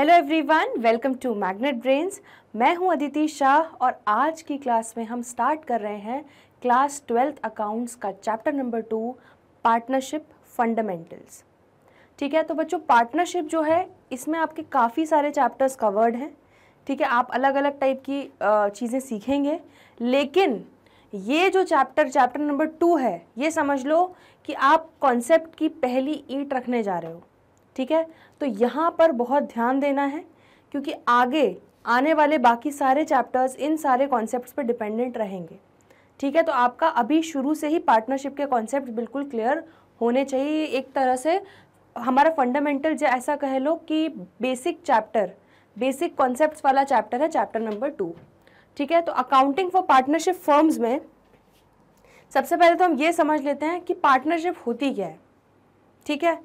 Hello everyone welcome to Magnet Brains मैं हूं अदिति शाह और आज की क्लास में हम स्टार्ट कर रहे हैं क्लास ट्वेल्थ अकाउंट्स का chapter number two partnership fundamentals ठीक है तो बच्चों पार्टनरशिप जो है इसमें आपके काफ़ी सारे चैप्टर्स कवर्ड हैं ठीक है आप अलग अलग टाइप की चीज़ें सीखेंगे लेकिन ये जो चैप्टर चैप्टर नंबर टू है ये समझ लो कि आप कॉन्सेप्ट की पहली ईट रखने जा रहे हो ठीक है तो यहाँ पर बहुत ध्यान देना है क्योंकि आगे आने वाले बाकी सारे चैप्टर्स इन सारे कॉन्सेप्ट्स पर डिपेंडेंट रहेंगे ठीक है तो आपका अभी शुरू से ही पार्टनरशिप के कॉन्सेप्ट बिल्कुल क्लियर होने चाहिए एक तरह से हमारा फंडामेंटल जो ऐसा कह लो कि बेसिक चैप्टर बेसिक कॉन्सेप्ट वाला चैप्टर है चैप्टर नंबर टू ठीक है तो अकाउंटिंग फॉर पार्टनरशिप फर्म्स में सबसे पहले तो हम ये समझ लेते हैं कि पार्टनरशिप होती क्या है ठीक है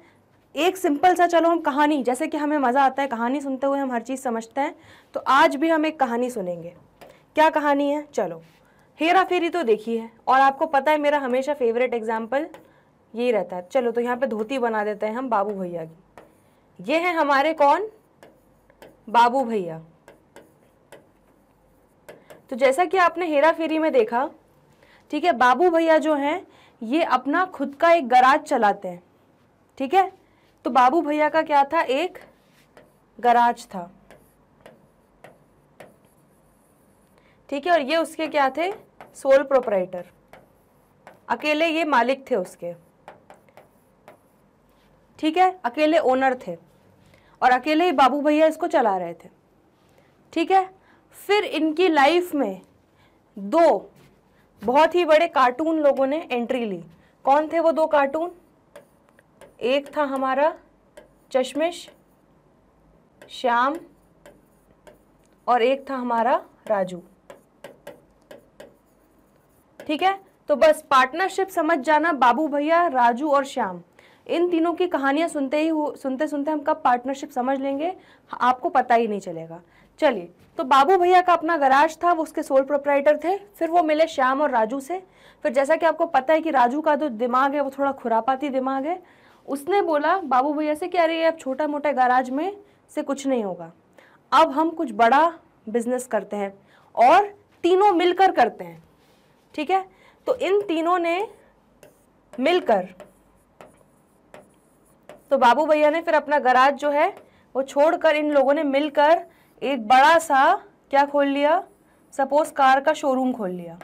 एक सिंपल सा चलो हम कहानी जैसे कि हमें मज़ा आता है कहानी सुनते हुए हम हर चीज़ समझते हैं तो आज भी हम एक कहानी सुनेंगे क्या कहानी है चलो हेरा फेरी तो देखी है और आपको पता है मेरा हमेशा फेवरेट एग्जाम्पल ये रहता है चलो तो यहाँ पे धोती बना देते हैं हम बाबू भैया की ये है हमारे कौन बाबू भैया तो जैसा कि आपने हेरा फेरी में देखा ठीक है बाबू भैया जो हैं ये अपना खुद का एक गराज चलाते हैं ठीक है तो बाबू भैया का क्या था एक गराज था ठीक है और ये उसके क्या थे सोल प्रोपराइटर अकेले ये मालिक थे उसके ठीक है अकेले ओनर थे और अकेले ही बाबू भैया इसको चला रहे थे ठीक है फिर इनकी लाइफ में दो बहुत ही बड़े कार्टून लोगों ने एंट्री ली कौन थे वो दो कार्टून एक था हमारा चश्मिश श्याम और एक था हमारा राजू ठीक है तो बस पार्टनरशिप समझ जाना बाबू भैया राजू और श्याम इन तीनों की कहानियां सुनते ही सुनते सुनते हम कब पार्टनरशिप समझ लेंगे आपको पता ही नहीं चलेगा चलिए तो बाबू भैया का अपना गराज था वो उसके सोल प्रोपराइटर थे फिर वो मिले श्याम और राजू से फिर जैसा कि आपको पता है कि राजू का जो दिमाग है वो थोड़ा खुरापाती दिमाग है उसने बोला बाबू भैया से कि अरे अब छोटा मोटा गराज में से कुछ नहीं होगा अब हम कुछ बड़ा बिजनेस करते हैं और तीनों मिलकर करते हैं ठीक है तो इन तीनों ने मिलकर तो बाबू भैया ने फिर अपना गराज जो है वो छोड़कर इन लोगों ने मिलकर एक बड़ा सा क्या खोल लिया सपोज कार का शोरूम खोल लिया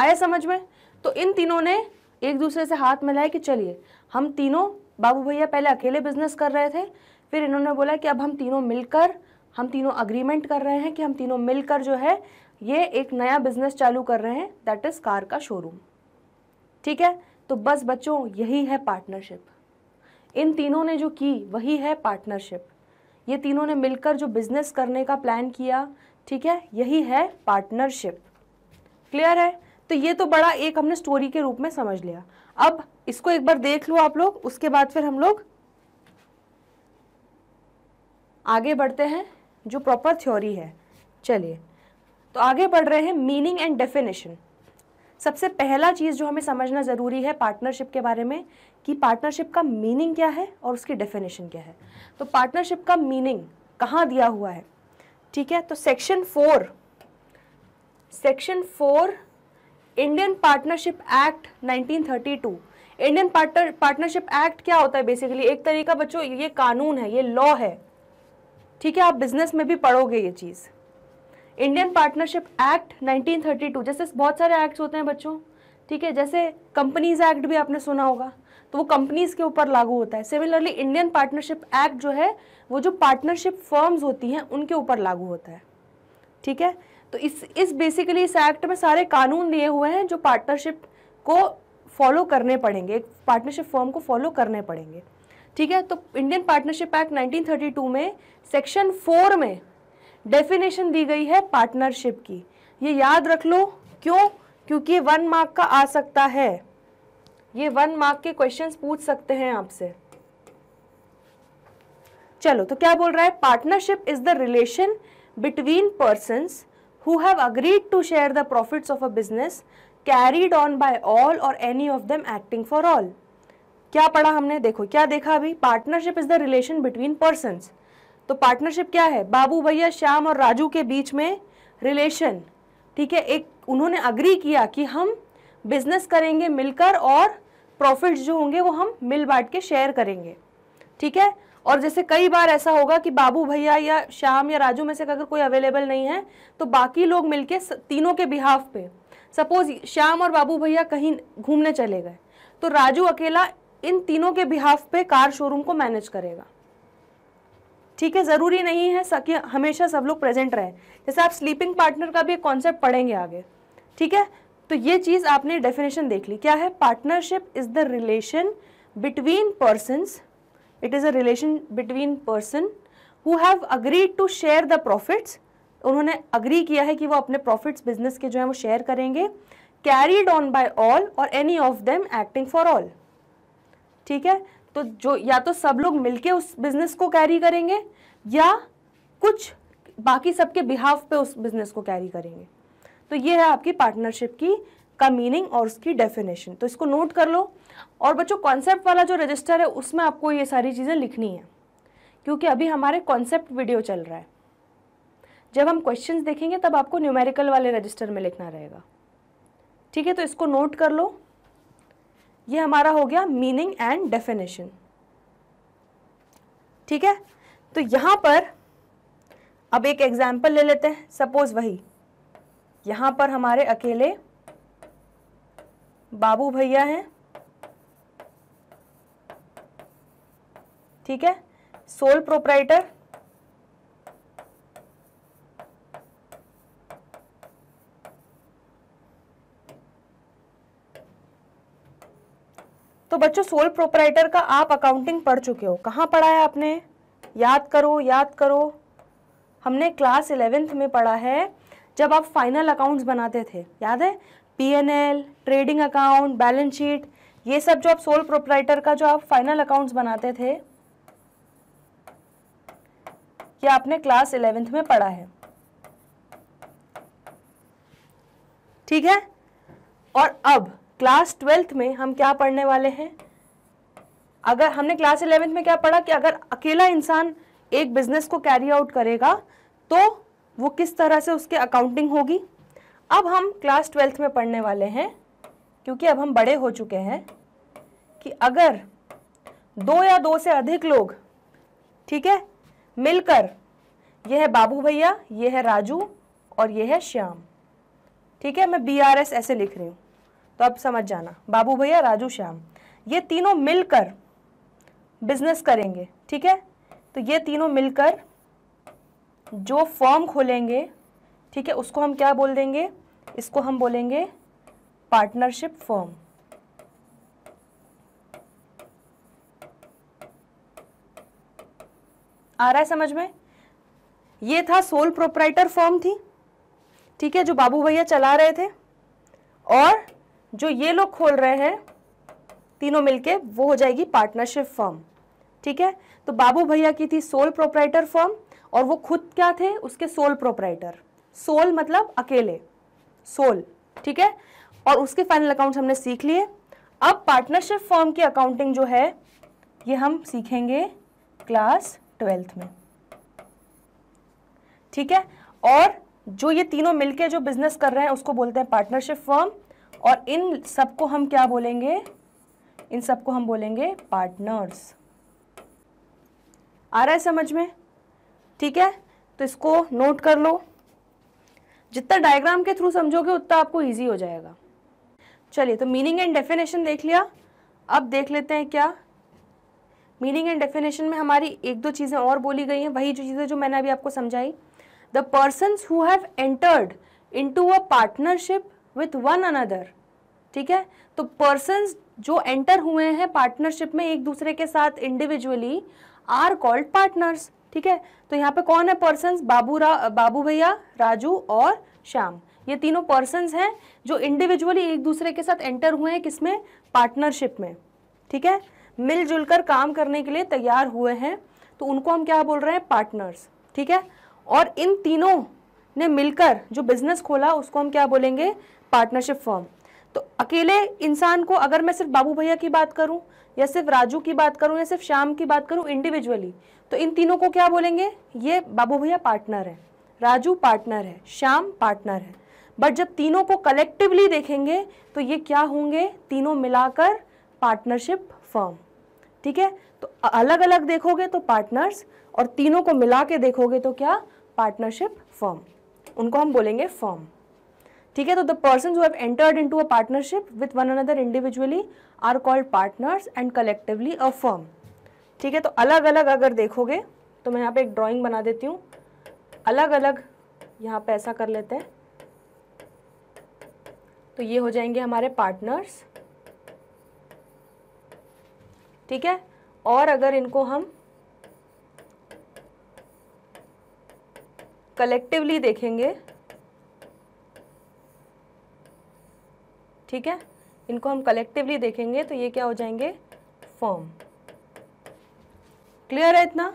आया समझ में तो इन तीनों ने एक दूसरे से हाथ मिलाए कि चलिए हम तीनों बाबू भैया पहले अकेले बिजनेस कर रहे थे फिर इन्होंने बोला कि अब हम तीनों मिलकर हम तीनों अग्रीमेंट कर रहे हैं कि हम तीनों मिलकर जो है ये एक नया बिजनेस चालू कर रहे हैं दैट इज़ कार का शोरूम ठीक है तो बस बच्चों यही है पार्टनरशिप इन तीनों ने जो की वही है पार्टनरशिप ये तीनों ने मिलकर जो बिजनेस करने का प्लान किया ठीक है यही है पार्टनरशिप क्लियर है तो ये तो बड़ा एक हमने स्टोरी के रूप में समझ लिया अब इसको एक बार देख लो आप लोग उसके बाद फिर हम लोग आगे बढ़ते हैं जो प्रॉपर थ्योरी है चलिए तो आगे बढ़ रहे हैं मीनिंग एंड डेफिनेशन सबसे पहला चीज़ जो हमें समझना ज़रूरी है पार्टनरशिप के बारे में कि पार्टनरशिप का मीनिंग क्या है और उसकी डेफिनेशन क्या है तो पार्टनरशिप का मीनिंग कहाँ दिया हुआ है ठीक है तो section four section four Indian partnership act 1932 Indian partnership act क्या होता है बेसिकली एक तरीका बच्चों ये कानून है ये लॉ है ठीक है आप बिजनेस में भी पढ़ोगे ये चीज़ इंडियन पार्टनरशिप एक्ट 1932 जैसे बहुत सारे एक्ट्स होते हैं बच्चों ठीक है जैसे कंपनीज एक्ट भी आपने सुना होगा तो वो कंपनीज के ऊपर लागू होता है सिमिलरली इंडियन पार्टनरशिप एक्ट जो है वो जो पार्टनरशिप फर्म्स होती हैं उनके ऊपर लागू होता है ठीक है तो इस इस बेसिकली इस एक्ट में सारे कानून दिए हुए हैं जो पार्टनरशिप को फॉलो करने पड़ेंगे एक पार्टनरशिप फॉर्म को फॉलो करने पड़ेंगे ठीक है तो इंडियन पार्टनरशिप एक्ट 1932 में सेक्शन फोर में डेफिनेशन दी गई है पार्टनरशिप की ये याद रख लो क्यों क्योंकि वन मार्क का आ सकता है ये वन मार्क के क्वेश्चंस पूछ सकते हैं आपसे चलो तो क्या बोल रहा है partnership is the relation between persons who have agreed to share the profits of a business carried on by all or any of them acting for all. क्या पढ़ा हमने देखो क्या देखा अभी partnership is the relation between person तो partnership क्या है बाबू भैया श्याम और राजू के बीच में रिलेशन ठीक है एक उन्होंने अग्री किया कि हम बिजनेस करेंगे मिलकर और प्रॉफिट्स जो होंगे वो हम मिल बांट के शेयर करेंगे ठीक है और जैसे कई बार ऐसा होगा कि बाबू भैया या श्याम या राजू में से अगर कोई अवेलेबल नहीं है तो बाकी लोग मिलके तीनों के बिहाफ पे सपोज श्याम और बाबू भैया कहीं घूमने चले गए तो राजू अकेला इन तीनों के बिहाफ पे कार शोरूम को मैनेज करेगा ठीक है ज़रूरी नहीं है कि हमेशा सब लोग प्रेजेंट रहे जैसे आप स्लीपिंग पार्टनर का भी एक कॉन्सेप्ट पढ़ेंगे आगे ठीक है तो ये चीज़ आपने डेफिनेशन देख ली क्या है partnership is the relation between persons it is a relation between person who have agreed to share the profits उन्होंने अग्री किया है कि वो अपने प्रॉफिट्स बिजनेस के जो हैं वो शेयर करेंगे कैरीड ऑन बाय ऑल और any of them acting for all ठीक है तो जो या तो सब लोग मिलके उस बिजनेस को कैरी करेंगे या कुछ बाकी सबके बिहाफ पे उस बिजनेस को कैरी करेंगे तो ये है आपकी पार्टनरशिप की का मीनिंग और उसकी डेफिनेशन तो इसको नोट कर लो और बच्चों कॉन्सेप्ट वाला जो रजिस्टर है उसमें आपको ये सारी चीज़ें लिखनी है क्योंकि अभी हमारे कॉन्सेप्ट वीडियो चल रहा है जब हम क्वेश्चन देखेंगे तब आपको न्यूमेरिकल वाले रजिस्टर में लिखना रहेगा ठीक है तो इसको नोट कर लो ये हमारा हो गया मीनिंग एंड डेफिनेशन ठीक है तो यहाँ पर अब एक एग्जाम्पल ले लेते हैं सपोज वही यहां पर हमारे अकेले बाबू भैया हैं ठीक है सोल प्रोपराइटर तो बच्चों सोल प्रोपराइटर का आप अकाउंटिंग पढ़ चुके हो कहाँ पढ़ा है आपने याद करो याद करो हमने क्लास इलेवेंथ में पढ़ा है जब आप फाइनल अकाउंट्स बनाते थे याद है PNL trading account balance sheet ये सब जो आप सोल प्रोपराइटर का जो आप फाइनल अकाउंट्स बनाते थे ये आपने क्लास इलेवेंथ में पढ़ा है ठीक है और अब क्लास ट्वेल्थ में हम क्या पढ़ने वाले हैं अगर हमने क्लास इलेवेंथ में क्या पढ़ा कि अगर अकेला इंसान एक बिजनेस को कैरी आउट करेगा तो वो किस तरह से उसके अकाउंटिंग होगी अब हम क्लास ट्वेल्थ में पढ़ने वाले हैं क्योंकि अब हम बड़े हो चुके हैं कि अगर दो या दो से अधिक लोग ठीक है मिलकर ये है बाबू भैया ये है राजू और ये है श्याम ठीक है मैं बी आर एस ऐसे लिख रही हूँ तो अब समझ जाना बाबू भैया राजू श्याम ये तीनों मिलकर बिजनेस करेंगे ठीक है तो ये तीनों मिलकर जो फॉर्म खोलेंगे ठीक है उसको हम क्या बोल देंगे इसको हम बोलेंगे पार्टनरशिप फॉर्म आ रहा है समझ में ये था सोल प्रोपराइटर फॉर्म थी ठीक है जो बाबू भैया चला रहे थे और जो ये लोग खोल रहे हैं तीनों मिलके वो हो जाएगी पार्टनरशिप फॉर्म ठीक है तो बाबू भैया की थी सोल प्रोपराइटर फॉर्म और वो खुद क्या थे उसके सोल प्रोपराइटर सोल मतलब अकेले सोल ठीक है और उसके फाइनल अकाउंट हमने सीख लिए अब पार्टनरशिप फॉर्म की अकाउंटिंग जो है ये हम सीखेंगे क्लास ट्वेल्थ में ठीक है और जो ये तीनों मिलके जो बिजनेस कर रहे हैं उसको बोलते हैं पार्टनरशिप फर्म और इन सबको हम क्या बोलेंगे इन सबको हम बोलेंगे पार्टनर्स आ रहा है समझ में ठीक है तो इसको नोट कर लो जितना डायग्राम के थ्रू समझोगे उतना आपको इजी हो जाएगा चलिए तो मीनिंग एंड डेफिनेशन देख लिया अब देख लेते हैं क्या मीनिंग एंड डेफिनेशन में हमारी एक दो चीज़ें और बोली गई हैं वही जो चीज़ें जो मैंने अभी आपको समझाई the person who have entered into a partnership with one another ठीक है तो पर्सन जो एंटर हुए हैं पार्टनरशिप में एक दूसरे के साथ इंडिविजुअली आर कॉल्ड पार्टनर्स ठीक है तो यहाँ पे कौन है पर्सन बाबू रा बाबू भैया राजू और श्याम ये तीनों पर्सन हैं जो इंडिविजुअली एक दूसरे के साथ एंटर हुए हैं किसमें पार्टनरशिप में ठीक है मिलजुल कर काम करने के लिए तैयार हुए हैं तो उनको हम क्या बोल रहे हैं पार्टनर्स ठीक है और इन तीनों ने मिलकर जो बिजनेस खोला उसको हम क्या बोलेंगे पार्टनरशिप फॉर्म तो अकेले इंसान को अगर मैं सिर्फ बाबू भैया की बात करूं या सिर्फ राजू की बात करूं या सिर्फ श्याम की बात करूं इंडिविजुअली तो इन तीनों को क्या बोलेंगे ये बाबू भैया पार्टनर है राजू पार्टनर है श्याम पार्टनर है बट जब तीनों को कलेक्टिवली देखेंगे तो ये क्या होंगे तीनों मिलाकर पार्टनरशिप फर्म ठीक है तो अलग अलग देखोगे तो पार्टनर्स और तीनों को मिला के देखोगे तो क्या पार्टनरशिप फर्म उनको हम बोलेंगे फर्म ठीक है तो the person who have entered into a partnership with one another individually are called partners and collectively a firm ठीक है तो अलग अलग अगर देखोगे तो मैं यहाँ पे एक ड्राइंग बना देती हूँ अलग अलग यहाँ पे ऐसा कर लेते हैं तो ये हो जाएंगे हमारे पार्टनर्स ठीक है और अगर इनको हम कलेक्टिवली देखेंगे ठीक है इनको हम कलेक्टिवली देखेंगे तो ये क्या हो जाएंगे फॉर्म क्लियर है इतना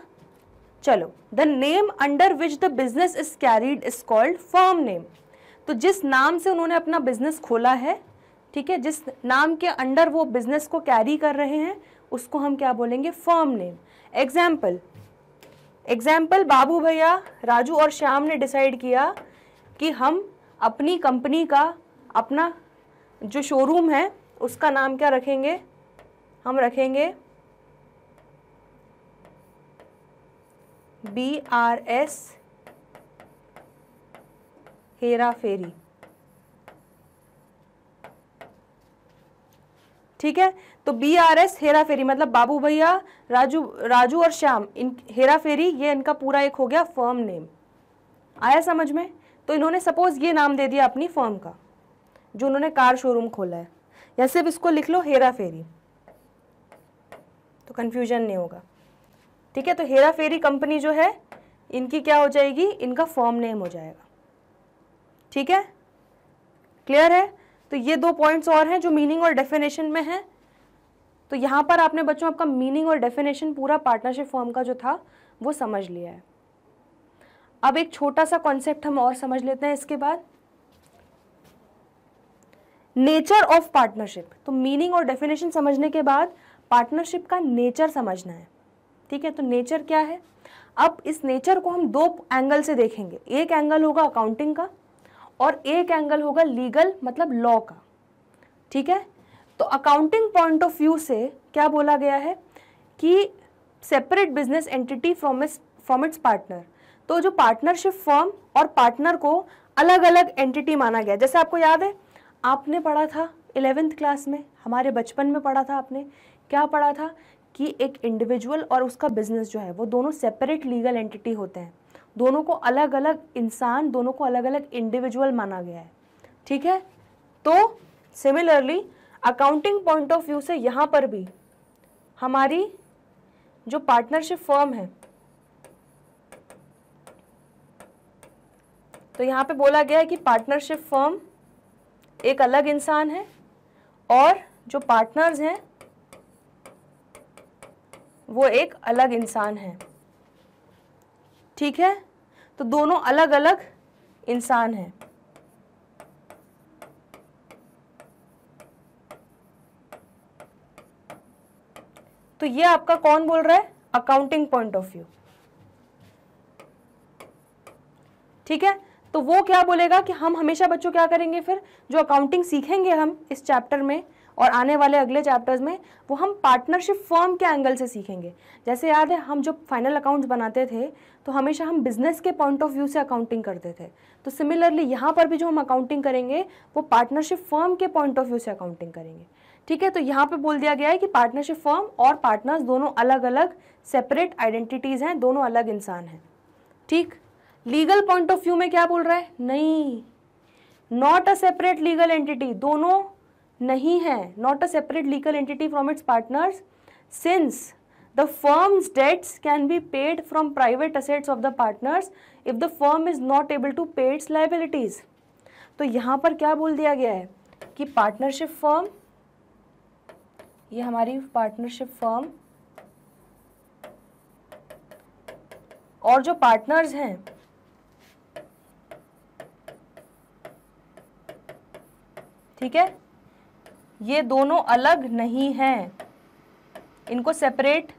चलो the name under which the business is carried is called firm name तो जिस नाम से उन्होंने अपना बिजनेस खोला है ठीक है जिस नाम के अंडर वो बिजनेस को कैरी कर रहे हैं उसको हम क्या बोलेंगे फर्म नेम एग्जाम्पल एग्जाम्पल बाबू भैया राजू और श्याम ने डिसाइड किया कि हम अपनी कंपनी का अपना जो शोरूम है उसका नाम क्या रखेंगे हम रखेंगे B R S Hera Pheri ठीक है तो B R S Hera Pheri मतलब बाबू भैया राजू राजू और श्याम इन हेरा फेरी ये इनका पूरा एक हो गया फर्म नेम आया समझ में तो इन्होंने सपोज ये नाम दे दिया अपनी फर्म का जो उन्होंने कार शोरूम खोला है या सिर्फ इसको लिख लो हेरा फेरी तो कन्फ्यूजन नहीं होगा ठीक है तो हेरा फेरी कंपनी जो है इनकी क्या हो जाएगी इनका फॉर्म नेम हो जाएगा ठीक है क्लियर है तो ये दो पॉइंट्स और हैं जो मीनिंग और डेफिनेशन में हैं तो यहाँ पर आपने बच्चों आपका मीनिंग और डेफिनेशन पूरा पार्टनरशिप फॉर्म का जो था वो समझ लिया है अब एक छोटा सा कॉन्सेप्ट हम और समझ लेते हैं इसके बाद नेचर ऑफ पार्टनरशिप तो मीनिंग और डेफिनेशन समझने के बाद पार्टनरशिप का नेचर समझना है ठीक है तो नेचर क्या है अब इस नेचर को हम दो एंगल से देखेंगे एक एंगल होगा अकाउंटिंग का और एक एंगल होगा लीगल मतलब लॉ का ठीक है तो अकाउंटिंग पॉइंट ऑफ व्यू से क्या बोला गया है कि सेपरेट बिजनेस एंटिटी फ्रॉम इस फ्रॉम इट्स पार्टनर तो जो पार्टनरशिप फॉर्म और पार्टनर को अलग अलग एंटिटी माना गया जैसे आपको याद है आपने पढ़ा था इलेवेंथ क्लास में हमारे बचपन में पढ़ा था आपने क्या पढ़ा था कि एक इंडिविजुअल और उसका बिजनेस जो है वो दोनों सेपरेट लीगल एंटिटी होते हैं दोनों को अलग अलग इंसान दोनों को अलग अलग इंडिविजुअल माना गया है ठीक है तो similarly accounting point of view से यहाँ पर भी हमारी जो पार्टनरशिप फर्म है तो यहाँ पे बोला गया है कि पार्टनरशिप फर्म एक अलग इंसान है और जो पार्टनर्स हैं वो एक अलग इंसान है ठीक है तो दोनों अलग अलग इंसान हैं तो ये आपका कौन बोल रहा है अकाउंटिंग पॉइंट ऑफ व्यू ठीक है तो वो क्या बोलेगा कि हम हमेशा बच्चों क्या करेंगे फिर जो अकाउंटिंग सीखेंगे हम इस चैप्टर में और आने वाले अगले चैप्टर्स में वो हम पार्टनरशिप फर्म के एंगल से सीखेंगे जैसे याद है हम जो फाइनल अकाउंट्स बनाते थे तो हमेशा हम बिजनेस के पॉइंट ऑफ व्यू से अकाउंटिंग करते थे तो सिमिलरली यहाँ पर भी जो हम अकाउंटिंग करेंगे वो पार्टनरशिप फर्म के पॉइंट ऑफ व्यू से अकाउंटिंग करेंगे ठीक है तो यहाँ पे बोल दिया गया है कि पार्टनरशिप फर्म और पार्टनर्स दोनों अलग अलग सेपरेट आइडेंटिटीज़ हैं दोनों अलग इंसान हैं ठीक लीगल पॉइंट ऑफ व्यू में क्या बोल रहा है नहीं not a separate legal entity दोनों नहीं है not a separate legal entity from its partners since the firm's debts can be paid from private assets of the partners if the firm is not able to pay its liabilities तो यहाँ पर क्या बोल दिया गया है कि partnership firm ये हमारी पार्टनरशिप फर्म और जो पार्टनर्स हैं ठीक है ये दोनों अलग नहीं हैं इनको सेपरेट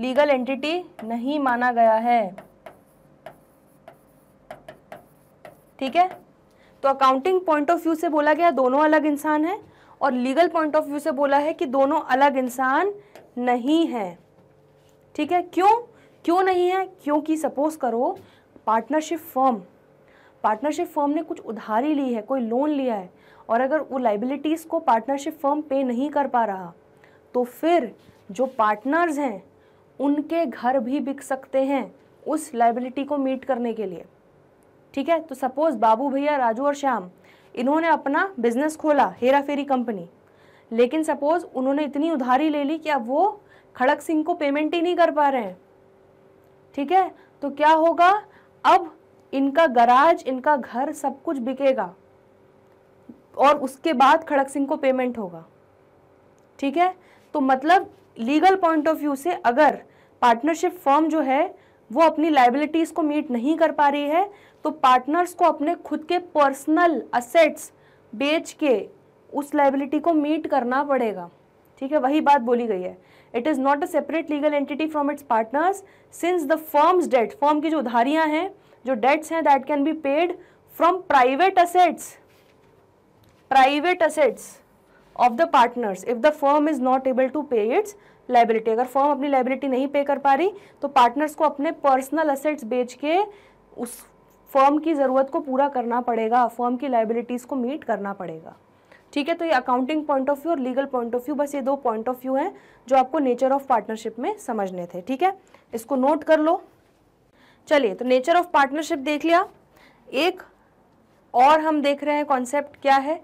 लीगल एंटिटी नहीं माना गया है ठीक है तो अकाउंटिंग पॉइंट ऑफ व्यू से बोला गया दोनों अलग इंसान हैं और लीगल पॉइंट ऑफ व्यू से बोला है कि दोनों अलग इंसान नहीं हैं ठीक है क्यों क्यों नहीं है क्योंकि सपोज करो पार्टनरशिप फॉर्म पार्टनरशिप फॉर्म ने कुछ उधारी ली है कोई लोन लिया है और अगर वो लाइबिलिटीज़ को पार्टनरशिप फॉर्म पे नहीं कर पा रहा तो फिर जो पार्टनर्स हैं उनके घर भी बिक सकते हैं उस लाइबिलिटी को मीट करने के लिए ठीक है तो सपोज बाबू भैया राजू और श्याम इन्होंने अपना बिजनेस खोला हेरा फेरी कंपनी लेकिन सपोज उन्होंने इतनी उधारी ले ली कि अब वो खड़क सिंह को पेमेंट ही नहीं कर पा रहे हैं ठीक है तो क्या होगा अब इनका गराज इनका घर सब कुछ बिकेगा और उसके बाद खड़क सिंह को पेमेंट होगा ठीक है तो मतलब लीगल पॉइंट ऑफ व्यू से अगर पार्टनरशिप फॉर्म जो है वो अपनी लाइबिलिटीज़ को मीट नहीं कर पा रही है तो पार्टनर्स को अपने खुद के पर्सनल असेट्स बेच के उस लाइबिलिटी को मीट करना पड़ेगा ठीक है वही बात बोली गई है it is not a separate legal entity from its partners since the firm's debt firm की जो उधारियां हैं जो डेट्स हैं that can be paid from private assets private assets of the partners if the firm is not able to pay its liability अगर firm अपनी liability नहीं pay कर पा रही तो पार्टनर्स को अपने पर्सनल असेट्स बेच के उस फर्म की ज़रूरत को पूरा करना पड़ेगा फर्म की लाइबिलिटीज़ को मीट करना पड़ेगा ठीक है तो ये अकाउंटिंग पॉइंट ऑफ व्यू और लीगल पॉइंट ऑफ व्यू बस ये दो पॉइंट ऑफ व्यू हैं जो आपको नेचर ऑफ पार्टनरशिप में समझने थे ठीक है इसको नोट कर लो चलिए तो नेचर ऑफ पार्टनरशिप देख लिया एक और हम देख रहे हैं कॉन्सेप्ट क्या है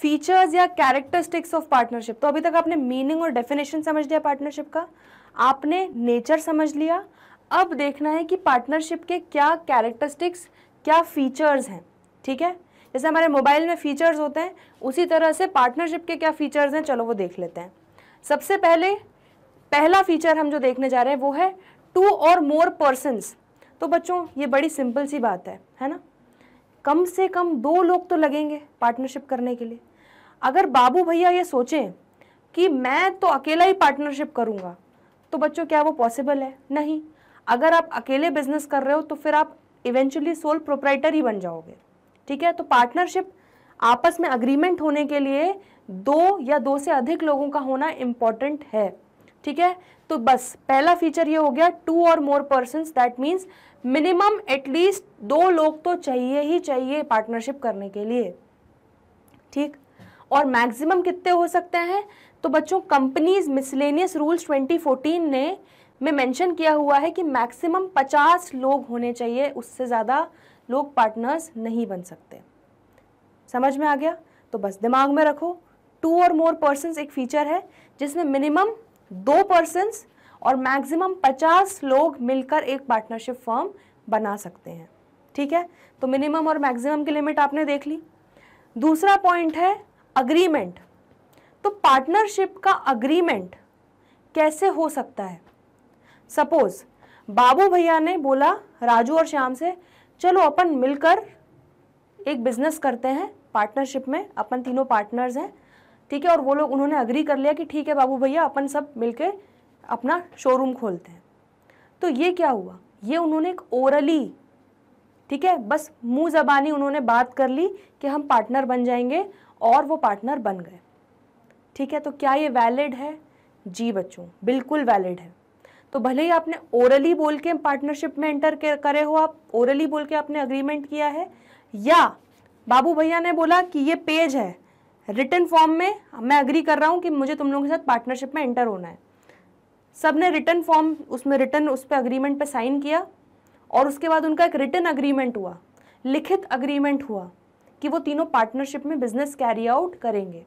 फीचर्स या कैरेक्टरिस्टिक्स ऑफ पार्टनरशिप तो अभी तक आपने मीनिंग और डेफिनेशन समझ लिया पार्टनरशिप का आपने नेचर समझ लिया अब देखना है कि पार्टनरशिप के क्या कैरेक्टरिस्टिक्स क्या फीचर्स हैं ठीक है जैसे हमारे मोबाइल में फीचर्स होते हैं उसी तरह से पार्टनरशिप के क्या फीचर्स हैं चलो वो देख लेते हैं सबसे पहले पहला फीचर हम जो देखने जा रहे हैं वो है टू और मोर पर्सनस तो बच्चों ये बड़ी सिंपल सी बात है है ना कम से कम दो लोग तो लगेंगे पार्टनरशिप करने के लिए अगर बाबू भैया ये सोचें कि मैं तो अकेला ही पार्टनरशिप करूँगा तो बच्चों क्या वो पॉसिबल है नहीं अगर आप अकेले बिजनेस कर रहे हो तो फिर आप इवेंचुअली सोल प्रोपराइटर ही बन जाओगे ठीक है तो पार्टनरशिप आपस में अग्रीमेंट होने के लिए दो या दो से अधिक लोगों का होना इम्पॉर्टेंट है ठीक है तो बस पहला फीचर ये हो गया टू और more person that means minimum at least दो लोग तो चाहिए ही चाहिए पार्टनरशिप करने के लिए ठीक और मैक्सिमम कितने हो सकते हैं तो बच्चों कंपनीज मिसलेनियस रूल्स 2014 ने में मेंशन किया हुआ है कि मैक्सिमम 50 लोग होने चाहिए उससे ज़्यादा लोग पार्टनर्स नहीं बन सकते समझ में आ गया तो बस दिमाग में रखो टू और मोर पर्सनस एक फीचर है जिसमें मिनिमम दो पर्सनस और मैक्सिमम 50 लोग मिलकर एक पार्टनरशिप फर्म बना सकते हैं ठीक है तो मिनिमम और मैक्सिमम की लिमिट आपने देख ली दूसरा पॉइंट है अग्रीमेंट तो पार्टनरशिप का अग्रीमेंट कैसे हो सकता है सपोज बाबू भैया ने बोला राजू और श्याम से चलो अपन मिलकर एक बिजनेस करते हैं पार्टनरशिप में अपन तीनों पार्टनर्स हैं ठीक है और वो लोग उन्होंने अग्री कर लिया कि ठीक है बाबू भैया अपन सब मिलकर अपना शोरूम खोलते हैं तो ये क्या हुआ ये उन्होंने एक ओरली ठीक है बस मुंह जबानी उन्होंने बात कर ली कि हम पार्टनर बन जाएंगे और वो पार्टनर बन गए ठीक है तो क्या ये वैलिड है जी बच्चों बिल्कुल वैलिड है तो भले ही आपने ओरली बोल के पार्टनरशिप में एंटर करे हो आप ओरली बोल के आपने अग्रीमेंट किया है या बाबू भैया ने बोला कि ये पेज है रिटर्न फॉर्म में मैं अग्री कर रहा हूँ कि मुझे तुम लोगों के साथ पार्टनरशिप में एंटर होना है सब ने रिटर्न फॉर्म उसमें रिटर्न उस पर अग्रीमेंट पे साइन किया और उसके बाद उनका एक रिटर्न अग्रीमेंट हुआ लिखित अग्रीमेंट हुआ कि वो तीनों पार्टनरशिप में बिजनेस कैरी आउट करेंगे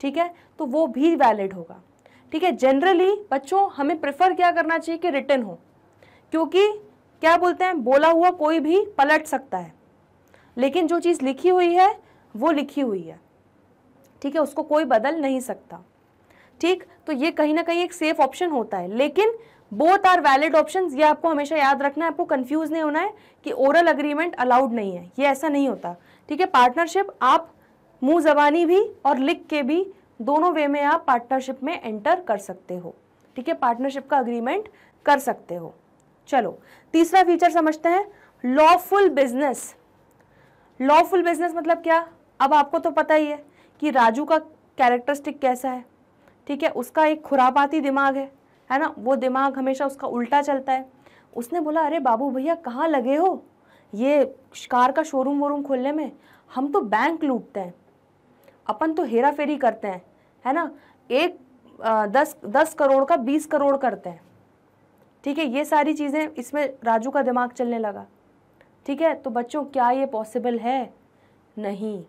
ठीक है तो वो भी वैलिड होगा ठीक है जनरली बच्चों हमें प्रेफर क्या करना चाहिए कि रिटर्न हो क्योंकि क्या बोलते हैं बोला हुआ कोई भी पलट सकता है लेकिन जो चीज़ लिखी हुई है वो लिखी हुई है ठीक है उसको कोई बदल नहीं सकता ठीक तो ये कहीं ना कहीं एक सेफ ऑप्शन होता है लेकिन बोथ आर वैलिड ऑप्शन ये आपको हमेशा याद रखना है आपको कन्फ्यूज नहीं होना है कि ओरल अग्रीमेंट अलाउड नहीं है ये ऐसा नहीं होता ठीक है पार्टनरशिप आप मुंह जबानी भी और लिख के भी दोनों वे में आप पार्टनरशिप में एंटर कर सकते हो ठीक है पार्टनरशिप का अग्रीमेंट कर सकते हो चलो तीसरा फीचर समझते हैं लॉफुल बिजनेस लॉफुल बिजनेस मतलब क्या अब आपको तो पता ही है कि राजू का कैरेक्टरिस्टिक कैसा है ठीक है उसका एक खुरापाती दिमाग है है ना वो दिमाग हमेशा उसका उल्टा चलता है उसने बोला अरे बाबू भैया कहाँ लगे हो ये कार का शोरूम वोरूम खोलने में हम तो बैंक लूटते हैं अपन तो हेरा फेरी करते हैं है ना एक आ, दस दस करोड़ का बीस करोड़ करते हैं ठीक है ये सारी चीज़ें इसमें राजू का दिमाग चलने लगा ठीक है तो बच्चों क्या ये पॉसिबल है नहीं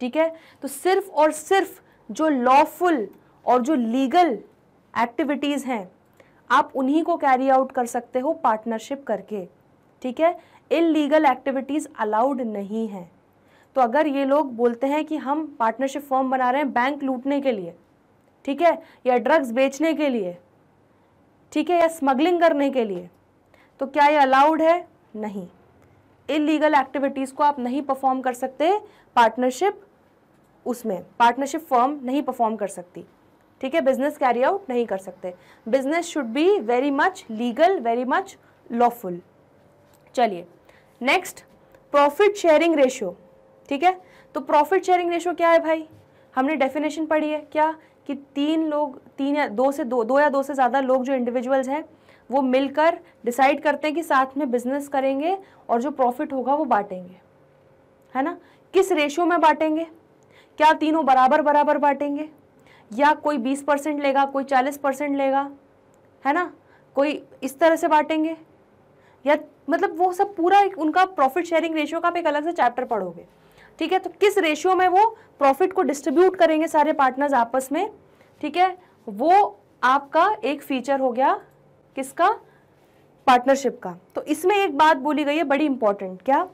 ठीक है तो सिर्फ और सिर्फ जो लॉफुल और जो लीगल एक्टिविटीज़ हैं आप उन्हीं को कैरी आउट कर सकते हो पार्टनरशिप करके ठीक है लीगल एक्टिविटीज़ अलाउड नहीं हैं तो अगर ये लोग बोलते हैं कि हम पार्टनरशिप फॉर्म बना रहे हैं बैंक लूटने के लिए ठीक है या ड्रग्स बेचने के लिए ठीक है या स्मगलिंग करने के लिए तो क्या ये अलाउड है नहीं लीगल एक्टिविटीज़ को आप नहीं परफॉर्म कर सकते पार्टनरशिप उसमें पार्टनरशिप फॉर्म नहीं परफॉर्म कर सकती ठीक है बिजनेस कैरी आउट नहीं कर सकते business should be very much legal very much lawful चलिए नेक्स्ट प्रॉफिट शेयरिंग रेशियो ठीक है तो प्रॉफिट शेयरिंग रेशियो क्या है भाई हमने डेफिनेशन पढ़ी है क्या कि तीन लोग तीन या दो से दो दो या दो से ज़्यादा लोग जो इंडिविजुअल्स हैं वो मिलकर डिसाइड करते हैं कि साथ में बिजनेस करेंगे और जो प्रॉफिट होगा वो बांटेंगे है ना किस रेशियो में बांटेंगे क्या तीनों बराबर बराबर बांटेंगे या कोई बीस परसेंट लेगा कोई चालीस परसेंट लेगा है ना कोई इस तरह से बांटेंगे या मतलब वो सब पूरा एक उनका प्रॉफिट शेयरिंग रेशियो का आप एक अलग से चैप्टर पढ़ोगे ठीक है तो किस रेशियो में वो प्रॉफिट को डिस्ट्रीब्यूट करेंगे सारे पार्टनर्स आपस में ठीक है वो आपका एक फीचर हो गया किसका पार्टनरशिप का तो इसमें एक बात बोली गई है बड़ी इंपॉर्टेंट क्या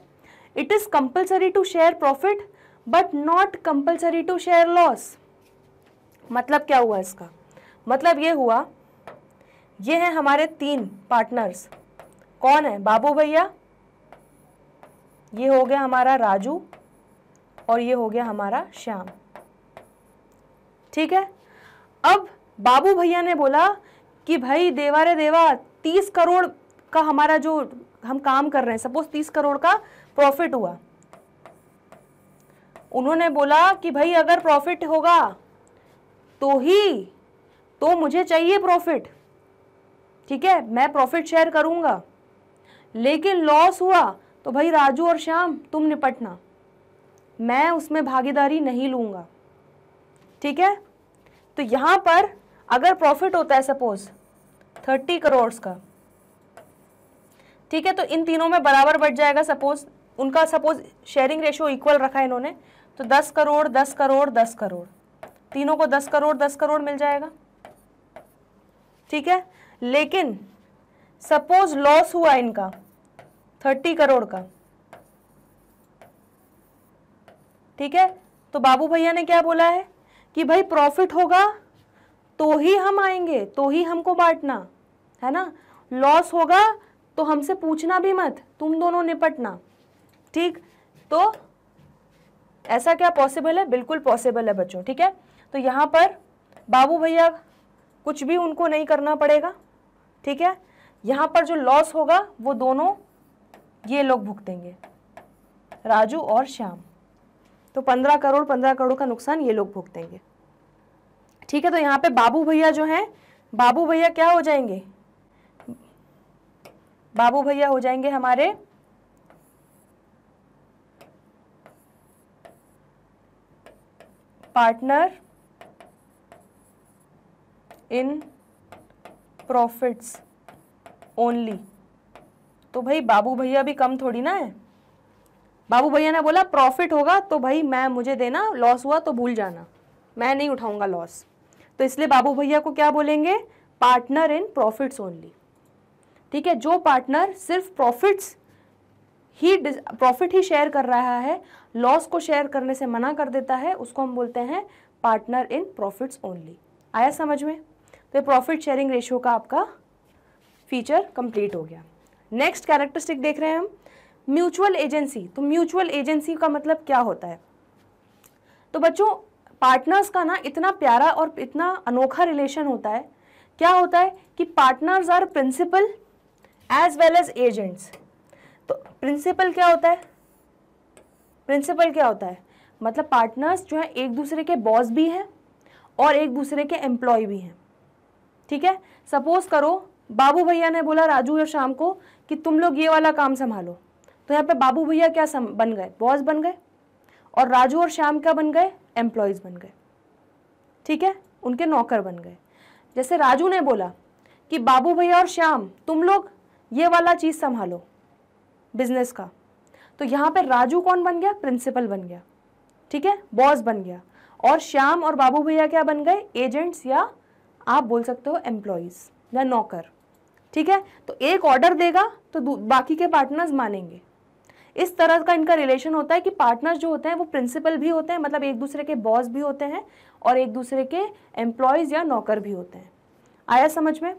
it is compulsory to share profit but not compulsory to share loss मतलब क्या हुआ इसका मतलब ये हुआ ये हैं हमारे तीन पार्टनर्स कौन है बाबू भैया ये हो गया हमारा राजू और ये हो गया हमारा श्याम ठीक है अब बाबू भैया ने बोला कि भाई देवा रे देवा तीस करोड़ का हमारा जो हम काम कर रहे हैं सपोज तीस करोड़ का प्रॉफिट हुआ उन्होंने बोला कि भाई अगर प्रॉफिट होगा तो ही तो मुझे चाहिए प्रॉफिट ठीक है मैं प्रॉफिट शेयर करूंगा लेकिन लॉस हुआ तो भाई राजू और श्याम तुम निपटना मैं उसमें भागीदारी नहीं लूंगा ठीक है तो यहाँ पर अगर प्रॉफिट होता है सपोज थर्टी करोड़ का ठीक है तो इन तीनों में बराबर बढ़ जाएगा सपोज उनका सपोज शेयरिंग रेशियो इक्वल रखा है इन्होंने तो दस करोड़ दस करोड़ दस करोड़ तीनों को दस करोड़ दस करोड़ मिल जाएगा ठीक है लेकिन सपोज लॉस हुआ इनका थर्टी करोड़ का ठीक है तो बाबू भैया ने क्या बोला है कि भाई प्रॉफिट होगा तो ही हम आएंगे तो ही हमको बांटना है ना लॉस होगा तो हमसे पूछना भी मत तुम दोनों निपटना ठीक तो ऐसा क्या पॉसिबल है बिल्कुल पॉसिबल है बच्चों ठीक है तो यहाँ पर बाबू भैया कुछ भी उनको नहीं करना पड़ेगा ठीक है यहाँ पर जो लॉस होगा वो दोनों ये लोग भुगतेंगे राजू और श्याम तो पंद्रह करोड़ पंद्रह करोड़ का नुकसान ये लोग भुगतेंगे ठीक है तो यहाँ पे बाबू भैया जो हैं बाबू भैया क्या हो जाएंगे बाबू भैया हो जाएंगे हमारे पार्टनर इन प्रॉफिट्स ओनली तो भाई बाबू भैया भी कम थोड़ी ना है बाबू भैया ने बोला प्रॉफिट होगा तो भाई मैं मुझे देना लॉस हुआ तो भूल जाना मैं नहीं उठाऊंगा लॉस तो इसलिए बाबू भैया को क्या बोलेंगे पार्टनर इन प्रॉफिट्स ओनली ठीक है जो पार्टनर सिर्फ प्रॉफिट्स ही प्रॉफिट ही शेयर कर रहा है लॉस को शेयर करने से मना कर देता है उसको हम बोलते हैं पार्टनर इन प्रॉफिट्स ओनली आया समझ में तो प्रॉफिट शेयरिंग रेशियो का आपका फीचर कंप्लीट हो गया नेक्स्ट कैरेक्टरिस्टिक देख रहे हैं हम म्यूचुअल एजेंसी तो म्यूचुअल एजेंसी का मतलब क्या होता है तो बच्चों पार्टनर्स का ना इतना प्यारा और इतना अनोखा रिलेशन होता है क्या होता है कि partners are principal as well as agents तो प्रिंसिपल क्या होता है प्रिंसिपल क्या होता है मतलब पार्टनर्स जो है एक दूसरे के बॉस भी हैं और एक दूसरे के एम्प्लॉय भी हैं ठीक है सपोज करो बाबू भैया ने बोला राजू और शाम को कि तुम लोग ये वाला काम संभालो तो यहाँ पे बाबू भैया क्या सम, बन गए बॉस बन गए और राजू और श्याम क्या बन गए एम्प्लॉयज़ बन गए ठीक है उनके नौकर बन गए जैसे राजू ने बोला कि बाबू भैया और श्याम तुम लोग ये वाला चीज़ संभालो बिजनेस का तो यहाँ पर राजू कौन बन गया प्रिंसिपल बन गया ठीक है बॉस बन गया और श्याम और बाबू भैया क्या बन गए एजेंट्स या आप बोल सकते हो एम्प्लॉयज़ या नौकर ठीक है तो एक ऑर्डर देगा तो बाकी के पार्टनर्स मानेंगे इस तरह का इनका रिलेशन होता है कि पार्टनर्स जो होते हैं वो प्रिंसिपल भी होते हैं मतलब एक दूसरे के बॉस भी होते हैं और एक दूसरे के एम्प्लॉयज़ या नौकर भी होते हैं आया समझ में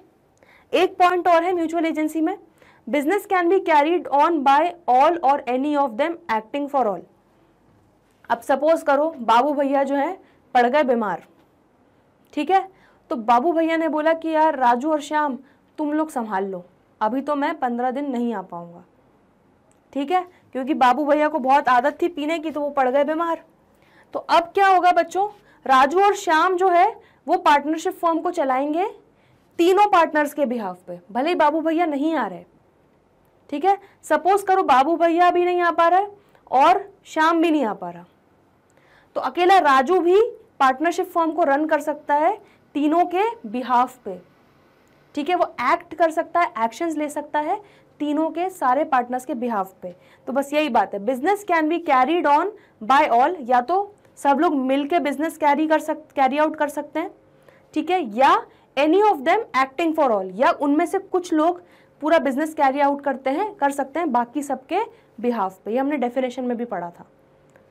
एक पॉइंट और है म्यूचुअल एजेंसी में business can be carried on by all और any of them acting for all अब सपोज करो बाबू भैया जो है पड़ गए बीमार ठीक है तो बाबू भैया ने बोला कि यार राजू और श्याम तुम लोग संभाल लो अभी तो मैं पंद्रह दिन नहीं आ पाऊंगा ठीक है क्योंकि बाबू भैया को बहुत आदत थी पीने की तो वो पड़ गए बीमार तो अब क्या होगा बच्चों राजू और श्याम जो है वो पार्टनरशिप फॉर्म को चलाएंगे तीनों पार्टनर्स के बिहाफ पे भले ही बाबू भैया नहीं आ रहे ठीक है सपोज करो बाबू भैया भी नहीं आ पा रहे और श्याम भी नहीं आ पा रहा तो अकेला राजू भी पार्टनरशिप फॉर्म को रन कर सकता है तीनों के बिहाफ पे ठीक है वो एक्ट कर सकता है एक्शंस ले सकता है तीनों के सारे पार्टनर्स के बिहाफ पे तो बस यही बात है business can be carried on by all या तो सब लोग मिल के बिजनेस कैरी कर सक कैरी आउट कर सकते हैं ठीक है या any of them acting for all या उनमें से कुछ लोग पूरा बिजनेस कैरी आउट करते हैं कर सकते हैं बाकी सबके बिहाफ पे ये हमने डेफिनेशन में भी पढ़ा था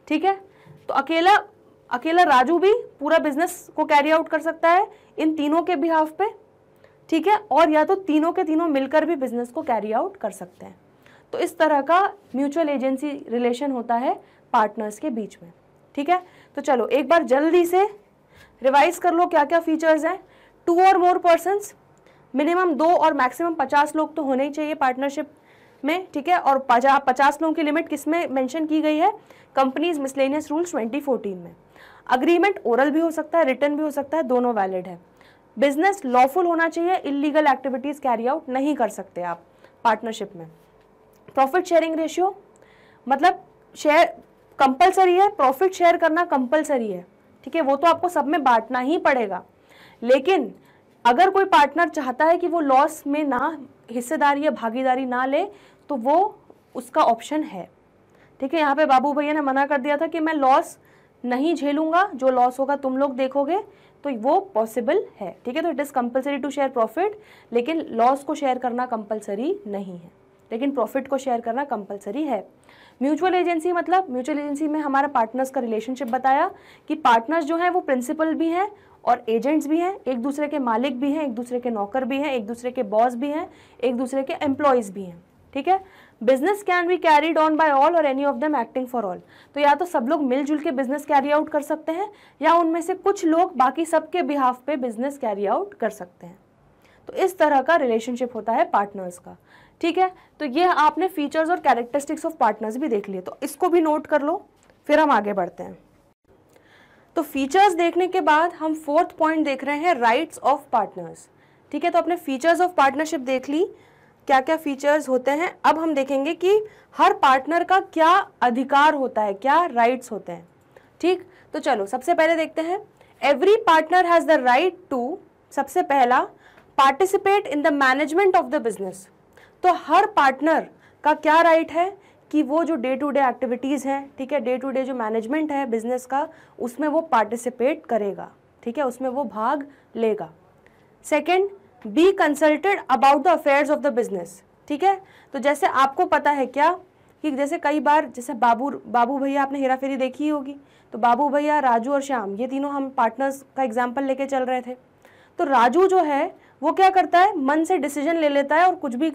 ठीक है तो अकेला अकेला राजू भी पूरा बिजनेस को कैरी आउट कर सकता है इन तीनों के बिहाफ पे ठीक है और या तो तीनों के तीनों मिलकर भी बिजनेस को कैरी आउट कर सकते हैं तो इस तरह का म्यूचुअल एजेंसी रिलेशन होता है पार्टनर्स के बीच में ठीक है तो चलो एक बार जल्दी से रिवाइज कर लो क्या क्या फीचर्स हैं टू और मोर पर्सनस मिनिमम दो और मैक्सिमम पचास लोग तो होने ही चाहिए पार्टनरशिप में ठीक है और पचास लोगों की लिमिट किस में मेंशन की गई है कंपनीज मिसलेनियस रूल्स 2014 में अग्रीमेंट ओरल भी हो सकता है रिटर्न भी हो सकता है दोनों वैलिड है बिजनेस लॉफुल होना चाहिए इलीगल एक्टिविटीज़ कैरी आउट नहीं कर सकते आप पार्टनरशिप में प्रॉफिट शेयरिंग रेशियो मतलब शेयर कंपलसरी है प्रॉफिट शेयर करना कंपलसरी है ठीक है वो तो आपको सब में बांटना ही पड़ेगा लेकिन अगर कोई पार्टनर चाहता है कि वो लॉस में ना हिस्सेदारी या भागीदारी ना ले तो वो उसका ऑप्शन है ठीक है यहाँ पे बाबू भैया ने मना कर दिया था कि मैं लॉस नहीं झेलूंगा जो लॉस होगा तुम लोग देखोगे तो वो पॉसिबल है ठीक है तो it is compulsory to share profit लेकिन लॉस को शेयर करना कंपलसरी नहीं है लेकिन प्रॉफिट को शेयर करना कंपलसरी है म्यूचुअल एजेंसी मतलब म्यूचुअल एजेंसी में हमारा पार्टनर्स का रिलेशनशिप बताया कि पार्टनर्स जो हैं वो प्रिंसिपल भी हैं और एजेंट्स भी हैं एक दूसरे के मालिक भी हैं एक दूसरे के नौकर भी हैं एक दूसरे के बॉस भी हैं एक दूसरे के एम्प्लॉयज़ भी हैं ठीक है business can be carried on by all और any of them acting for all तो या तो सब लोग मिलजुल के बिजनेस कैरी आउट कर सकते हैं या उनमें से कुछ लोग बाकी सबके बिहाफ पे बिजनेस कैरी आउट कर सकते हैं तो इस तरह का रिलेशनशिप होता है पार्टनर्स का ठीक है तो ये आपने फीचर्स और कैरेक्टरिस्टिक्स ऑफ पार्टनर्स भी देख लिए तो इसको भी नोट कर लो फिर हम आगे बढ़ते हैं तो फीचर्स देखने के बाद हम फोर्थ पॉइंट देख रहे हैं राइट्स ऑफ पार्टनर्स ठीक है तो अपने फीचर्स ऑफ पार्टनरशिप देख ली क्या क्या फीचर्स होते हैं अब हम देखेंगे कि हर पार्टनर का क्या अधिकार होता है क्या राइट्स होते हैं ठीक तो चलो सबसे पहले देखते हैं every partner has the right to सबसे पहला participate in the management of the business तो हर पार्टनर का क्या राइट है कि वो जो डे टू डे एक्टिविटीज़ हैं ठीक है डे टू डे जो मैनेजमेंट है बिजनेस का उसमें वो पार्टिसिपेट करेगा ठीक है उसमें वो भाग लेगा second be consulted about the affairs of the business ठीक है तो जैसे आपको पता है क्या कि जैसे कई बार जैसे बाबू बाबू भैया आपने हेरा फेरी देखी होगी तो बाबू भैया राजू और श्याम ये तीनों हम पार्टनर्स का एग्जाम्पल लेके चल रहे थे तो राजू जो है वो क्या करता है मन से डिसीजन ले लेता है और कुछ भी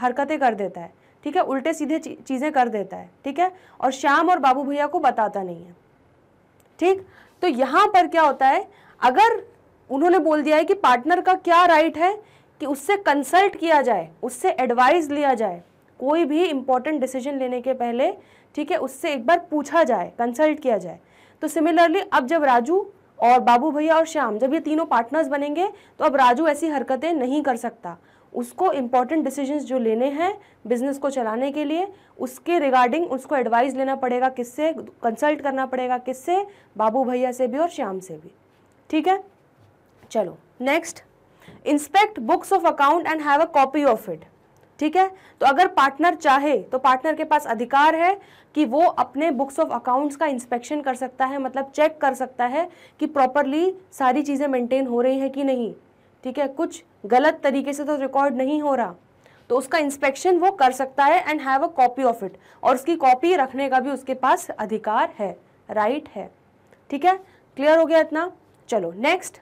हरकतें कर देता है ठीक है उल्टे सीधे चीज़ें कर देता है ठीक है और श्याम और बाबू भैया को बताता नहीं है ठीक तो यहाँ पर क्या होता है अगर उन्होंने बोल दिया है कि पार्टनर का क्या राइट है कि उससे कंसल्ट किया जाए उससे एडवाइस लिया जाए कोई भी इम्पोर्टेंट डिसीजन लेने के पहले ठीक है उससे एक बार पूछा जाए कंसल्ट किया जाए तो सिमिलरली अब जब राजू और बाबू भैया और श्याम जब ये तीनों पार्टनर्स बनेंगे तो अब राजू ऐसी हरकतें नहीं कर सकता उसको इम्पॉर्टेंट डिसीजन जो लेने हैं बिजनेस को चलाने के लिए उसके रिगार्डिंग उसको एडवाइस लेना पड़ेगा किससे कंसल्ट करना पड़ेगा किससे बाबू भैया से भी और श्याम से भी ठीक है चलो next inspect books of account and have a copy of it ठीक है तो अगर पार्टनर चाहे तो पार्टनर के पास अधिकार है कि वो अपने बुक्स ऑफ अकाउंट्स का इंस्पेक्शन कर सकता है मतलब चेक कर सकता है कि प्रॉपरली सारी चीज़ें मेंटेन हो रही हैं कि नहीं ठीक है कुछ गलत तरीके से तो रिकॉर्ड नहीं हो रहा तो उसका इंस्पेक्शन वो कर सकता है and have a copy of it और उसकी कॉपी रखने का भी उसके पास अधिकार है राइट right है ठीक है क्लियर हो गया इतना चलो next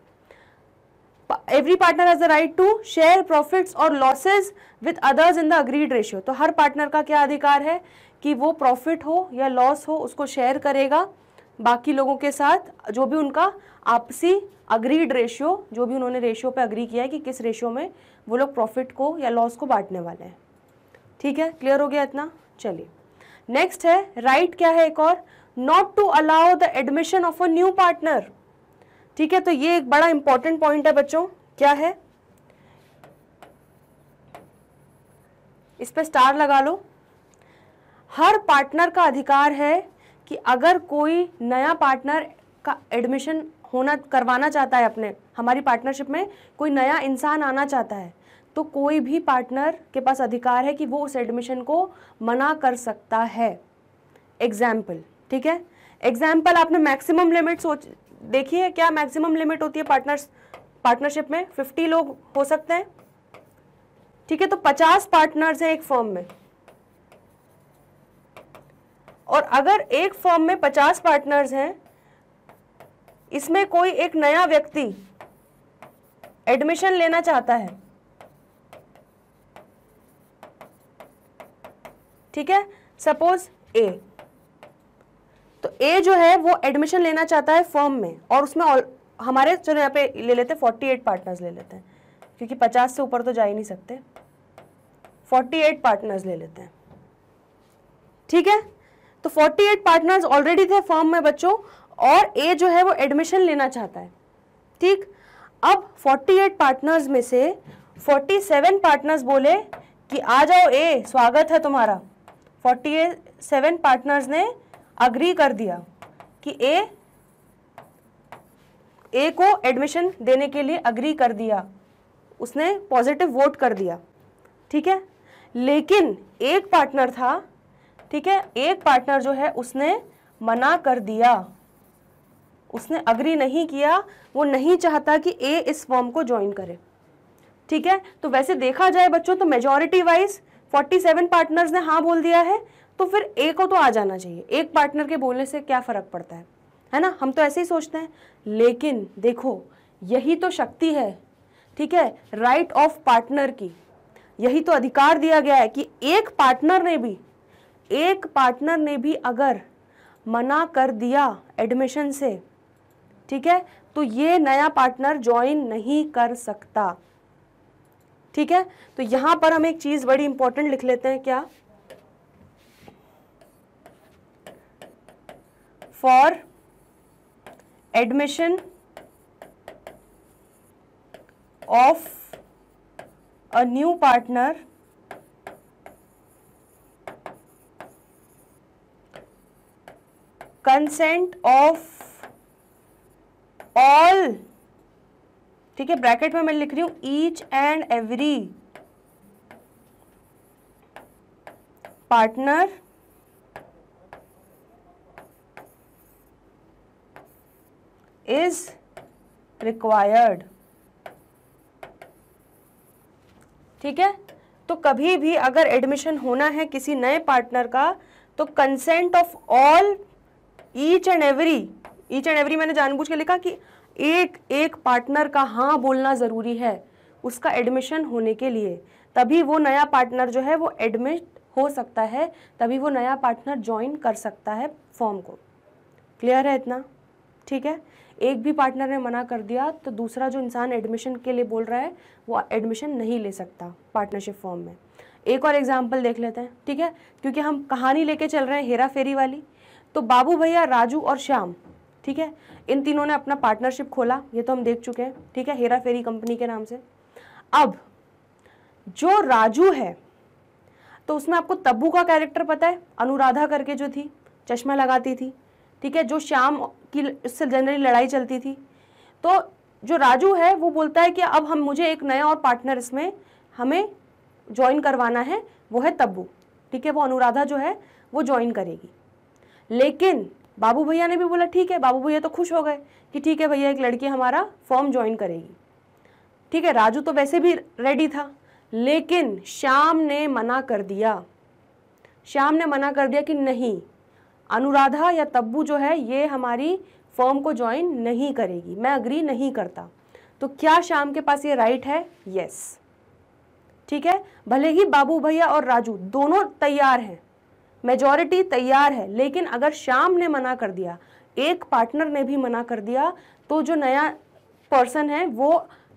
every partner has the right to share profits और losses with others in the agreed ratio तो हर पार्टनर का क्या अधिकार है कि वो प्रॉफिट हो या लॉस हो उसको शेयर करेगा बाकी लोगों के साथ जो भी उनका आपसी अग्रीड रेशियो जो भी उन्होंने रेशियो पे अग्री किया है कि किस रेशियो में वो लोग प्रॉफिट को या लॉस को बांटने वाले हैं ठीक है क्लियर हो गया इतना चलिए नेक्स्ट है राइट right क्या है एक और not to allow the admission of a new partner ठीक है तो ये एक बड़ा इंपॉर्टेंट पॉइंट है बच्चों क्या है इस पर स्टार लगा लो हर पार्टनर का अधिकार है कि अगर कोई नया पार्टनर का एडमिशन होना करवाना चाहता है अपने हमारी पार्टनरशिप में कोई नया इंसान आना चाहता है तो कोई भी पार्टनर के पास अधिकार है कि वो उस एडमिशन को मना कर सकता है एग्जाम्पल ठीक है एग्जाम्पल आपने मैक्सिमम लिमिट सोच देखिए क्या मैक्सिमम लिमिट होती है पार्टनर्स पार्टनरशिप में फिफ्टी लोग हो सकते हैं ठीक है तो पचास पार्टनर्स हैं एक फर्म में और अगर एक फर्म में पचास पार्टनर्स हैं इसमें कोई एक नया व्यक्ति एडमिशन लेना चाहता है ठीक है सपोज ए तो ए जो है वो एडमिशन लेना चाहता है फर्म में और उसमें और हमारे चलो यहाँ पे ले लेते हैं फोर्टी एट पार्टनर्स ले लेते हैं क्योंकि पचास से ऊपर तो जा ही नहीं सकते फोर्टी एट पार्टनर्स ले लेते हैं ठीक है तो फोर्टी एट पार्टनर्स ऑलरेडी थे फर्म में बच्चों और ए जो है वो एडमिशन लेना चाहता है ठीक अब 48 पार्टनर्स में से 47 पार्टनर्स बोले कि आ जाओ ए स्वागत है तुम्हारा सेवन पार्टनर्स ने अग्री कर दिया कि ए ए को एडमिशन देने के लिए अग्री कर दिया उसने पॉजिटिव वोट कर दिया ठीक है लेकिन एक पार्टनर था ठीक है एक पार्टनर जो है उसने मना कर दिया उसने अग्री नहीं किया वो नहीं चाहता कि ए इस फॉर्म को ज्वाइन करे ठीक है तो वैसे देखा जाए बच्चों तो मेजोरिटी वाइज 47 पार्टनर्स ने हाँ बोल दिया है तो फिर ए को तो आ जाना चाहिए एक पार्टनर के बोलने से क्या फ़र्क पड़ता है है ना हम तो ऐसे ही सोचते हैं लेकिन देखो यही तो शक्ति है ठीक है राइट ऑफ पार्टनर की यही तो अधिकार दिया गया है कि एक पार्टनर ने भी एक पार्टनर ने भी अगर मना कर दिया एडमिशन से ठीक है तो ये नया पार्टनर ज्वाइन नहीं कर सकता ठीक है तो यहाँ पर हम एक चीज़ बड़ी इंपॉर्टेंट लिख लेते हैं क्या for admission of a new partner consent of all ठीक है ब्रैकेट में मैं लिख रही हूं each and every partner is required ठीक है तो कभी भी अगर एडमिशन होना है किसी नए पार्टनर का तो consent of all each and every each and every मैंने जानबूझ के लिखा कि एक एक पार्टनर का हाँ बोलना ज़रूरी है उसका एडमिशन होने के लिए तभी वो नया पार्टनर जो है वो एडमिट हो सकता है तभी वो नया पार्टनर ज्वाइन कर सकता है फॉर्म को क्लियर है इतना ठीक है एक भी पार्टनर ने मना कर दिया तो दूसरा जो इंसान एडमिशन के लिए बोल रहा है वो एडमिशन नहीं ले सकता पार्टनरशिप फॉर्म में एक और एग्जाम्पल देख लेते हैं ठीक है क्योंकि हम कहानी लेके चल रहे हैं हेरा फेरी वाली तो बाबू भैया राजू और श्याम ठीक है इन तीनों ने अपना पार्टनरशिप खोला ये तो हम देख चुके हैं ठीक है हेरा फेरी कंपनी के नाम से अब जो राजू है तो उसमें आपको तब्बू का कैरेक्टर पता है अनुराधा करके जो थी चश्मा लगाती थी ठीक है जो श्याम की इससे जनरली लड़ाई चलती थी तो जो राजू है वो बोलता है कि अब हम मुझे एक नया और पार्टनर इसमें हमें ज्वाइन करवाना है वो है तब्बू ठीक है वो अनुराधा जो है वो ज्वाइन करेगी लेकिन बाबू भैया ने भी बोला ठीक है बाबू भैया तो खुश हो गए कि ठीक है भैया एक लड़की हमारा फॉर्म ज्वाइन करेगी ठीक है राजू तो वैसे भी रेडी था लेकिन श्याम ने मना कर दिया श्याम ने मना कर दिया कि नहीं अनुराधा या तब्बू जो है ये हमारी फर्म को ज्वाइन नहीं करेगी मैं अग्री नहीं करता तो क्या श्याम के पास ये राइट है यस ठीक है भले ही बाबू भैया और राजू दोनों तैयार हैं मेजॉरिटी तैयार है लेकिन अगर श्याम ने मना कर दिया एक पार्टनर ने भी मना कर दिया तो जो नया पर्सन है वो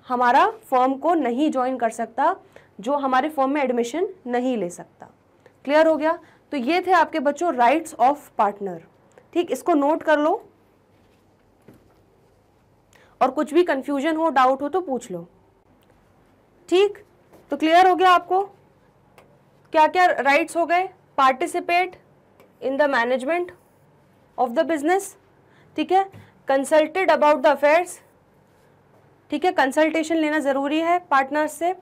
हमारा फॉर्म को नहीं ज्वाइन कर सकता जो हमारे फॉर्म में एडमिशन नहीं ले सकता क्लियर हो गया तो ये थे आपके बच्चों राइट्स ऑफ पार्टनर ठीक इसको नोट कर लो और कुछ भी कंफ्यूजन हो डाउट हो तो पूछ लो ठीक तो क्लियर हो गया आपको क्या क्या राइट्स हो गए participate in the management of the business ठीक है कंसल्टेड अबाउट द अफेयर्स ठीक है कंसल्टेशन लेना ज़रूरी है पार्टनर्स से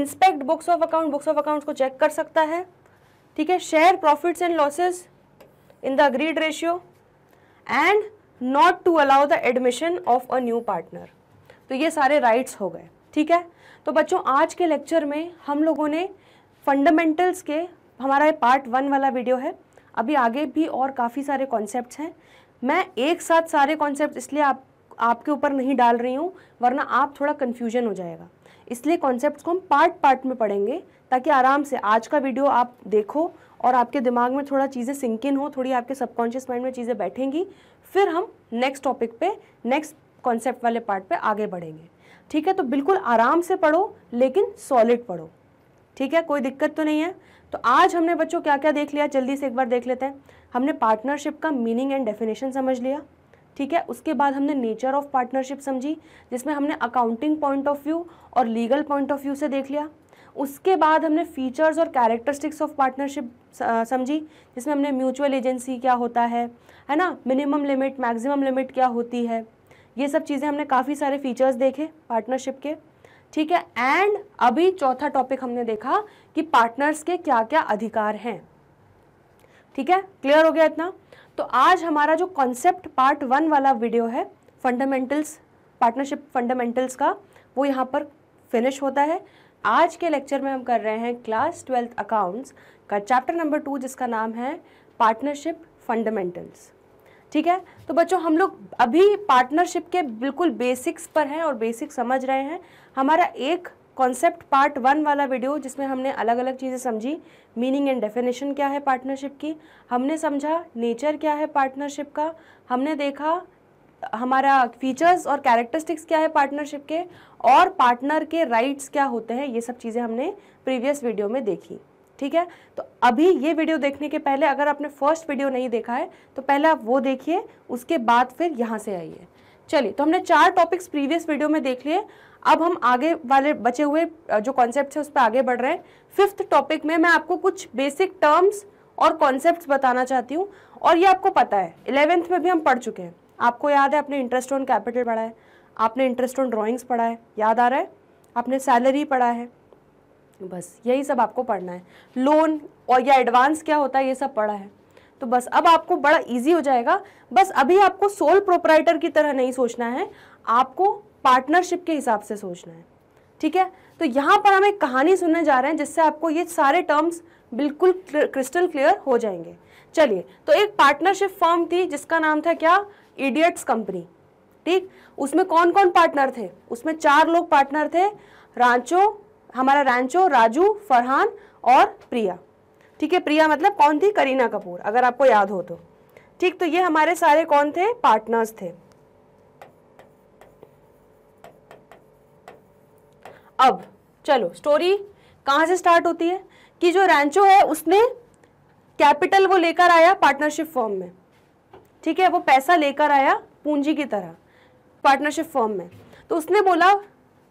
inspect books of account books of accounts को चेक कर सकता है ठीक है share profits and losses in the agreed ratio and not to allow the admission of a new partner तो ये सारे राइट्स हो गए ठीक है तो बच्चों आज के लेक्चर में हम लोगों ने फंडामेंटल्स के हमारा ये पार्ट वन वाला वीडियो है अभी आगे भी और काफ़ी सारे कॉन्सेप्ट्स हैं मैं एक साथ सारे कॉन्सेप्ट इसलिए आप आपके ऊपर नहीं डाल रही हूँ वरना आप थोड़ा कन्फ्यूजन हो जाएगा इसलिए कॉन्सेप्ट को हम पार्ट पार्ट में पढ़ेंगे ताकि आराम से आज का वीडियो आप देखो और आपके दिमाग में थोड़ा चीज़ें सिंकिन हो थोड़ी आपके सबकॉन्शियस माइंड में चीज़ें बैठेंगी फिर हम नेक्स्ट टॉपिक पे नेक्स्ट कॉन्सेप्ट वाले पार्ट पे आगे बढ़ेंगे ठीक है तो बिल्कुल आराम से पढ़ो लेकिन सॉलिड पढ़ो ठीक है कोई दिक्कत तो नहीं है तो आज हमने बच्चों क्या क्या देख लिया जल्दी से एक बार देख लेते हैं हमने पार्टनरशिप का मीनिंग एंड डेफिनेशन समझ लिया ठीक है उसके बाद हमने नेचर ऑफ पार्टनरशिप समझी जिसमें हमने अकाउंटिंग पॉइंट ऑफ व्यू और लीगल पॉइंट ऑफ व्यू से देख लिया उसके बाद हमने फीचर्स और कैरेक्टरिस्टिक्स ऑफ पार्टनरशिप समझी जिसमें हमने म्यूचुअल एजेंसी क्या होता है है ना मिनिमम लिमिट मैक्सिमम लिमिट क्या होती है ये सब चीज़ें हमने काफ़ी सारे फीचर्स देखे पार्टनरशिप के ठीक है एंड अभी चौथा टॉपिक हमने देखा कि पार्टनर्स के क्या क्या अधिकार हैं ठीक है क्लियर हो गया इतना तो आज हमारा जो कॉन्सेप्ट पार्ट वन वाला वीडियो है फंडामेंटल्स पार्टनरशिप फंडामेंटल्स का वो यहाँ पर फिनिश होता है आज के लेक्चर में हम कर रहे हैं क्लास ट्वेल्थ अकाउंट्स का चैप्टर नंबर टू जिसका नाम है पार्टनरशिप फंडामेंटल्स ठीक है तो बच्चों हम लोग अभी पार्टनरशिप के बिल्कुल बेसिक्स पर हैं और बेसिक समझ रहे हैं हमारा एक कॉन्सेप्ट पार्ट वन वाला वीडियो जिसमें हमने अलग अलग चीज़ें समझी मीनिंग एंड डेफिनेशन क्या है पार्टनरशिप की हमने समझा नेचर क्या है पार्टनरशिप का हमने देखा हमारा फीचर्स और कैरेक्टरिस्टिक्स क्या है पार्टनरशिप के और पार्टनर के राइट्स क्या होते हैं ये सब चीज़ें हमने प्रीवियस वीडियो में देखी ठीक है तो अभी ये वीडियो देखने के पहले अगर आपने फर्स्ट वीडियो नहीं देखा है तो पहले आप वो देखिए उसके बाद फिर यहाँ से आइए चलिए तो हमने चार टॉपिक्स प्रीवियस वीडियो में देख लिए अब हम आगे वाले बचे हुए जो कॉन्सेप्ट है उस पर आगे बढ़ रहे हैं फिफ्थ टॉपिक में मैं आपको कुछ बेसिक टर्म्स और कॉन्सेप्ट बताना चाहती हूँ और ये आपको पता है इलेवेंथ में भी हम पढ़ चुके हैं आपको याद है अपने इंटरेस्ट ऑन कैपिटल बढ़ा है आपने इंटरेस्ट ऑन ड्राइंग्स पढ़ा है याद आ रहा है आपने सैलरी पढ़ा है बस यही सब आपको पढ़ना है लोन और या एडवांस क्या होता है ये सब पढ़ा है तो बस अब आपको बड़ा इजी हो जाएगा बस अभी आपको सोल प्रोपराइटर की तरह नहीं सोचना है आपको पार्टनरशिप के हिसाब से सोचना है ठीक है तो यहाँ पर हम एक कहानी सुनने जा रहे हैं जिससे आपको ये सारे टर्म्स बिल्कुल क्रिस्टल क्लियर हो जाएंगे चलिए तो एक पार्टनरशिप फॉर्म थी जिसका नाम था क्या इडियट्स कंपनी ठीक उसमें कौन कौन पार्टनर थे उसमें चार लोग पार्टनर थे रांचो हमारा रांचो राजू फरहान और प्रिया ठीक है प्रिया मतलब कौन थी करीना कपूर अगर आपको याद हो तो ठीक तो ये हमारे सारे कौन थे पार्टनर्स थे अब चलो स्टोरी कहां से स्टार्ट होती है कि जो रैंचो है उसने कैपिटल वो लेकर आया पार्टनरशिप फॉर्म में ठीक है वो पैसा लेकर आया पूंजी की तरह पार्टनरशिप फॉर्म में तो उसने बोला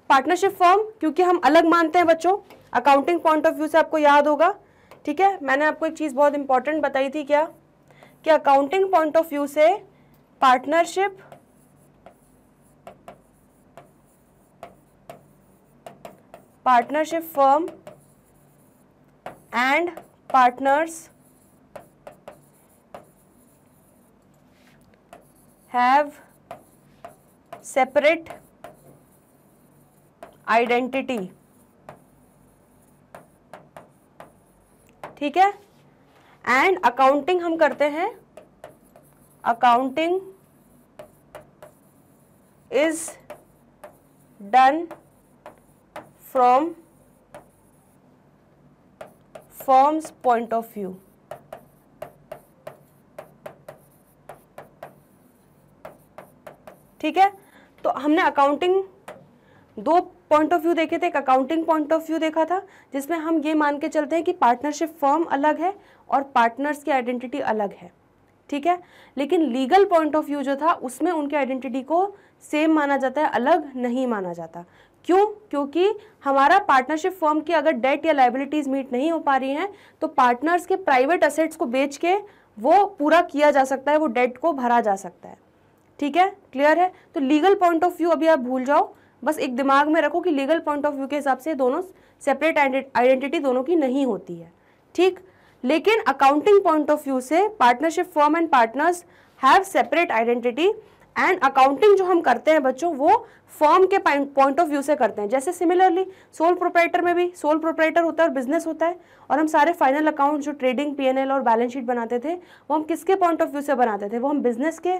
पार्टनरशिप फॉर्म क्योंकि हम अलग मानते हैं बच्चों अकाउंटिंग पॉइंट ऑफ व्यू से आपको याद होगा ठीक है मैंने आपको एक चीज़ बहुत इंपॉर्टेंट बताई थी क्या कि अकाउंटिंग पॉइंट ऑफ व्यू से partnership partnership firm and partners have separate identity ठीक है एंड अकाउंटिंग हम करते हैं accounting is done from firm's point of view ठीक है तो हमने अकाउंटिंग दो पॉइंट ऑफ व्यू देखे थे एक अकाउंटिंग पॉइंट ऑफ व्यू देखा था जिसमें हम ये मान के चलते हैं कि पार्टनरशिप फॉर्म अलग है और पार्टनर्स की आइडेंटिटी अलग है ठीक है लेकिन लीगल पॉइंट ऑफ व्यू जो था उसमें उनकी आइडेंटिटी को सेम माना जाता है अलग नहीं माना जाता क्यों क्योंकि हमारा पार्टनरशिप फॉर्म की अगर डेट या लाइबिलिटीज़ मीट नहीं हो पा रही हैं तो पार्टनर्स के प्राइवेट असेट्स को बेच के वो पूरा किया जा सकता है वो डेट को भरा जा सकता है ठीक है क्लियर है तो लीगल पॉइंट ऑफ व्यू अभी आप भूल जाओ बस एक दिमाग में रखो कि लीगल पॉइंट ऑफ व्यू के हिसाब से दोनों सेपरेट आइडेंटिटी दोनों की नहीं होती है ठीक लेकिन अकाउंटिंग पॉइंट ऑफ व्यू से partnership firm and partners have separate identity and accounting जो हम करते हैं बच्चों वो फॉर्म के पॉइंट ऑफ व्यू से करते हैं जैसे सिमिलरली सोल प्रोपराइटर में भी सोल प्रोपराइटर होता है और बिजनेस होता है और हम सारे फाइनल अकाउंट जो ट्रेडिंग पीएनएल और बैलेंस शीट बनाते थे वो हम किसके पॉइंट ऑफ व्यू से बनाते थे वो हम बिजनेस के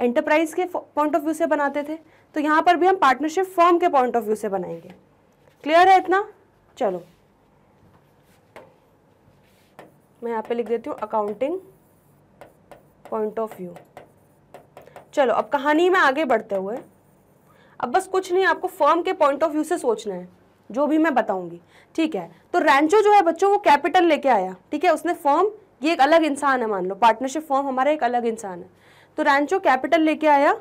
एंटरप्राइज के पॉइंट ऑफ व्यू से बनाते थे तो यहाँ पर भी हम पार्टनरशिप फॉर्म के पॉइंट ऑफ व्यू से बनाएंगे क्लियर है इतना चलो मैं यहाँ पे लिख देती हूँ अकाउंटिंग पॉइंट ऑफ व्यू चलो अब कहानी में आगे बढ़ते हुए अब बस कुछ नहीं आपको फर्म के पॉइंट ऑफ व्यू से सोचना है जो भी मैं बताऊंगी ठीक है तो रैंचो जो है बच्चों वो कैपिटल लेके आया ठीक है उसने फर्म ये एक अलग इंसान है मान लो पार्टनरशिप फॉर्म हमारा एक अलग इंसान है तो रैंचो कैपिटल लेके आया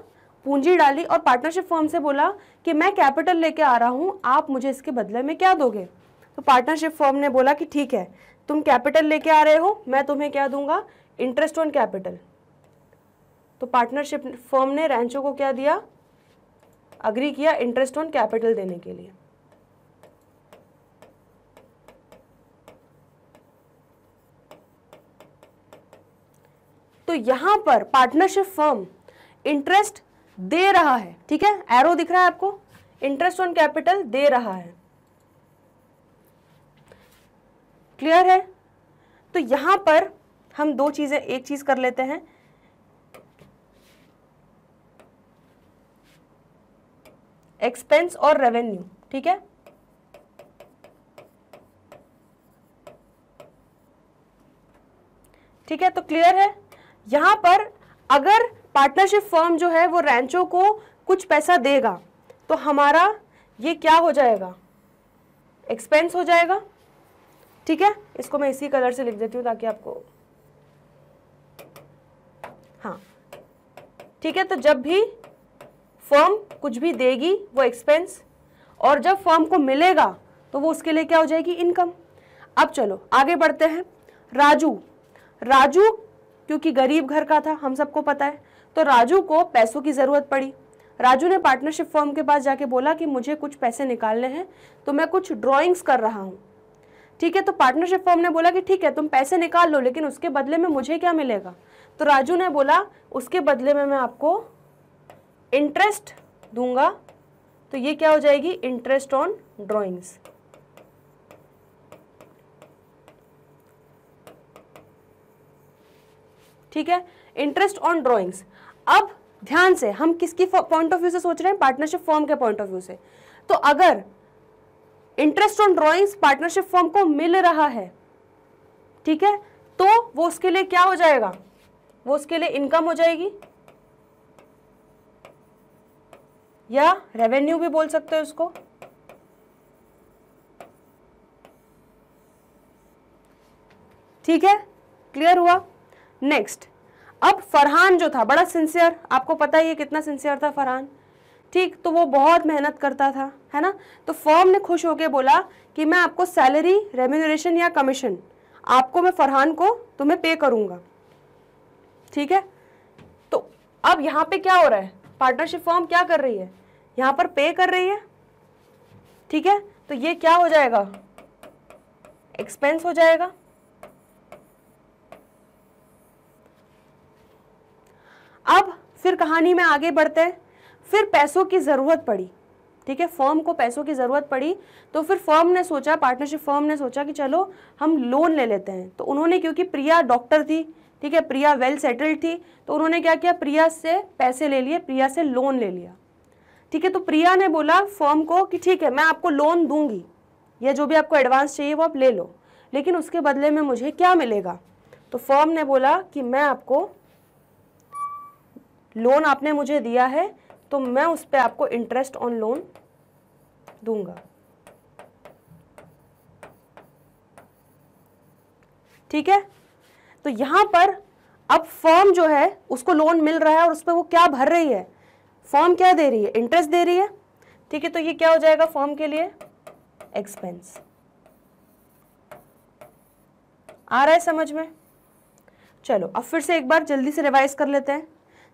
पूंजी डाली और पार्टनरशिप फॉर्म से बोला कि मैं कैपिटल लेके आ रहा हूँ आप मुझे इसके बदले में क्या दोगे तो पार्टनरशिप फॉर्म ने बोला कि ठीक है तुम कैपिटल लेके आ रहे हो मैं तुम्हें क्या दूंगा इंटरेस्ट ऑन कैपिटल तो पार्टनरशिप फॉर्म ने रैंचो को क्या दिया अग्री किया इंटरेस्ट ऑन कैपिटल देने के लिए तो यहां पर पार्टनरशिप फर्म इंटरेस्ट दे रहा है ठीक है एरो दिख रहा है आपको इंटरेस्ट ऑन कैपिटल दे रहा है क्लियर है तो यहां पर हम दो चीज़ें एक चीज़ कर लेते हैं एक्सपेंस और रेवेन्यू ठीक है ठीक है तो क्लियर है यहाँ पर अगर पार्टनरशिप फर्म जो है वो रैंचो को कुछ पैसा देगा तो हमारा ये क्या हो जाएगा एक्सपेंस हो जाएगा ठीक है इसको मैं इसी कलर से लिख देती हूँ ताकि आपको हाँ ठीक है तो जब भी फर्म कुछ भी देगी वो एक्सपेंस और जब फर्म को मिलेगा तो वो उसके लिए क्या हो जाएगी इनकम अब चलो आगे बढ़ते हैं राजू राजू क्योंकि गरीब घर का था हम सबको पता है तो राजू को पैसों की ज़रूरत पड़ी राजू ने पार्टनरशिप फर्म के पास जाके बोला कि मुझे कुछ पैसे निकालने हैं तो मैं कुछ ड्राइंग्स कर रहा हूँ ठीक है तो पार्टनरशिप फर्म ने बोला कि ठीक है तुम पैसे निकाल लो लेकिन उसके बदले में मुझे क्या मिलेगा तो राजू ने बोला उसके बदले में मैं आपको इंटरेस्ट दूंगा तो ये क्या हो जाएगी इंटरेस्ट ऑन ड्राइंग्स ठीक है इंटरेस्ट ऑन ड्रॉइंग्स अब ध्यान से हम किसकी पॉइंट ऑफ व्यू से सोच रहे हैं पार्टनरशिप फॉर्म के पॉइंट ऑफ व्यू से तो अगर interest on drawings partnership firm को मिल रहा है ठीक है तो वो उसके लिए क्या हो जाएगा वो उसके लिए इनकम हो जाएगी या रेवेन्यू भी बोल सकते हो उसको ठीक है क्लियर हुआ नेक्स्ट अब फरहान जो था बड़ा सिंसियर आपको पता ही है कितना सिंसियर था फरहान ठीक तो वो बहुत मेहनत करता था है ना तो फॉर्म ने खुश होकर बोला कि मैं आपको सैलरी रेम्यूनरेशन या कमीशन आपको मैं फरहान को तुम्हें पे करूँगा ठीक है तो अब यहाँ पे क्या हो रहा है पार्टनरशिप फॉर्म क्या कर रही है यहाँ पर पे कर रही है ठीक है तो ये क्या हो जाएगा एक्सपेंस हो जाएगा अब फिर कहानी में आगे बढ़ते फिर पैसों की ज़रूरत पड़ी ठीक है फर्म को पैसों की ज़रूरत पड़ी तो फिर फर्म ने सोचा पार्टनरशिप फर्म ने सोचा कि चलो हम लोन ले लेते हैं तो उन्होंने क्योंकि प्रिया डॉक्टर थी ठीक है प्रिया वेल सेटल्ड थी तो उन्होंने क्या किया प्रिया से पैसे ले लिए प्रिया से लोन ले लिया ठीक है तो प्रिया ने बोला फर्म को कि ठीक है मैं आपको लोन दूंगी या जो भी आपको एडवांस चाहिए वो आप ले लो लेकिन उसके बदले में मुझे क्या मिलेगा तो फर्म ने बोला कि मैं आपको लोन आपने मुझे दिया है तो मैं उस पर आपको इंटरेस्ट ऑन लोन दूंगा ठीक है तो यहां पर अब फॉर्म जो है उसको लोन मिल रहा है और उस पर वो क्या भर रही है फॉर्म क्या दे रही है इंटरेस्ट दे रही है ठीक है तो ये क्या हो जाएगा फॉर्म के लिए एक्सपेंस आ रहा है समझ में चलो अब फिर से एक बार जल्दी से रिवाइज कर लेते हैं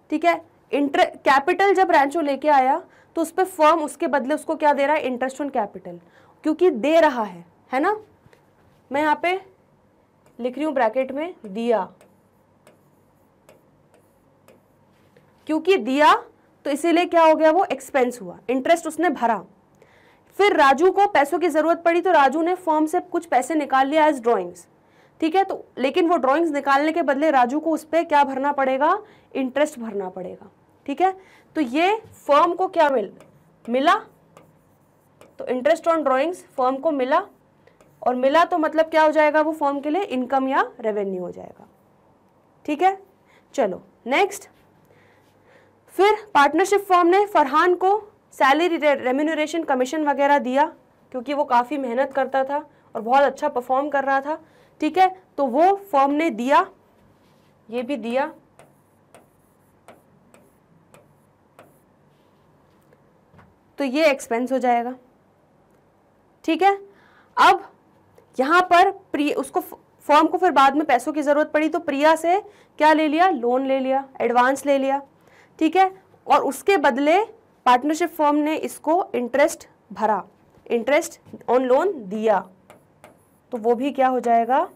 ठीक है इंटर कैपिटल जब रैंचो लेके आया तो उस पर फर्म उसके बदले उसको क्या दे रहा है इंटरेस्ट ऑन कैपिटल क्योंकि दे रहा है है ना मैं यहाँ पे लिख रही हूँ ब्रैकेट में दिया क्योंकि दिया तो इसीलिए क्या हो गया वो एक्सपेंस हुआ इंटरेस्ट उसने भरा फिर राजू को पैसों की ज़रूरत पड़ी तो राजू ने फॉर्म से कुछ पैसे निकाल लिया एज ड्रॉइंग्स ठीक है तो लेकिन वो ड्रॉइंग्स निकालने के बदले राजू को उस पर क्या भरना पड़ेगा इंटरेस्ट भरना पड़ेगा ठीक है तो ये फर्म को क्या मिल मिला तो इंटरेस्ट ऑन ड्रॉइंग्स फर्म को मिला और मिला तो मतलब क्या हो जाएगा वो फर्म के लिए इनकम या रेवेन्यू हो जाएगा ठीक है चलो नेक्स्ट फिर पार्टनरशिप फॉर्म ने फरहान को सैलरी रेम्यूनरेशन कमीशन वगैरह दिया क्योंकि वो काफ़ी मेहनत करता था और बहुत अच्छा परफॉर्म कर रहा था ठीक है तो वो फॉर्म ने दिया ये भी दिया तो ये एक्सपेंस हो जाएगा ठीक है अब यहां पर प्रिय उसको फॉर्म को फिर बाद में पैसों की ज़रूरत पड़ी तो प्रिया से क्या ले लिया लोन ले लिया एडवांस ले लिया ठीक है और उसके बदले पार्टनरशिप फॉर्म ने इसको इंटरेस्ट भरा इंटरेस्ट ऑन लोन दिया तो वो भी क्या हो जाएगा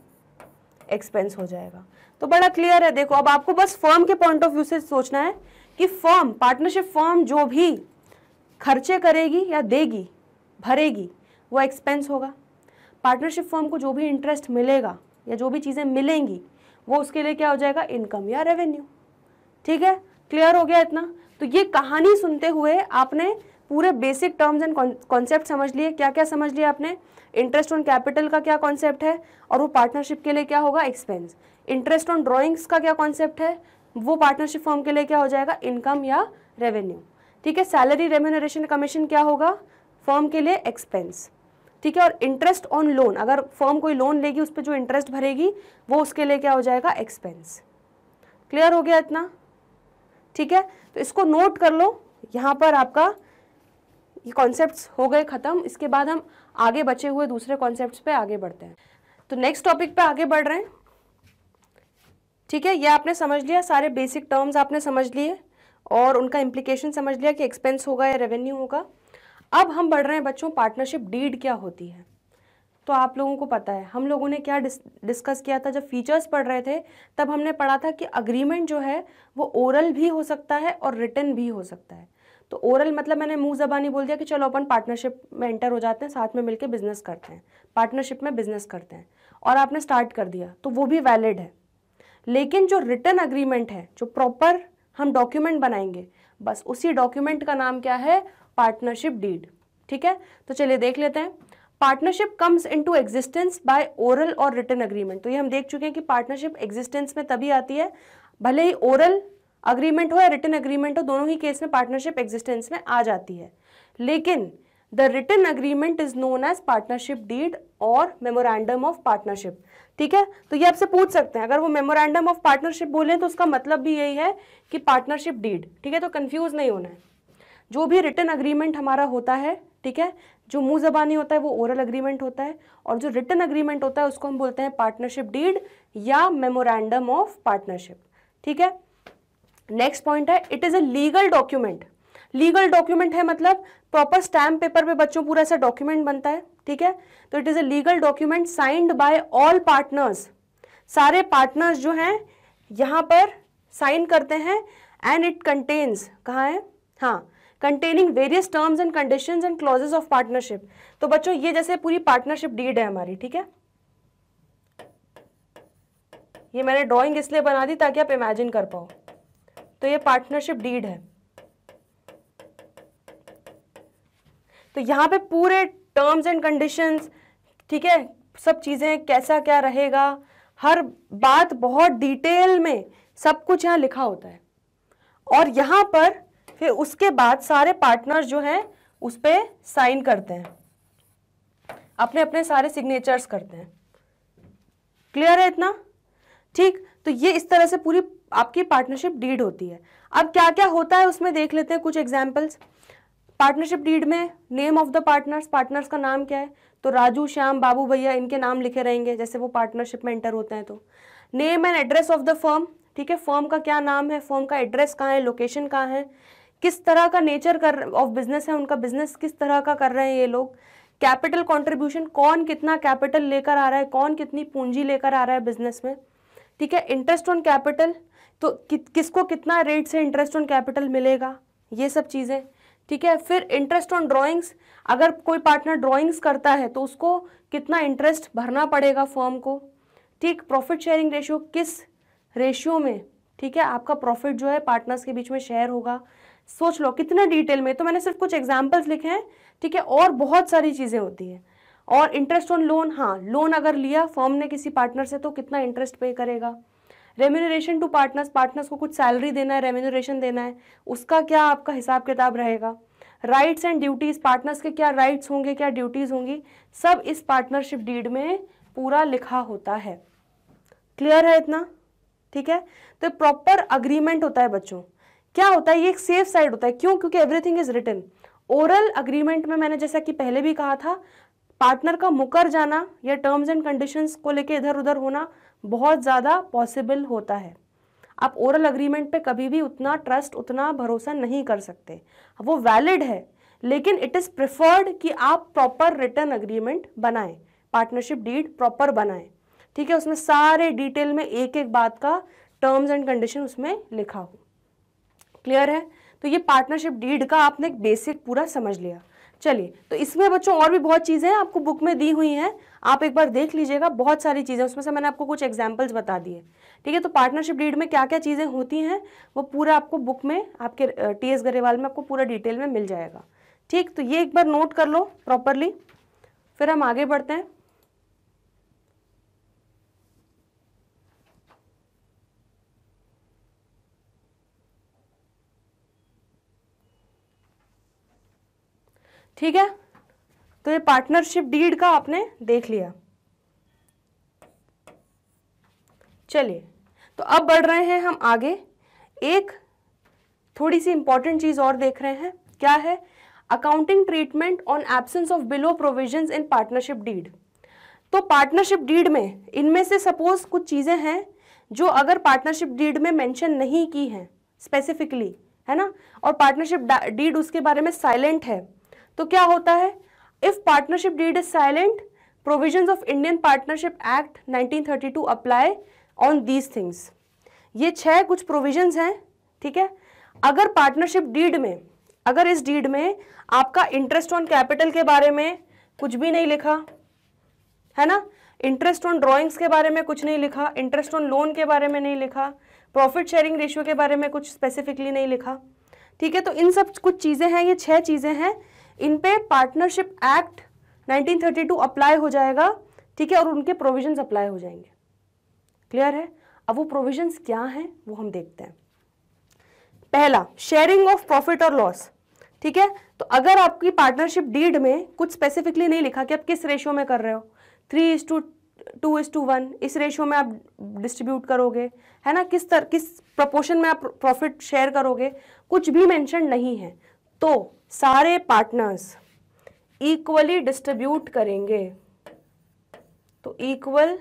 एक्सपेंस हो जाएगा तो बड़ा क्लियर है देखो अब आपको बस फर्म के पॉइंट ऑफ व्यू से सोचना है कि फर्म पार्टनरशिप फर्म जो भी खर्चे करेगी या देगी भरेगी वो एक्सपेंस होगा पार्टनरशिप फर्म को जो भी इंटरेस्ट मिलेगा या जो भी चीज़ें मिलेंगी वो उसके लिए क्या हो जाएगा इनकम या रेवेन्यू ठीक है क्लियर हो गया इतना तो ये कहानी सुनते हुए आपने पूरे बेसिक टर्म्स एंड कॉन्सेप्ट समझ लिए क्या क्या समझ लिया आपने इंटरेस्ट ऑन कैपिटल का क्या कॉन्सेप्ट है और वो पार्टनरशिप के लिए क्या होगा एक्सपेंस इंटरेस्ट ऑन ड्रॉइंग्स का क्या कॉन्सेप्ट है वो पार्टनरशिप फॉर्म के लिए क्या हो जाएगा इनकम या रेवेन्यू ठीक है सैलरी रेम्यूनरेशन कमीशन क्या होगा फॉर्म के लिए एक्सपेंस ठीक है और इंटरेस्ट ऑन लोन अगर फॉर्म कोई लोन लेगी उस पर जो इंटरेस्ट भरेगी वो उसके लिए क्या हो जाएगा एक्सपेंस क्लियर हो गया इतना ठीक है तो इसको नोट कर लो यहाँ पर आपका ये कॉन्सेप्ट्स हो गए ख़त्म इसके बाद हम आगे बचे हुए दूसरे कॉन्सेप्ट्स पे आगे बढ़ते हैं तो नेक्स्ट टॉपिक पे आगे बढ़ रहे हैं ठीक है ये आपने समझ लिया सारे बेसिक टर्म्स आपने समझ लिए और उनका इम्प्लीकेशन समझ लिया कि एक्सपेंस होगा या रेवेन्यू होगा अब हम बढ़ रहे हैं बच्चों पार्टनरशिप डीड क्या होती है तो आप लोगों को पता है हम लोगों ने क्या डिस, डिस्कस किया था जब फीचर्स पढ़ रहे थे तब हमने पढ़ा था कि अग्रीमेंट जो है वो ओरल भी हो सकता है और रिटर्न भी हो सकता है तो ओरल मतलब मैंने मुंह जबानी बोल दिया कि चलो अपन पार्टनरशिप में एंटर हो जाते हैं साथ में मिलकर बिजनेस करते हैं पार्टनरशिप में बिजनेस करते हैं और आपने स्टार्ट कर दिया तो वो भी वैलिड है लेकिन जो रिटर्न अग्रीमेंट है जो प्रॉपर हम डॉक्यूमेंट बनाएंगे बस उसी डॉक्यूमेंट का नाम क्या है पार्टनरशिप डीड ठीक है तो चलिए देख लेते हैं partnership comes into existence by oral or written agreement तो ये हम देख चुके हैं कि पार्टनरशिप एग्जिस्टेंस में तभी आती है भले ही ओरल अग्रीमेंट हो या रिटर्न अग्रीमेंट हो दोनों ही केस में पार्टनरशिप एग्जिस्टेंस में आ जाती है लेकिन the written agreement is known as partnership deed or memorandum of partnership ठीक है तो ये आपसे पूछ सकते हैं अगर वो मेमोरेंडम ऑफ पार्टनरशिप बोले तो उसका मतलब भी यही है कि पार्टनरशिप डीड ठीक है तो कन्फ्यूज नहीं होना है जो भी रिटर्न अग्रीमेंट हमारा होता है ठीक है जो मुंह जबानी होता है वो ओरल अग्रीमेंट होता है और जो रिटर्न अग्रीमेंट होता है उसको हम बोलते हैं पार्टनरशिप डीड या मेमोरेंडम ऑफ पार्टनरशिप ठीक है नेक्स्ट पॉइंट है it is a legal document legal document है मतलब प्रॉपर स्टैम्प पेपर पे बच्चों पूरा ऐसा डॉक्यूमेंट बनता है ठीक है तो it is a legal document signed by all partners सारे पार्टनर्स जो हैं यहाँ पर साइन करते हैं एंड इट कंटेन्स कहाँ है हाँ containing various terms and condition and clauses of partnership तो बच्चों ये जैसे पूरी पार्टनरशिप डीड है हमारी ठीक है ये मैंने ड्राइंग इसलिए बना दी ताकि आप इमेजिन कर पाओ तो ये पार्टनरशिप डीड है तो यहां पे पूरे टर्म्स एंड कंडीशंस ठीक है सब चीज़ें कैसा क्या रहेगा हर बात बहुत डिटेल में सब कुछ यहां लिखा होता है और यहां पर फिर उसके बाद सारे पार्टनर्स जो हैं उस पर साइन करते हैं अपने अपने सारे सिग्नेचर्स करते हैं क्लियर है इतना ठीक तो ये इस तरह से पूरी आपकी पार्टनरशिप डीड होती है अब क्या क्या होता है उसमें देख लेते हैं कुछ एग्जाम्पल्स पार्टनरशिप डीड में name of the partners partners का नाम क्या है तो राजू श्याम बाबू भैया इनके नाम लिखे रहेंगे जैसे वो पार्टनरशिप में एंटर होते हैं तो name and address of the firm ठीक है फर्म का क्या नाम है फर्म का एड्रेस कहाँ है लोकेशन कहाँ है किस तरह का नेचर कर ऑफ बिजनेस है उनका बिजनेस किस तरह का कर रहे हैं ये लोग कैपिटल कॉन्ट्रीब्यूशन कौन कितना कैपिटल लेकर आ रहा है कौन कितनी पूंजी लेकर आ रहा है बिजनेस में ठीक है इंटरेस्ट ऑन कैपिटल तो कि, किसको कितना रेट से इंटरेस्ट ऑन कैपिटल मिलेगा ये सब चीज़ें ठीक है फिर इंटरेस्ट ऑन ड्राइंग्स अगर कोई पार्टनर ड्राइंग्स करता है तो उसको कितना इंटरेस्ट भरना पड़ेगा फर्म को ठीक प्रॉफिट शेयरिंग रेशियो किस रेशियो में ठीक है आपका प्रॉफिट जो है पार्टनर्स के बीच में शेयर होगा सोच लो कितना डिटेल में तो मैंने सिर्फ कुछ एग्जाम्पल्स लिखे हैं ठीक है और बहुत सारी चीज़ें होती हैं और इंटरेस्ट ऑन लोन हाँ लोन अगर लिया फर्म ने किसी पार्टनर से तो कितना इंटरेस्ट पे करेगा रेम्यूनरेशन टू पार्टनर्स पार्टनर्स को कुछ सैलरी देना है रेम्यूनरेशन देना है उसका क्या आपका हिसाब किताब रहेगा राइट्स एंड ड्यूटीज़ पार्टनर्स के क्या राइट्स होंगे क्या ड्यूटीज़ होंगी सब इस पार्टनरशिप डीड में पूरा लिखा होता है क्लियर है इतना ठीक है तो प्रॉपर अग्रीमेंट होता है बच्चों क्या होता है ये एक सेफ साइड होता है क्यों क्योंकि everything is written oral agreement में मैंने जैसा कि पहले भी कहा था पार्टनर का मुकर जाना या टर्म्स एंड कंडीशंस को लेके इधर उधर होना बहुत ज़्यादा पॉसिबल होता है आप ओरल अग्रीमेंट पे कभी भी उतना ट्रस्ट उतना भरोसा नहीं कर सकते वो वैलिड है लेकिन इट इज़ प्रिफर्ड कि आप प्रॉपर रिटर्न अग्रीमेंट बनाएं पार्टनरशिप डीड प्रॉपर बनाएं ठीक है उसमें सारे डिटेल में एक एक बात का टर्म्स एंड कंडीशन उसमें लिखा हो क्लियर है तो ये पार्टनरशिप डीड का आपने एक बेसिक पूरा समझ लिया चलिए तो इसमें बच्चों और भी बहुत चीज़ें आपको बुक में दी हुई हैं आप एक बार देख लीजिएगा बहुत सारी चीज़ें उसमें से मैंने आपको कुछ एग्जाम्पल्स बता दिए ठीक है तो पार्टनरशिप डीड में क्या क्या चीज़ें होती हैं वो पूरा आपको बुक में आपके टी एस गरेवाल में आपको पूरा डिटेल में मिल जाएगा ठीक तो ये एक बार नोट कर लो प्रॉपरली फिर हम आगे बढ़ते हैं ठीक है तो ये पार्टनरशिप डीड का आपने देख लिया चलिए तो अब बढ़ रहे हैं हम आगे एक थोड़ी सी इंपॉर्टेंट चीज़ और देख रहे हैं क्या है accounting treatment on absence of below provisions in partnership deed तो पार्टनरशिप डीड में इनमें से सपोज कुछ चीज़ें हैं जो अगर पार्टनरशिप डीड में मेंशन नहीं की हैं स्पेसिफिकली है ना और पार्टनरशिप डीड उसके बारे में साइलेंट है तो क्या होता है if partnership deed is silent provisions of indian partnership act 1932 apply on these things ये छह कुछ प्रोविजन हैं ठीक है अगर पार्टनरशिप डीड में अगर इस डीड में आपका इंटरेस्ट ऑन कैपिटल के बारे में कुछ भी नहीं लिखा है ना इंटरेस्ट ऑन ड्राइंग्स के बारे में कुछ नहीं लिखा इंटरेस्ट ऑन लोन के बारे में नहीं लिखा प्रॉफिट शेयरिंग रेशियो के बारे में कुछ स्पेसिफिकली नहीं लिखा ठीक है तो इन सब कुछ चीज़ें हैं ये छह चीज़ें हैं इन पे पार्टनरशिप एक्ट 1932 अप्लाई हो जाएगा ठीक है और उनके प्रोविजंस अप्लाई हो जाएंगे क्लियर है अब वो प्रोविजंस क्या हैं वो हम देखते हैं पहला शेयरिंग ऑफ प्रॉफिट और लॉस ठीक है तो अगर आपकी पार्टनरशिप डीड में कुछ स्पेसिफिकली नहीं लिखा कि आप किस रेशियो में कर रहे हो three is to two is to one इस रेशियो में आप डिस्ट्रीब्यूट करोगे है ना किस तरह किस प्रपोर्शन में आप प्रॉफिट शेयर करोगे कुछ भी मैंशन नहीं है तो सारे पार्टनर्स इक्वली डिस्ट्रीब्यूट करेंगे तो इक्वल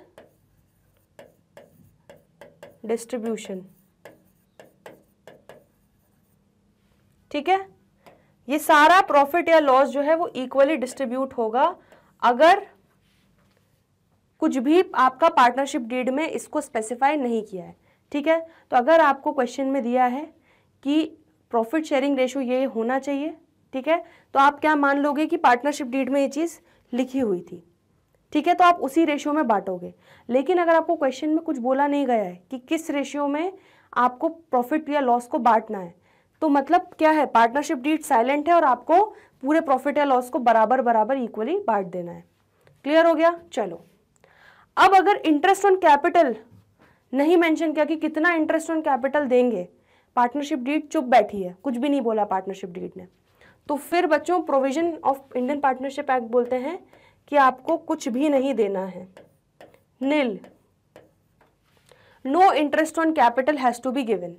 डिस्ट्रीब्यूशन ठीक है ये सारा प्रॉफिट या लॉस जो है वो इक्वली डिस्ट्रीब्यूट होगा अगर कुछ भी आपका पार्टनरशिप डीड में इसको स्पेसिफाई नहीं किया है ठीक है तो अगर आपको क्वेश्चन में दिया है कि प्रॉफिट शेयरिंग रेशो ये होना चाहिए ठीक है तो आप क्या मान लोगे कि पार्टनरशिप डीड में ये चीज़ लिखी हुई थी ठीक है तो आप उसी रेशियो में बांटोगे लेकिन अगर आपको क्वेश्चन में कुछ बोला नहीं गया है कि किस रेशियो में आपको प्रॉफिट या लॉस को बांटना है तो मतलब क्या है पार्टनरशिप डीड साइलेंट है और आपको पूरे प्रॉफिट या लॉस को बराबर बराबर इक्वली बांट देना है क्लियर हो गया चलो अब अगर इंटरेस्ट ऑन कैपिटल नहीं मेंशन किया कि कितना इंटरेस्ट ऑन कैपिटल देंगे पार्टनरशिप डीड चुप बैठी है कुछ भी नहीं बोला पार्टनरशिप डीड ने तो फिर बच्चों provision of Indian partnership act बोलते हैं कि आपको कुछ भी नहीं देना है nil no interest on capital has to be given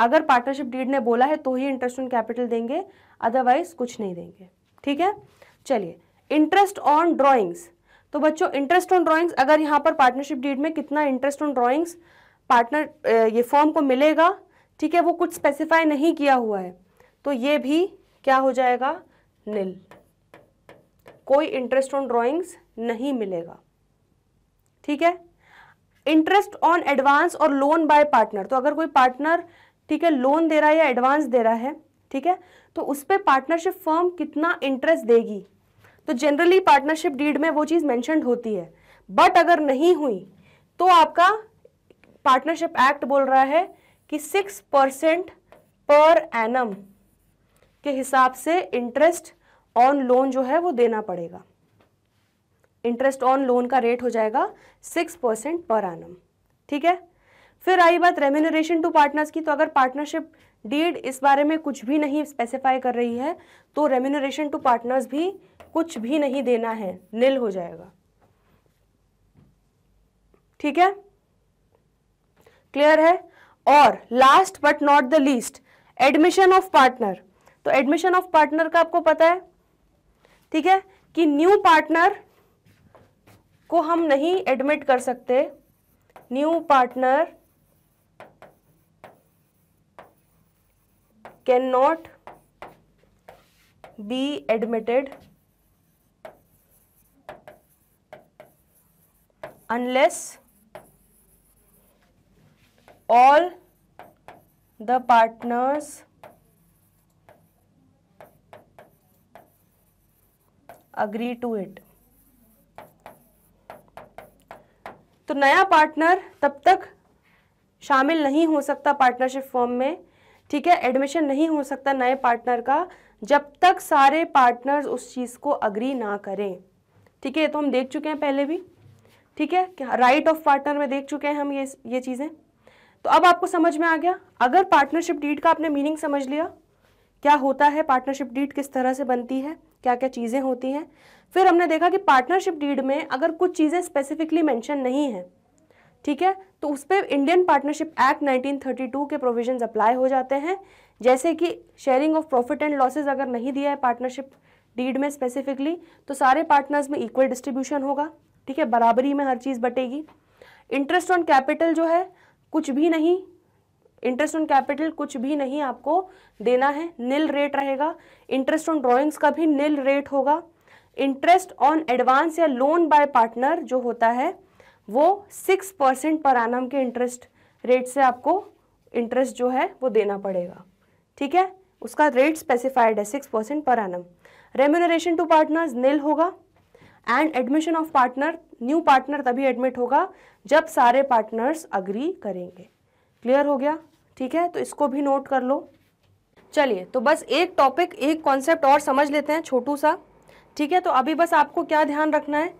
अगर पार्टनरशिप डीड ने बोला है तो ही इंटरेस्ट ऑन कैपिटल देंगे अदरवाइज कुछ नहीं देंगे ठीक है चलिए इंटरेस्ट ऑन ड्रॉइंग्स तो बच्चों इंटरेस्ट ऑन ड्रॉइंग्स अगर यहां पर पार्टनरशिप डीड में कितना इंटरेस्ट ऑन ड्रॉइंग्स पार्टनर ये फॉर्म को मिलेगा ठीक है वो कुछ स्पेसिफाई नहीं किया हुआ है तो ये भी क्या हो जाएगा निल कोई इंटरेस्ट ऑन ड्राइंग्स नहीं मिलेगा ठीक है इंटरेस्ट ऑन एडवांस और लोन बाय पार्टनर तो अगर कोई पार्टनर ठीक है लोन दे रहा है या एडवांस दे रहा है ठीक है तो उस पर पार्टनरशिप फर्म कितना इंटरेस्ट देगी तो जनरली पार्टनरशिप डीड में वो चीज़ मैंशनड होती है बट अगर नहीं हुई तो आपका पार्टनरशिप एक्ट बोल रहा है कि सिक्स परसेंट पर एनम के हिसाब से इंटरेस्ट ऑन लोन जो है वो देना पड़ेगा इंटरेस्ट ऑन लोन का रेट हो जाएगा सिक्स परसेंट पर आनम ठीक है फिर आई बात रेम्यूनरेशन टू पार्टनर्स की तो अगर पार्टनरशिप डीड इस बारे में कुछ भी नहीं स्पेसिफाई कर रही है तो रेम्यूनरेशन टू पार्टनर्स भी कुछ भी नहीं देना है नील हो जाएगा ठीक है क्लियर है और last but not the least admission of partner तो एडमिशन ऑफ पार्टनर का आपको पता है ठीक है कि न्यू पार्टनर को हम नहीं एडमिट कर सकते new partner cannot be admitted unless all the partners agree to it तो नया पार्टनर तब तक शामिल नहीं हो सकता पार्टनरशिप फॉर्म में ठीक है एडमिशन नहीं हो सकता नए पार्टनर का जब तक सारे पार्टनर्स उस चीज़ को अग्री ना करें ठीक है तो हम देख चुके हैं पहले भी ठीक है राइट ऑफ पार्टनर में देख चुके हैं हम ये ये चीज़ें तो अब आपको समझ में आ गया अगर पार्टनरशिप डीड का आपने मीनिंग समझ लिया क्या होता है पार्टनरशिप डीड किस तरह से बनती है क्या क्या चीज़ें होती हैं फिर हमने देखा कि पार्टनरशिप डीड में अगर कुछ चीज़ें स्पेसिफिकली मेंशन नहीं है ठीक है तो उस पर इंडियन पार्टनरशिप एक्ट 1932 के प्रोविजन अप्लाई हो जाते हैं जैसे कि sharing of profit and losses अगर नहीं दिया है पार्टनरशिप डीड में स्पेसिफिकली तो सारे पार्टनर्स में इक्वल डिस्ट्रीब्यूशन होगा ठीक है बराबरी में हर चीज़ बटेगी इंटरेस्ट ऑन कैपिटल जो है कुछ भी नहीं इंटरेस्ट ऑन कैपिटल कुछ भी नहीं आपको देना है नील रेट रहेगा इंटरेस्ट ऑन ड्रॉइंग्स का भी नील रेट होगा इंटरेस्ट ऑन एडवांस या लोन बाय पार्टनर जो होता है वो सिक्स परसेंट पर आनम के इंटरेस्ट रेट से आपको इंटरेस्ट जो है वो देना पड़ेगा ठीक है उसका रेट स्पेसिफाइड है सिक्स परसेंट पर आनम रेम्यूनरेशन टू पार्टनर्स नील होगा and admission of partner new partner तभी एडमिट होगा जब सारे पार्टनर्स अग्री करेंगे क्लियर हो गया ठीक है तो इसको भी नोट कर लो चलिए तो बस एक टॉपिक एक कॉन्सेप्ट और समझ लेते हैं छोटू सा ठीक है तो अभी बस आपको क्या ध्यान रखना है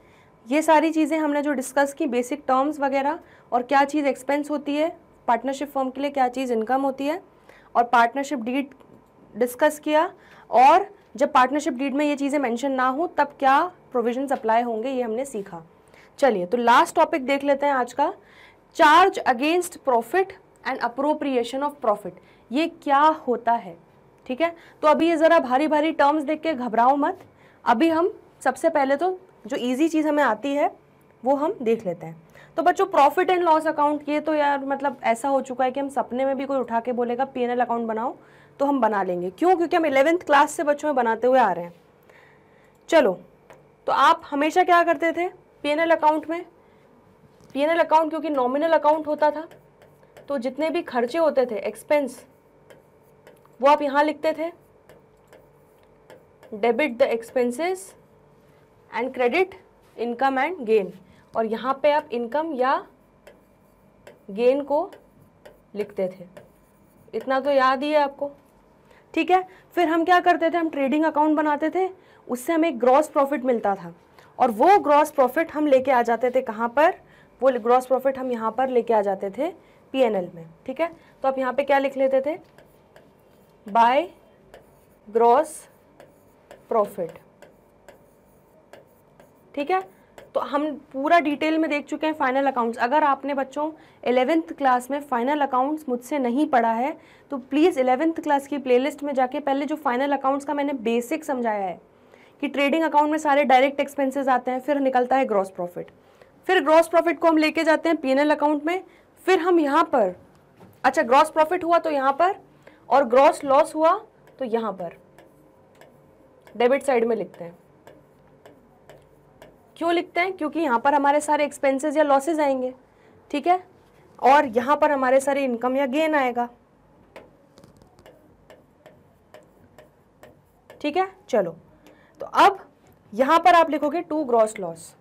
ये सारी चीज़ें हमने जो डिस्कस की बेसिक टर्म्स वगैरह और क्या चीज़ एक्सपेंस होती है पार्टनरशिप फॉर्म के लिए क्या चीज़ इनकम होती है और पार्टनरशिप डीड डिस्कस किया और जब पार्टनरशिप डीड में ये चीज़ें मेंशन ना हो तब क्या प्रोविजन अप्लाई होंगे ये हमने सीखा चलिए तो लास्ट टॉपिक देख लेते हैं आज का charge against profit and appropriation of profit ये क्या होता है ठीक है तो अभी ये ज़रा भारी भारी टर्म्स देख के घबराओ मत अभी हम सबसे पहले तो जो ईजी चीज़ हमें आती है वो हम देख लेते हैं तो बच्चों प्रॉफिट एंड लॉस अकाउंट ये तो यार मतलब ऐसा हो चुका है कि हम सपने में भी कोई उठा के बोलेगा पी अकाउंट बनाओ तो हम बना लेंगे क्यों क्योंकि हम इलेवेंथ क्लास से बच्चों में बनाते हुए आ रहे हैं चलो तो आप हमेशा क्या करते थे पी अकाउंट में पी अकाउंट क्योंकि नॉमिनल अकाउंट होता था तो जितने भी खर्चे होते थे एक्सपेंस वो आप यहाँ लिखते थे debit the expenses and credit income and gain और यहाँ पे आप इनकम या गेन को लिखते थे इतना तो याद ही है आपको ठीक है फिर हम क्या करते थे हम ट्रेडिंग अकाउंट बनाते थे उससे हमें ग्रॉस प्रॉफिट मिलता था और वो ग्रॉस प्रॉफिट हम लेके आ जाते थे कहाँ पर वो ग्रॉस प्रॉफिट हम यहाँ पर लेके आ जाते थे पीएनएल में ठीक है तो आप यहाँ पे क्या लिख लेते थे बाय ग्रॉस प्रॉफिट ठीक है तो हम पूरा डिटेल में देख चुके हैं फाइनल अकाउंट्स अगर आपने बच्चों एलेवेंथ क्लास में फाइनल अकाउंट्स मुझसे नहीं पढ़ा है तो प्लीज़ एलेवेंथ क्लास की प्लेलिस्ट में जाके पहले जो फाइनल अकाउंट्स का मैंने बेसिक समझाया है कि ट्रेडिंग अकाउंट में सारे डायरेक्ट एक्सपेंसेस आते हैं फिर निकलता है ग्रॉस प्रॉफिट फिर ग्रॉस प्रॉफिट को हम लेके जाते हैं पीएनएल अकाउंट में फिर हम यहां पर अच्छा ग्रॉस प्रॉफिट हुआ तो यहां पर और ग्रॉस लॉस हुआ तो यहां पर डेबिट साइड में लिखते हैं क्यों लिखते हैं क्योंकि यहां पर हमारे सारे एक्सपेंसेस या लॉसेज आएंगे ठीक है और यहां पर हमारे सारे इनकम या गेन आएगा ठीक है चलो तो अब यहां पर आप लिखोगे टू ग्रॉस लॉस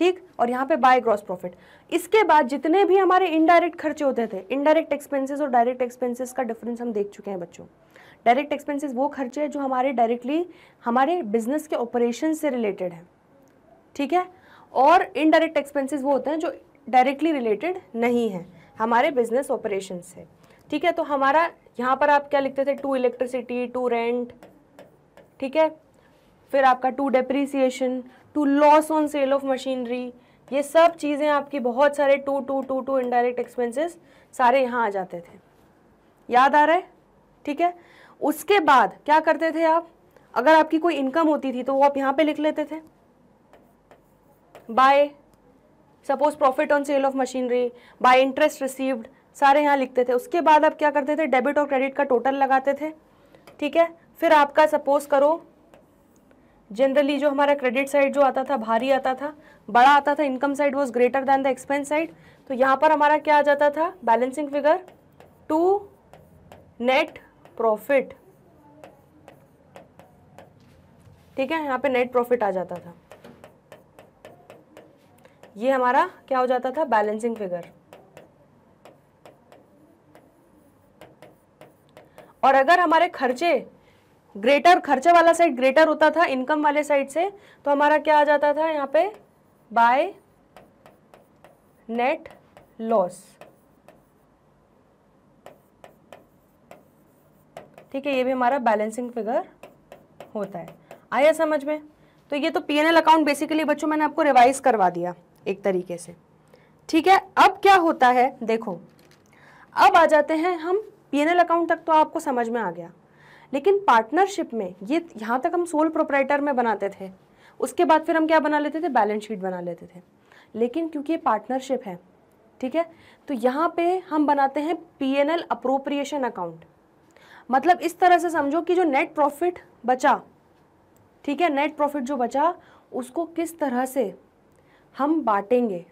ठीक और यहाँ पे बाय ग्रॉस प्रॉफिट इसके बाद जितने भी हमारे इनडायरेक्ट खर्चे होते थे इनडायरेक्ट एक्सपेंसेस और डायरेक्ट एक्सपेंसेस का डिफरेंस हम देख चुके हैं बच्चों डायरेक्ट एक्सपेंसेस वो खर्चे जो हमारे डायरेक्टली हमारे बिजनेस के ऑपरेशन से रिलेटेड हैं ठीक है और इनडायरेक्ट एक्सपेंसिस वो होते हैं जो डायरेक्टली रिलेटेड नहीं है हमारे बिजनेस ऑपरेशन से ठीक है तो हमारा यहाँ पर आप क्या लिखते थे टू इलेक्ट्रिसिटी टू रेंट ठीक है फिर आपका to depreciation to loss on sale of machinery ये सब चीज़ें आपकी बहुत सारे to to to to indirect expenses सारे यहाँ आ जाते थे याद आ रहा है ठीक है उसके बाद क्या करते थे आप अगर आपकी कोई इनकम होती थी तो वो आप यहाँ पे लिख लेते थे by suppose profit on sale of machinery by interest received सारे यहाँ लिखते थे उसके बाद आप क्या करते थे डेबिट और क्रेडिट का टोटल लगाते थे ठीक है फिर आपका सपोज करो जनरली जो हमारा क्रेडिट साइड जो आता था भारी आता था बड़ा आता था income side was greater than the expense side तो यहाँ पर हमारा क्या आ जाता था balancing figure to net profit ठीक है यहाँ पे नेट प्रॉफिट आ जाता था ये हमारा क्या हो जाता था बैलेंसिंग फिगर और अगर हमारे खर्चे ग्रेटर खर्चे वाला साइड ग्रेटर होता था इनकम वाले साइड से तो हमारा क्या आ जाता था यहाँ पे बाय नेट लॉस ठीक है ये भी हमारा बैलेंसिंग फिगर होता है आया समझ में तो ये तो पीएनएल अकाउंट बेसिकली बच्चों मैंने आपको रिवाइज करवा दिया एक तरीके से ठीक है अब क्या होता है देखो अब आ जाते हैं हम पीएनएल अकाउंट तक तो आपको समझ में आ गया लेकिन पार्टनरशिप में ये यहाँ तक हम सोल प्रोपराइटर में बनाते थे उसके बाद फिर हम क्या बना लेते थे बैलेंस शीट बना लेते थे लेकिन क्योंकि ये पार्टनरशिप है ठीक है तो यहाँ पे हम बनाते हैं P N L appropriation account मतलब इस तरह से समझो कि जो नेट प्रॉफिट बचा ठीक है नेट प्रॉफिट जो बचा उसको किस तरह से हम बांटेंगे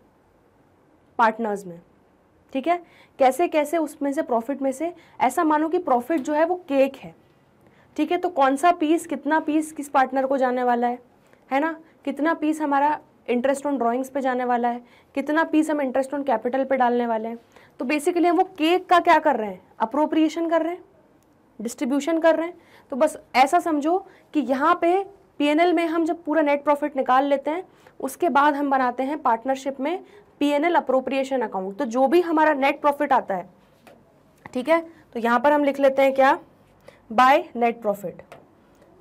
पार्टनर्स में ठीक है कैसे कैसे उसमें से प्रॉफिट में से ऐसा मानो कि प्रॉफिट जो है वो केक है ठीक है तो कौन सा पीस कितना पीस किस पार्टनर को जाने वाला है है ना कितना पीस हमारा इंटरेस्ट ऑन ड्राइंग्स पे जाने वाला है कितना पीस हम इंटरेस्ट ऑन कैपिटल पे डालने वाले हैं तो बेसिकली हम वो केक का क्या कर रहे हैं अप्रोप्रिएशन कर रहे हैं डिस्ट्रीब्यूशन कर रहे हैं तो बस ऐसा समझो कि यहाँ पे पीएनएल में हम जब पूरा नेट प्रॉफिट निकाल लेते हैं उसके बाद हम बनाते हैं पार्टनरशिप में पीएनएल अप्रोप्रिएशन अकाउंट तो जो भी हमारा नेट प्रॉफिट आता है ठीक है तो यहाँ पर हम लिख लेते हैं क्या बाय नेट प्रॉफिट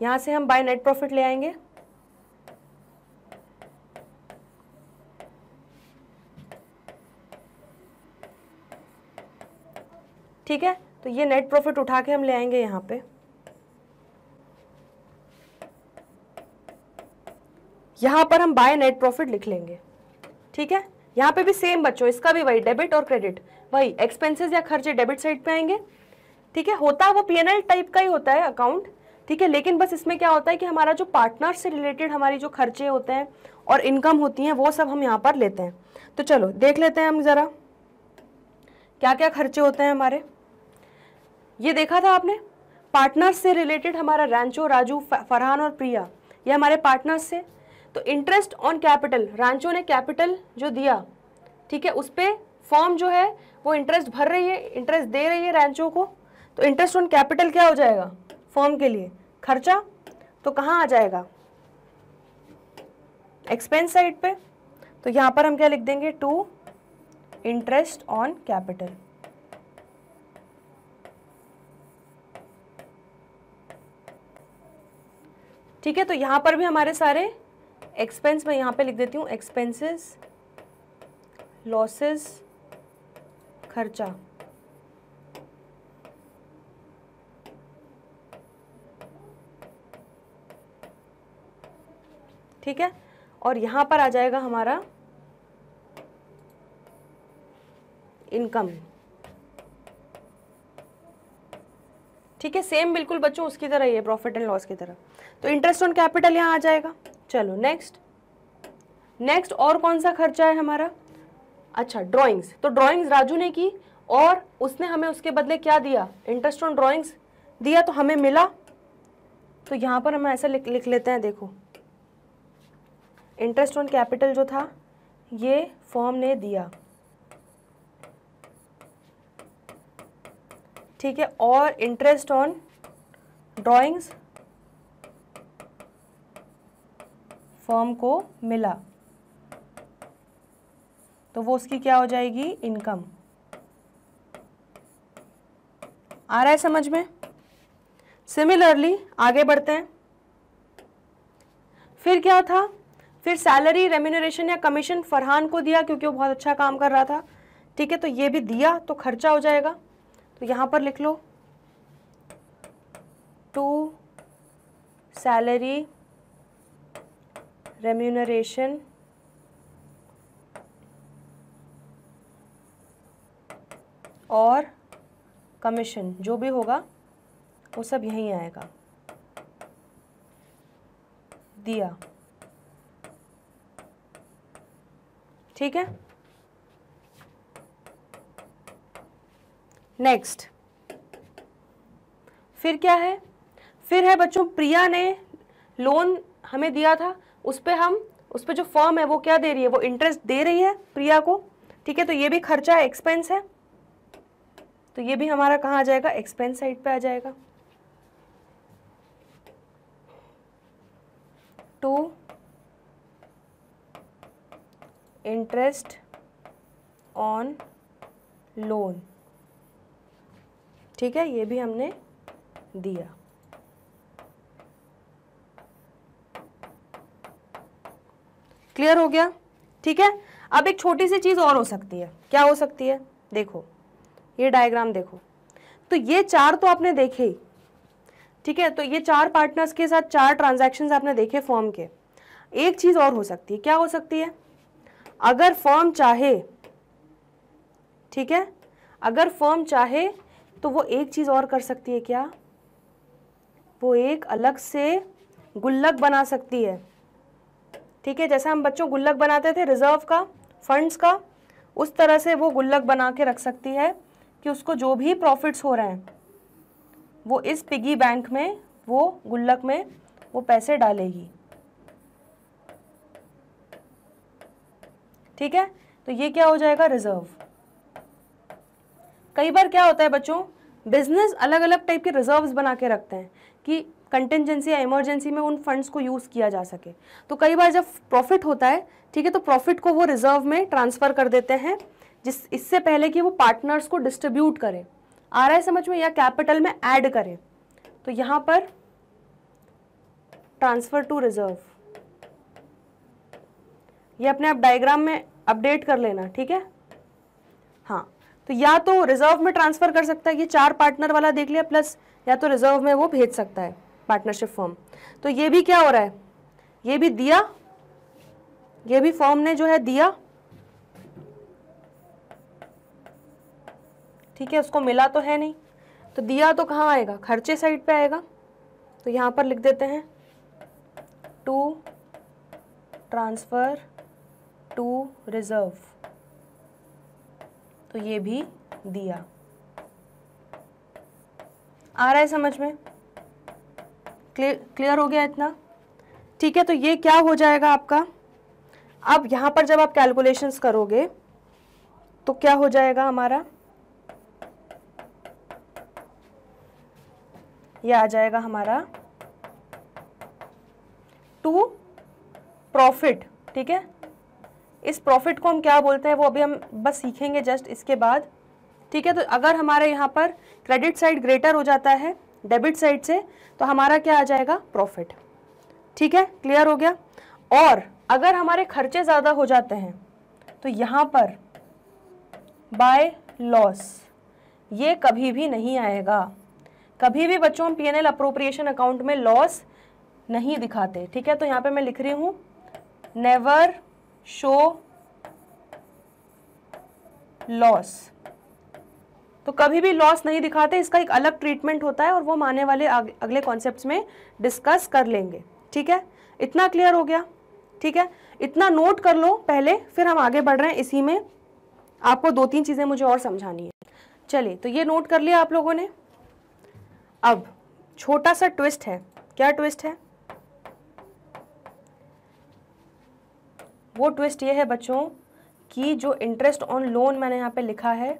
यहां से हम बाय नेट प्रॉफिट ले आएंगे ठीक है तो ये नेट प्रॉफिट उठा के हम ले आएंगे यहां पे यहां पर हम बाय नेट प्रॉफिट लिख लेंगे ठीक है यहां पे भी सेम बच्चों इसका भी वही डेबिट और क्रेडिट वही एक्सपेंसेस या खर्चे डेबिट साइड पे आएंगे ठीक है होता है वो पी टाइप का ही होता है अकाउंट ठीक है लेकिन बस इसमें क्या होता है कि हमारा जो पार्टनर से रिलेटेड हमारी जो खर्चे होते हैं और इनकम होती हैं वो सब हम यहाँ पर लेते हैं तो चलो देख लेते हैं हम ज़रा क्या क्या खर्चे होते हैं हमारे ये देखा था आपने पार्टनर्स से रिलेटेड हमारा रैंचो राजू फरहान और प्रिया ये हमारे पार्टनर्स से तो इंटरेस्ट ऑन कैपिटल रैंचो ने कैपिटल जो दिया ठीक है उस पर फॉर्म जो है वो इंटरेस्ट भर रही है इंटरेस्ट दे रही है रैंचो को तो इंटरेस्ट ऑन कैपिटल क्या हो जाएगा फॉर्म के लिए खर्चा तो कहाँ आ जाएगा एक्सपेंस साइड पे तो यहां पर हम क्या लिख देंगे टू इंटरेस्ट ऑन कैपिटल ठीक है तो यहां पर भी हमारे सारे एक्सपेंस मैं यहां पे लिख देती हूँ एक्सपेंसेस लॉसेस खर्चा ठीक है और यहाँ पर आ जाएगा हमारा इनकम ठीक है सेम बिल्कुल बच्चों उसकी तरह ही है प्रॉफिट एंड लॉस की तरह तो इंटरेस्ट ऑन कैपिटल यहाँ आ जाएगा चलो नेक्स्ट नेक्स्ट और कौन सा खर्चा है हमारा अच्छा ड्राइंग्स तो ड्राइंग्स राजू ने की और उसने हमें उसके बदले क्या दिया इंटरेस्ट ऑन ड्राइंग्स दिया तो हमें मिला तो यहाँ पर हम ऐसा लिख लिख लेते हैं देखो इंटरेस्ट ऑन कैपिटल जो था ये फॉर्म ने दिया ठीक है और इंटरेस्ट ऑन ड्राइंग्स फॉर्म को मिला तो वो उसकी क्या हो जाएगी इनकम आ रहा है समझ में सिमिलरली आगे बढ़ते हैं फिर क्या था फिर सैलरी रेम्यूनरेशन या कमीशन फरहान को दिया क्योंकि वो बहुत अच्छा काम कर रहा था ठीक है तो ये भी दिया तो खर्चा हो जाएगा तो यहाँ पर लिख लो टू सैलरी रेम्यूनरेशन और कमीशन जो भी होगा वो सब यहीं आएगा दिया ठीक है नेक्स्ट फिर क्या है फिर है बच्चों प्रिया ने लोन हमें दिया था उस पर हम उस पर जो फॉर्म है वो क्या दे रही है वो इंटरेस्ट दे रही है प्रिया को ठीक है तो ये भी खर्चा है एक्सपेंस है तो ये भी हमारा कहाँ आ जाएगा एक्सपेंस साइड पे आ जाएगा टू इंटरेस्ट ऑन लोन ठीक है ये भी हमने दिया क्लियर हो गया ठीक है अब एक छोटी सी चीज़ और हो सकती है क्या हो सकती है देखो ये डायग्राम देखो तो ये चार तो आपने देखे ही ठीक है तो ये चार पार्टनर्स के साथ चार ट्रांजैक्शंस आपने देखे फॉर्म के एक चीज़ और हो सकती है क्या हो सकती है अगर फॉर्म चाहे ठीक है अगर फॉर्म चाहे तो वो एक चीज़ और कर सकती है क्या वो एक अलग से गुल्लक बना सकती है ठीक है जैसा हम बच्चों गुल्लक बनाते थे रिजर्व का फंड्स का उस तरह से वो गुल्लक बना के रख सकती है कि उसको जो भी प्रॉफिट्स हो रहे हैं वो इस पिगी बैंक में वो गुल्लक में वो पैसे डालेगी ठीक है तो ये क्या हो जाएगा रिजर्व कई बार क्या होता है बच्चों बिजनेस अलग अलग टाइप के रिजर्व्स बना के रखते हैं कि कंटेंजेंसी या इमरजेंसी में उन फंड्स को यूज़ किया जा सके तो कई बार जब प्रॉफिट होता है ठीक है तो प्रॉफिट को वो रिजर्व में ट्रांसफ़र कर देते हैं जिस इससे पहले कि वो पार्टनर्स को डिस्ट्रीब्यूट करें आ रहा है समझ में या कैपिटल में ऐड करें तो यहाँ पर ट्रांसफ़र टू रिजर्व ये अपने आप डायग्राम में अपडेट कर लेना ठीक है हाँ तो या तो रिजर्व में ट्रांसफ़र कर सकता है ये चार पार्टनर वाला देख लिया प्लस या तो रिजर्व में वो भेज सकता है पार्टनरशिप फॉर्म तो ये भी क्या हो रहा है ये भी दिया ये भी फॉर्म ने जो है दिया ठीक है उसको मिला तो है नहीं तो दिया तो कहाँ आएगा खर्चे साइड पे आएगा तो यहाँ पर लिख देते हैं टू ट्रांसफ़र टू रिजर्व तो ये भी दिया आ रहा है समझ में क्लियर क्लियर हो गया इतना ठीक है तो ये क्या हो जाएगा आपका अब यहां पर जब आप कैलकुलेशंस करोगे तो क्या हो जाएगा हमारा ये आ जाएगा हमारा टू प्रॉफिट ठीक है इस प्रॉफिट को हम क्या बोलते हैं वो अभी हम बस सीखेंगे जस्ट इसके बाद ठीक है तो अगर हमारे यहाँ पर क्रेडिट साइड ग्रेटर हो जाता है डेबिट साइड से तो हमारा क्या आ जाएगा प्रॉफिट ठीक है क्लियर हो गया और अगर हमारे खर्चे ज़्यादा हो जाते हैं तो यहाँ पर बाय लॉस ये कभी भी नहीं आएगा कभी भी बच्चों हम P N L appropriation account में लॉस नहीं दिखाते ठीक है तो यहाँ पे मैं लिख रही हूँ नेवर शो लॉस तो कभी भी लॉस नहीं दिखाते इसका एक अलग ट्रीटमेंट होता है और वो माने वाले अगले कॉन्सेप्ट्स में डिस्कस कर लेंगे ठीक है इतना क्लियर हो गया ठीक है इतना नोट कर लो पहले फिर हम आगे बढ़ रहे हैं इसी में आपको दो तीन चीज़ें मुझे और समझानी है चलिए तो ये नोट कर लिया आप लोगों ने अब छोटा सा ट्विस्ट है क्या ट्विस्ट है वो ट्विस्ट ये है बच्चों कि जो इंटरेस्ट ऑन लोन मैंने यहाँ पे लिखा है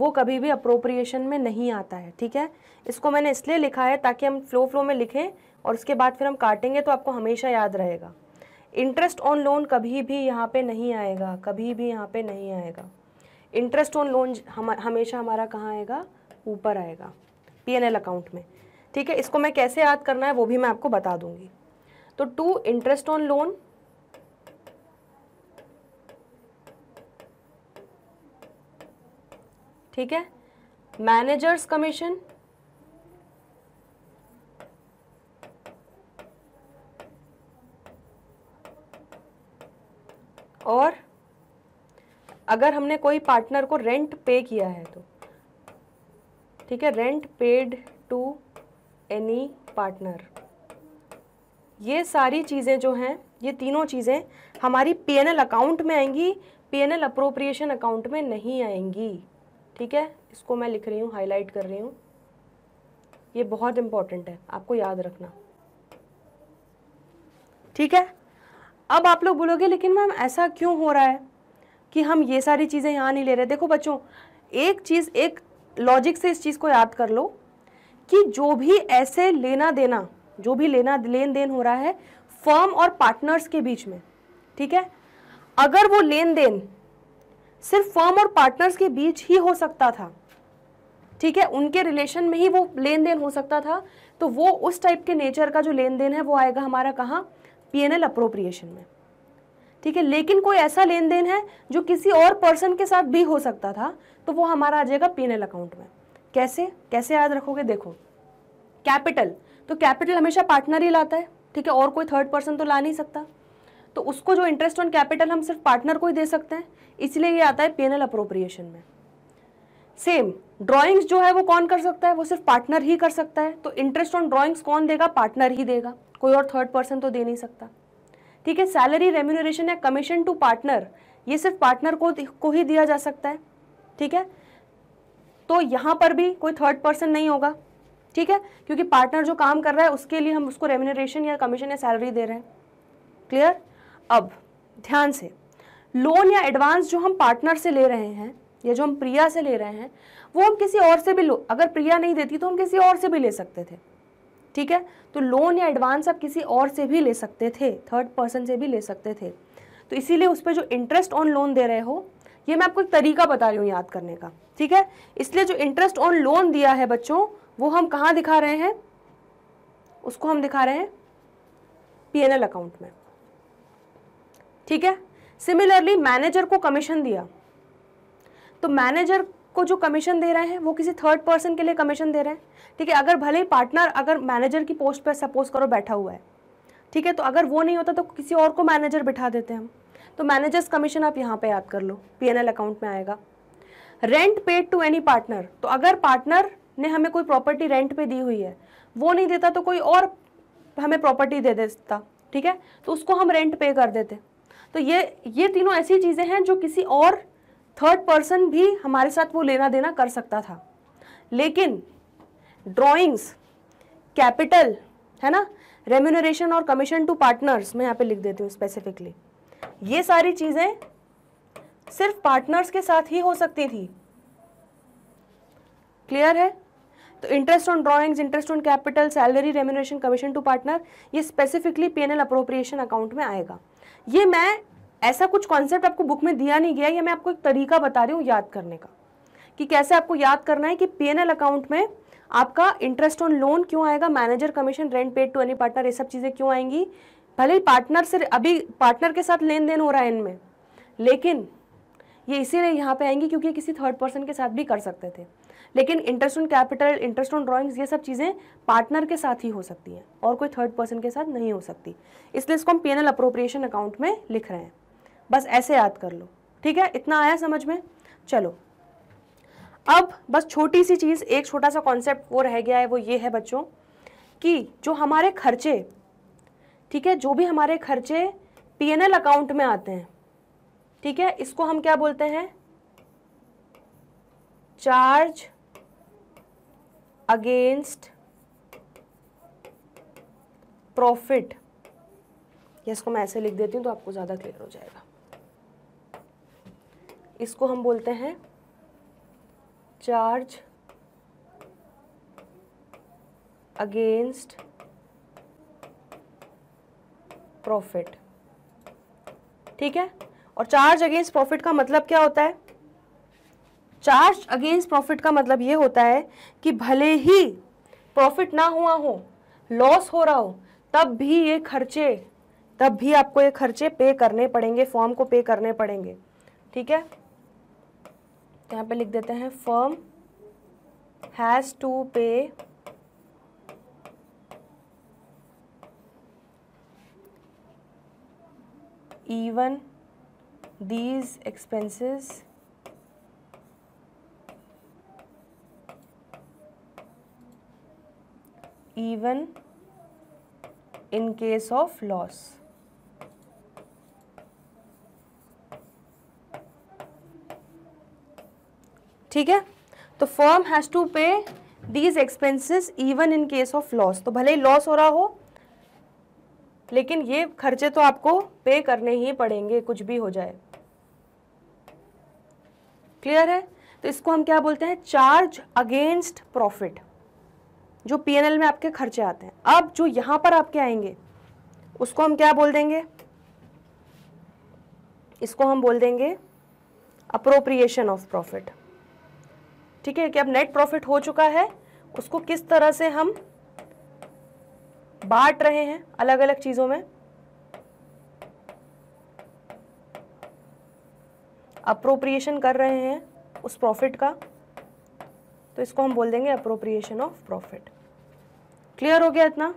वो कभी भी अप्रोप्रिएशन में नहीं आता है ठीक है इसको मैंने इसलिए लिखा है ताकि हम फ्लो फ्लो में लिखें और उसके बाद फिर हम काटेंगे तो आपको हमेशा याद रहेगा इंटरेस्ट ऑन लोन कभी भी यहाँ पे नहीं आएगा कभी भी यहाँ पे नहीं आएगा इंटरेस्ट ऑन लोन हम हमेशा हमारा कहाँ आएगा ऊपर आएगा पी अकाउंट में ठीक है इसको मैं कैसे याद करना है वो भी मैं आपको बता दूंगी तो टू इंटरेस्ट ऑन लोन ठीक है मैनेजर्स कमीशन और अगर हमने कोई पार्टनर को रेंट पे किया है तो ठीक है rent paid to any partner ये सारी चीज़ें जो हैं ये तीनों चीज़ें हमारी पीएनएल अकाउंट में आएंगी पीएनएल अप्रोप्रिएशन अकाउंट में नहीं आएंगी ठीक है इसको मैं लिख रही हूँ हाईलाइट कर रही हूँ ये बहुत इंपॉर्टेंट है आपको याद रखना ठीक है अब आप लोग बोलोगे लेकिन मैम ऐसा क्यों हो रहा है कि हम ये सारी चीज़ें यहाँ नहीं ले रहे देखो बच्चों एक चीज़ एक लॉजिक से इस चीज़ को याद कर लो कि जो भी ऐसे लेना देना जो भी लेना लेन देन हो रहा है फर्म और पार्टनर्स के बीच में ठीक है अगर वो लेन देन सिर्फ फर्म और पार्टनर्स के बीच ही हो सकता था ठीक है उनके रिलेशन में ही वो लेन देन हो सकता था तो वो उस टाइप के नेचर का जो लेन देन है वो आएगा हमारा कहाँ पीएनएल अप्रोप्रिएशन में ठीक है लेकिन कोई ऐसा लेन देन है जो किसी और पर्सन के साथ भी हो सकता था तो वो हमारा आ जाएगा पीएनएल अकाउंट में कैसे कैसे याद रखोगे देखो कैपिटल तो कैपिटल हमेशा पार्टनर ही लाता है ठीक है और कोई थर्ड पर्सन तो ला नहीं सकता तो उसको जो इंटरेस्ट ऑन कैपिटल हम सिर्फ पार्टनर को ही दे सकते हैं इसलिए ये आता है पीएनएल अप्रोप्रिएशन में सेम ड्राइंग्स जो है वो कौन कर सकता है वो सिर्फ पार्टनर ही कर सकता है तो इंटरेस्ट ऑन ड्राइंग्स कौन देगा पार्टनर ही देगा कोई और थर्ड पर्सन तो दे नहीं सकता ठीक है सैलरी रेम्यूनरेशन या कमीशन टू पार्टनर ये सिर्फ पार्टनर को को ही दिया जा सकता है ठीक है तो यहाँ पर भी कोई थर्ड पर्सन नहीं होगा ठीक है क्योंकि पार्टनर जो काम कर रहा है उसके लिए हम उसको रेम्यूनरेशन या कमीशन या सैलरी दे रहे हैं क्लियर अब ध्यान से लोन या एडवांस जो हम पार्टनर से ले रहे हैं या जो हम प्रिया से ले रहे हैं वो हम किसी और से भी लो अगर प्रिया नहीं देती तो हम किसी और से भी ले सकते थे ठीक है तो लोन या एडवांस आप किसी और से भी ले सकते थे थर्ड पर्सन से भी ले सकते थे तो इसीलिए उस पर जो इंटरेस्ट ऑन लोन दे रहे हो ये मैं आपको एक तरीका बता रही हूँ याद करने का ठीक है इसलिए जो इंटरेस्ट ऑन लोन दिया है बच्चों वो हम कहाँ दिखा रहे हैं उसको हम दिखा रहे हैं पी अकाउंट में ठीक है सिमिलरली मैनेजर को कमीशन दिया तो मैनेजर को जो कमीशन दे रहे हैं वो किसी थर्ड पर्सन के लिए कमीशन दे रहे हैं ठीक है अगर भले ही पार्टनर अगर मैनेजर की पोस्ट पर सपोज करो बैठा हुआ है ठीक है तो अगर वो नहीं होता तो किसी और को मैनेजर बिठा देते हम तो मैनेजर्स कमीशन आप यहाँ पे याद कर लो पीएनएल अकाउंट में आएगा rent paid to any partner तो अगर पार्टनर ने हमें कोई प्रॉपर्टी रेंट पे दी हुई है वो नहीं देता तो कोई और हमें प्रॉपर्टी दे देता ठीक है तो उसको हम रेंट पे कर देते तो ये ये तीनों ऐसी चीज़ें हैं जो किसी और थर्ड पर्सन भी हमारे साथ वो लेना देना कर सकता था लेकिन ड्राइंग्स कैपिटल है ना रेम्यूनरेशन और कमीशन टू पार्टनर्स मैं यहाँ पे लिख देती हूँ स्पेसिफिकली ये सारी चीज़ें सिर्फ पार्टनर्स के साथ ही हो सकती थी क्लियर है तो interest on drawings interest on capital salary remuneration commission to partner ये स्पेसिफिकली पीएनएल अप्रोप्रिएशन अकाउंट में आएगा ये मैं ऐसा कुछ कॉन्सेप्ट आपको बुक में दिया नहीं गया ये मैं आपको एक तरीका बता रही हूँ याद करने का कि कैसे आपको याद करना है कि पी अकाउंट में आपका इंटरेस्ट ऑन लोन क्यों आएगा manager commission rent paid to any partner ये सब चीज़ें क्यों आएंगी भले ही पार्टनर से अभी पार्टनर के साथ लेन देन हो रहा है इनमें लेकिन ये इसीलिए यहाँ पे आएंगी क्योंकि किसी थर्ड पर्सन के साथ भी कर सकते थे लेकिन interest on capital interest on drawings ये सब चीज़ें पार्टनर के साथ ही हो सकती हैं और कोई थर्ड पर्सन के साथ नहीं हो सकती इसलिए इसको हम एल अप्रोप्रिएशन अकाउंट में लिख रहे हैं बस ऐसे याद कर लो ठीक है इतना आया समझ में चलो अब बस छोटी सी चीज़ एक छोटा सा कॉन्सेप्ट वो रह गया है वो ये है बच्चों कि जो हमारे खर्चे ठीक है जो भी हमारे खर्चे एल अकाउंट में आते हैं ठीक है इसको हम क्या बोलते हैं चार्ज अगेंस्ट प्रॉफिट ये इसको मैं ऐसे लिख देती हूँ तो आपको ज़्यादा क्लियर हो जाएगा इसको हम बोलते हैं चार्ज अगेंस्ट प्रॉफिट ठीक है और चार्ज अगेंस्ट प्रॉफिट का मतलब क्या होता है चार्ज अगेंस्ट प्रॉफिट का मतलब ये होता है कि भले ही प्रॉफिट ना हुआ हो लॉस हो रहा हो तब भी ये खर्चे तब भी आपको ये खर्चे पे करने पड़ेंगे फॉर्म को पे करने पड़ेंगे ठीक है यहाँ पे लिख देते हैं firm has to pay even these expenses even in case of loss. ठीक है तो firm has to pay these expenses even in case of loss तो भले ही लॉस हो रहा हो लेकिन ये खर्चे तो आपको पे करने ही पड़ेंगे कुछ भी हो जाए क्लियर है तो इसको हम क्या बोलते हैं चार्ज अगेंस्ट प्रॉफिट जो पी में आपके खर्चे आते हैं अब जो यहाँ पर आपके आएंगे उसको हम क्या बोल देंगे इसको हम बोल देंगे अप्रोप्रिएशन ऑफ प्रॉफिट ठीक है कि अब नेट प्रॉफिट हो चुका है उसको किस तरह से हम बांट रहे हैं अलग अलग चीज़ों में अप्रोप्रिएशन कर रहे हैं उस प्रॉफिट का तो इसको हम बोल देंगे अप्रोप्रिएशन ऑफ प्रॉफिट क्लियर हो गया इतना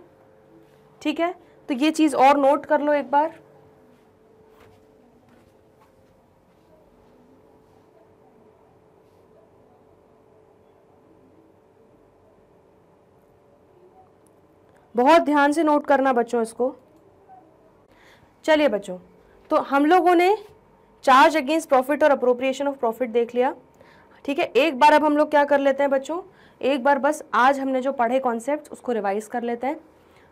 ठीक है तो ये चीज़ और नोट कर लो एक बार बहुत ध्यान से नोट करना बच्चों इसको चलिए बच्चों तो हम लोगों ने चार्ज अगेंस्ट प्रॉफिट और अप्रोप्रिएशन ऑफ प्रॉफिट देख लिया ठीक है एक बार अब हम लोग क्या कर लेते हैं बच्चों एक बार बस आज हमने जो पढ़े कॉन्सेप्ट उसको रिवाइज कर लेते हैं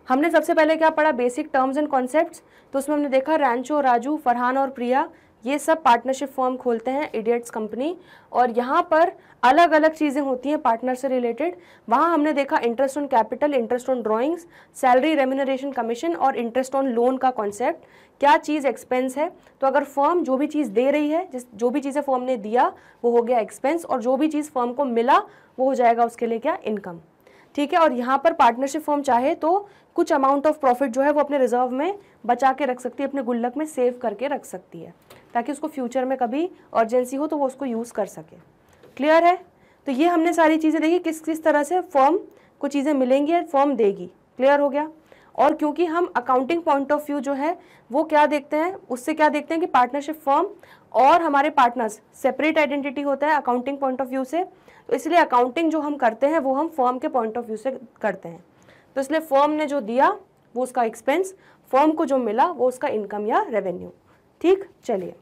हमने सबसे पहले क्या पढ़ा बेसिक टर्म्स एंड कॉन्सेप्ट्स तो उसमें हमने देखा रैंचो राजू फरहान और प्रिया ये सब पार्टनरशिप फॉर्म खोलते हैं इडियट्स कंपनी और यहाँ पर अलग अलग चीज़ें होती हैं पार्टनर से रिलेटेड वहाँ हमने देखा interest on capital interest on drawings salary remuneration commission और इंटरेस्ट ऑन लोन का कॉन्सेप्ट क्या चीज़ एक्सपेंस है तो अगर फॉर्म जो भी चीज़ दे रही है जिस जो भी चीज़ें फॉर्म ने दिया वो हो गया एक्सपेंस और जो भी चीज़ फॉर्म को मिला वो हो जाएगा उसके लिए क्या इनकम ठीक है और यहाँ पर पार्टनरशिप फॉर्म चाहे तो कुछ अमाउंट ऑफ प्रॉफिट जो है वो अपने रिजर्व में बचा के रख सकती है अपने गुल्लक में सेव करके रख सकती है ताकि उसको फ्यूचर में कभी अर्जेंसी हो तो वो उसको यूज़ कर सके क्लियर है तो ये हमने सारी चीज़ें देखी किस किस तरह से फॉर्म को चीज़ें मिलेंगी और फॉर्म देगी क्लियर हो गया और क्योंकि हम अकाउंटिंग पॉइंट ऑफ व्यू जो है वो क्या देखते हैं उससे क्या देखते हैं कि पार्टनरशिप फॉर्म और हमारे पार्टनर्स सेपरेट आइडेंटिटी होता है अकाउंटिंग पॉइंट ऑफ व्यू से तो इसलिए अकाउंटिंग जो हम करते हैं वो हम फॉर्म के पॉइंट ऑफ व्यू से करते हैं तो इसलिए फॉर्म ने जो दिया वो उसका एक्सपेंस फॉर्म को जो मिला वो उसका इनकम या रेवेन्यू ठीक चलिए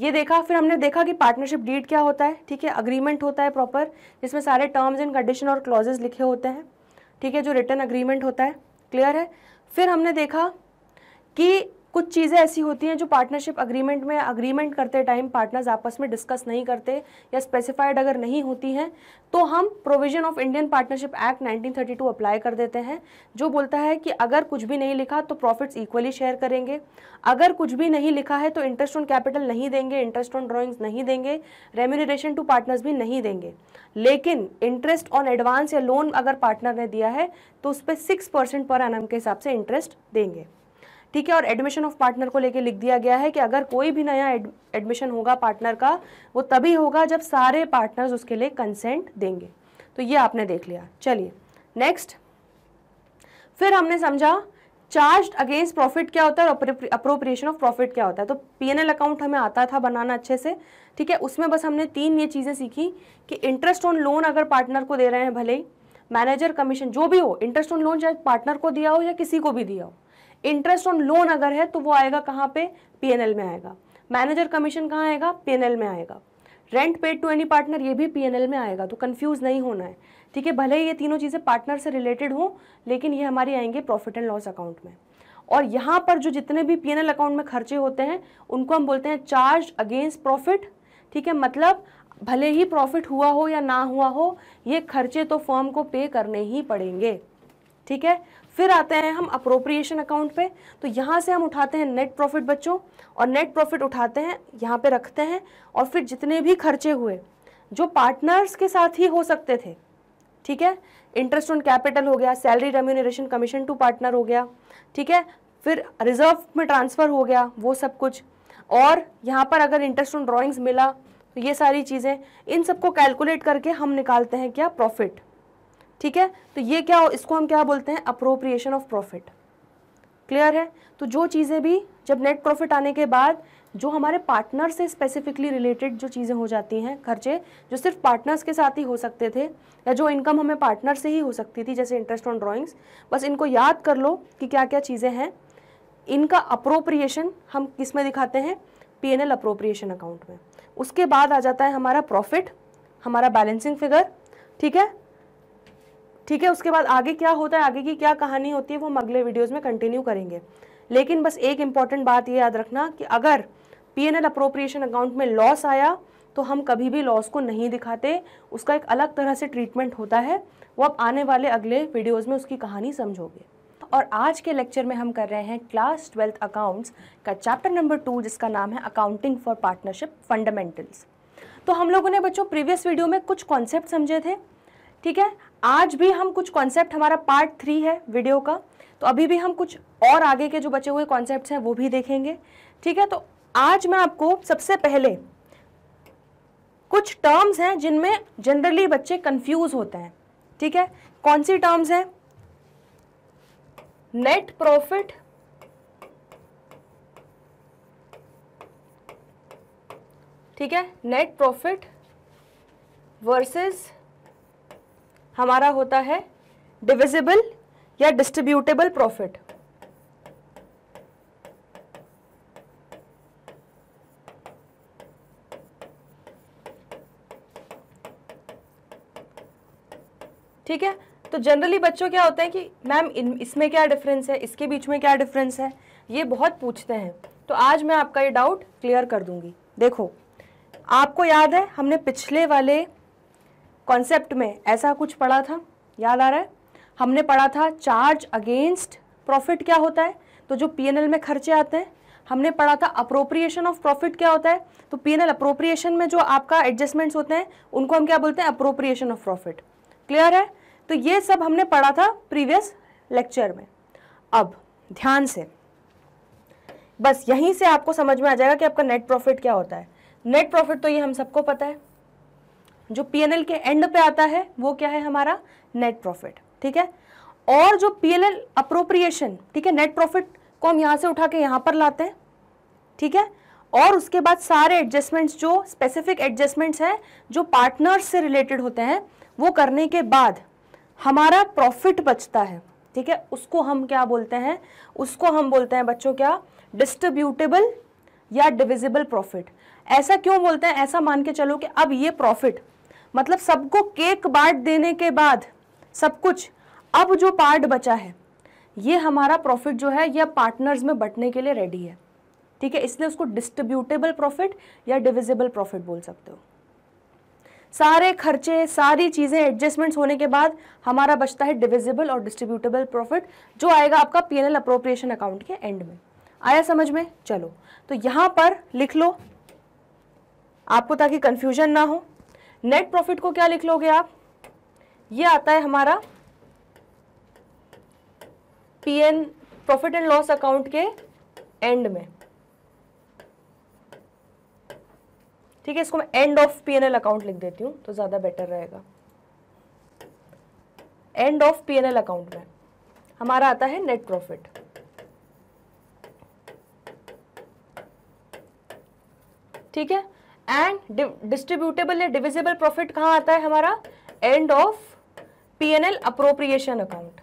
ये देखा फिर हमने देखा कि पार्टनरशिप डीड क्या होता है ठीक है अग्रीमेंट होता है प्रॉपर जिसमें सारे टर्म्स एंड कंडीशन और क्लॉजेज लिखे होते हैं ठीक है जो रिटर्न अग्रीमेंट होता है क्लियर है फिर हमने देखा कि कुछ चीज़ें ऐसी होती हैं जो पार्टनरशिप अग्रीमेंट में अग्रीमेंट करते टाइम पार्टनर्स आपस में डिस्कस नहीं करते या स्पेसिफाइड अगर नहीं होती हैं तो हम provision of Indian partnership act 1932 apply कर देते हैं जो बोलता है कि अगर कुछ भी नहीं लिखा तो प्रॉफिट्स इक्वली शेयर करेंगे अगर कुछ भी नहीं लिखा है तो इंटरेस्ट ऑन कैपिटल नहीं देंगे इंटरेस्ट ऑन ड्रॉइंग्स नहीं देंगे रेम्यूनरेशन टू पार्टनर्स भी नहीं देंगे लेकिन इंटरेस्ट ऑन एडवांस या लोन अगर पार्टनर ने दिया है तो उस पर सिक्स परसेंट पर एनम के हिसाब से इंटरेस्ट देंगे ठीक है और एडमिशन ऑफ पार्टनर को लेके लिख दिया गया है कि अगर कोई भी नया एडमिशन होगा पार्टनर का वो तभी होगा जब सारे पार्टनर्स उसके लिए कंसेंट देंगे तो ये आपने देख लिया चलिए नेक्स्ट फिर हमने समझा चार्ज अगेंस्ट प्रॉफिट क्या होता है और अप्रोप्रिएशन ऑफ प्रॉफिट क्या होता है तो पीएनएल अकाउंट हमें आता था बनाना अच्छे से ठीक है उसमें बस हमने तीन ये चीज़ें सीखी कि इंटरेस्ट ऑन लोन अगर पार्टनर को दे रहे हैं भले ही मैनेजर कमीशन जो भी हो इंटरेस्ट ऑन लोन चाहे पार्टनर को दिया हो या किसी को भी दिया हो इंटरेस्ट ऑन लोन अगर है तो वो आएगा कहाँ पे पीएनएल में आएगा मैनेजर कमीशन कहाँ आएगा पीएनएल में आएगा rent paid to any partner ये भी पीएनएल में आएगा तो कंफ्यूज नहीं होना है ठीक है भले ही ये तीनों चीज़ें पार्टनर से रिलेटेड हों लेकिन ये हमारी आएंगे प्रॉफिट एंड लॉस अकाउंट में और यहाँ पर जो जितने भी एल अकाउंट में खर्चे होते हैं उनको हम बोलते हैं चार्ज अगेंस्ट प्रॉफिट ठीक है मतलब भले ही प्रॉफिट हुआ हो या ना हुआ हो ये खर्चे तो फॉर्म को पे करने ही पड़ेंगे ठीक है फिर आते हैं हम अप्रोप्रिएशन अकाउंट पे तो यहाँ से हम उठाते हैं नेट प्रॉफिट बच्चों और नेट प्रॉफिट उठाते हैं यहाँ पे रखते हैं और फिर जितने भी खर्चे हुए जो पार्टनर्स के साथ ही हो सकते थे ठीक है इंटरेस्ट ऑन कैपिटल हो गया salary remuneration commission to partner हो गया ठीक है फिर रिजर्व में ट्रांसफ़र हो गया वो सब कुछ और यहाँ पर अगर इंटरेस्ट ऑन ड्रॉइंग्स मिला तो ये सारी चीज़ें इन सबको कैलकुलेट करके हम निकालते हैं क्या प्रॉफिट ठीक है तो ये क्या हो इसको हम क्या बोलते हैं अप्रोप्रिएशन ऑफ प्रॉफिट क्लियर है तो जो चीज़ें भी जब नेट प्रॉफिट आने के बाद जो हमारे पार्टनर से स्पेसिफिकली रिलेटेड जो चीज़ें हो जाती हैं खर्चे जो सिर्फ पार्टनर्स के साथ ही हो सकते थे या जो इनकम हमें पार्टनर से ही हो सकती थी जैसे इंटरेस्ट ऑन ड्राइंग्स बस इनको याद कर लो कि क्या क्या चीज़ें हैं इनका अप्रोप्रिएशन हम किस में दिखाते हैं P N L appropriation account में उसके बाद आ जाता है हमारा प्रॉफिट हमारा बैलेंसिंग फिगर ठीक है ठीक है उसके बाद आगे क्या होता है आगे की क्या कहानी होती है वो हम अगले वीडियोज़ में कंटिन्यू करेंगे लेकिन बस एक इम्पॉर्टेंट बात ये याद रखना कि अगर P N L appropriation account में लॉस आया तो हम कभी भी लॉस को नहीं दिखाते उसका एक अलग तरह से ट्रीटमेंट होता है वो आप आने वाले अगले वीडियोज़ में उसकी कहानी समझोगे और आज के लेक्चर में हम कर रहे हैं क्लास ट्वेल्थ अकाउंट्स का चैप्टर नंबर टू जिसका नाम है अकाउंटिंग फॉर पार्टनरशिप फंडामेंटल्स तो हम लोगों ने बच्चों प्रीवियस वीडियो में कुछ कॉन्सेप्ट समझे थे ठीक है आज भी हम कुछ कॉन्सेप्ट हमारा पार्ट थ्री है वीडियो का तो अभी भी हम कुछ और आगे के जो बचे हुए कॉन्सेप्ट हैं वो भी देखेंगे ठीक है तो आज मैं आपको सबसे पहले कुछ टर्म्स हैं जिनमें जनरली बच्चे कंफ्यूज होते हैं ठीक है कौन सी टर्म्स हैं नेट प्रॉफिट ठीक है नेट प्रॉफिट वर्सेस हमारा होता है डिविजिबल या डिस्ट्रीब्यूटेबल प्रॉफिट ठीक है तो जनरली बच्चों क्या होते हैं कि मैम इसमें क्या डिफरेंस है इसके बीच में क्या डिफरेंस है ये बहुत पूछते हैं तो आज मैं आपका ये डाउट क्लियर कर दूंगी देखो आपको याद है हमने पिछले वाले कॉन्सेप्ट में ऐसा कुछ पढ़ा था याद आ रहा है हमने पढ़ा था चार्ज अगेंस्ट प्रॉफिट क्या होता है तो जो पीएनएल में खर्चे आते हैं हमने पढ़ा था अप्रोप्रिएशन ऑफ प्रॉफिट क्या होता है तो पीएनएल अप्रोप्रिएशन में जो आपका एडजस्टमेंट्स होते हैं उनको हम क्या बोलते हैं अप्रोप्रिएशन ऑफ प्रॉफिट क्लियर है तो ये सब हमने पढ़ा था प्रीवियस लेक्चर में अब ध्यान से बस यहीं से आपको समझ में आ जाएगा कि आपका नेट प्रॉफिट क्या होता है नेट प्रॉफिट तो ये हम सबको पता है जो पीएनएल के एंड पे आता है वो क्या है हमारा नेट प्रॉफिट ठीक है और जो पीएनएल अप्रोप्रिएशन ठीक है नेट प्रॉफिट को हम यहाँ से उठा के यहाँ पर लाते हैं ठीक है और उसके बाद सारे एडजस्टमेंट्स जो स्पेसिफिक एडजस्टमेंट्स हैं जो पार्टनर्स से रिलेटेड होते हैं वो करने के बाद हमारा प्रॉफिट बचता है ठीक है उसको हम क्या बोलते हैं उसको हम बोलते हैं बच्चों क्या डिस्ट्रीब्यूटेबल या डिविजिबल प्रॉफिट ऐसा क्यों बोलते हैं ऐसा मान के चलो कि अब ये प्रॉफिट मतलब सबको केक बांट देने के बाद सब कुछ अब जो पार्ट बचा है ये हमारा प्रॉफिट जो है यह पार्टनर्स में बटने के लिए रेडी है ठीक है इसलिए उसको डिस्ट्रीब्यूटेबल प्रॉफिट या डिविजिबल प्रॉफिट बोल सकते हो सारे खर्चे सारी चीज़ें एडजस्टमेंट्स होने के बाद हमारा बचता है डिविजिबल और डिस्ट्रीब्यूटेबल प्रॉफिट जो आएगा आपका पी एन अप्रोप्रिएशन अकाउंट के एंड में आया समझ में चलो तो यहां पर लिख लो आपको ताकि कन्फ्यूजन ना हो नेट प्रॉफिट को क्या लिख लोगे आप ये आता है हमारा PN profit and loss account के एंड में ठीक है इसको मैं एंड ऑफ पीएनएल अकाउंट लिख देती हूँ तो ज़्यादा बेटर रहेगा एंड ऑफ पीएनएल अकाउंट में हमारा आता है नेट प्रॉफिट ठीक है एंड डिस्ट्रीब्यूटेबल या डिविजिबल प्रॉफिट कहाँ आता है हमारा end of PNL appropriation account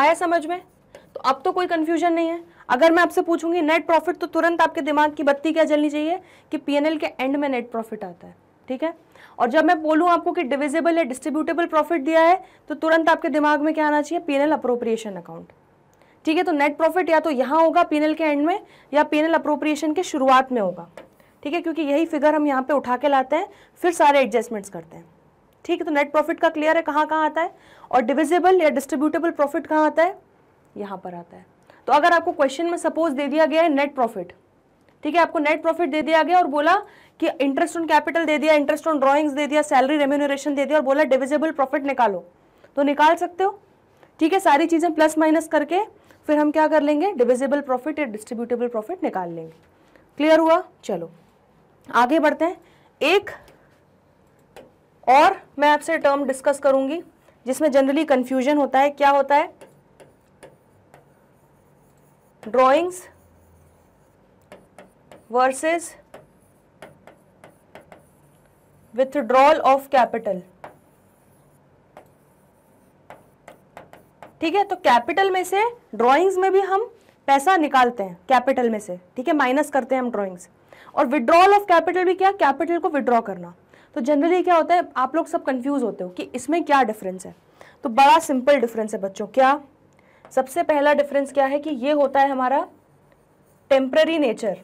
आया समझ में तो अब तो कोई कंफ्यूजन नहीं है अगर मैं आपसे पूछूंगी नेट प्रॉफिट तो तुरंत आपके दिमाग की बत्ती क्या जलनी चाहिए कि पीएनएल के एंड में नेट प्रॉफिट आता है ठीक है और जब मैं बोलूं आपको कि डिविजिबल या डिस्ट्रीब्यूटेबल प्रॉफिट दिया है तो तुरंत आपके दिमाग में क्या आना चाहिए पीएनएल अप्रोप्रिएशन अकाउंट ठीक है तो नेट प्रॉफिट या तो यहाँ होगा पीनल के एंड में या पीनल अप्रोप्रिएशन के शुरुआत में होगा ठीक है क्योंकि यही फिगर हम यहाँ पे उठा के लाते हैं फिर सारे एडजस्टमेंट्स करते हैं ठीक है तो नेट प्रॉफिट का क्लियर है कहाँ कहाँ आता है और डिविजिबल या डिस्ट्रीब्यूटेबल प्रॉफिट कहाँ आता है यहाँ पर आता है तो अगर आपको क्वेश्चन में सपोज दे दिया गया है नेट प्रॉफिट ठीक है आपको नेट प्रॉफिट दे दिया गया और बोला कि इंटरेस्ट ऑन कैपिटल दे दिया इंटरेस्ट ऑन ड्रॉइंग्स दे दिया सैलरी रेम्यूनरेशन दे दिया और बोला डिविजिबल प्रॉफिट निकालो तो निकाल सकते हो ठीक है सारी चीज़ें प्लस माइनस करके फिर हम क्या कर लेंगे डिविजिबल प्रॉफिट या डिस्ट्रीब्यूटेबल प्रॉफिट निकाल लेंगे क्लियर हुआ चलो आगे बढ़ते हैं एक और मैं आपसे टर्म डिस्कस करूंगी जिसमें जनरली कंफ्यूजन होता है क्या होता है drawings versus withdrawal of capital ठीक है तो कैपिटल में से ड्रॉइंग्स में भी हम पैसा निकालते हैं कैपिटल में से ठीक है माइनस करते हैं हम ड्रॉइंग्स और विड्रॉल ऑफ कैपिटल भी क्या कैपिटल को विड्रॉ करना तो जनरली क्या होता है आप लोग सब कंफ्यूज होते हो कि इसमें क्या डिफरेंस है तो बड़ा सिंपल डिफरेंस है बच्चों क्या सबसे पहला डिफरेंस क्या है कि ये होता है हमारा टेम्प्ररी नेचर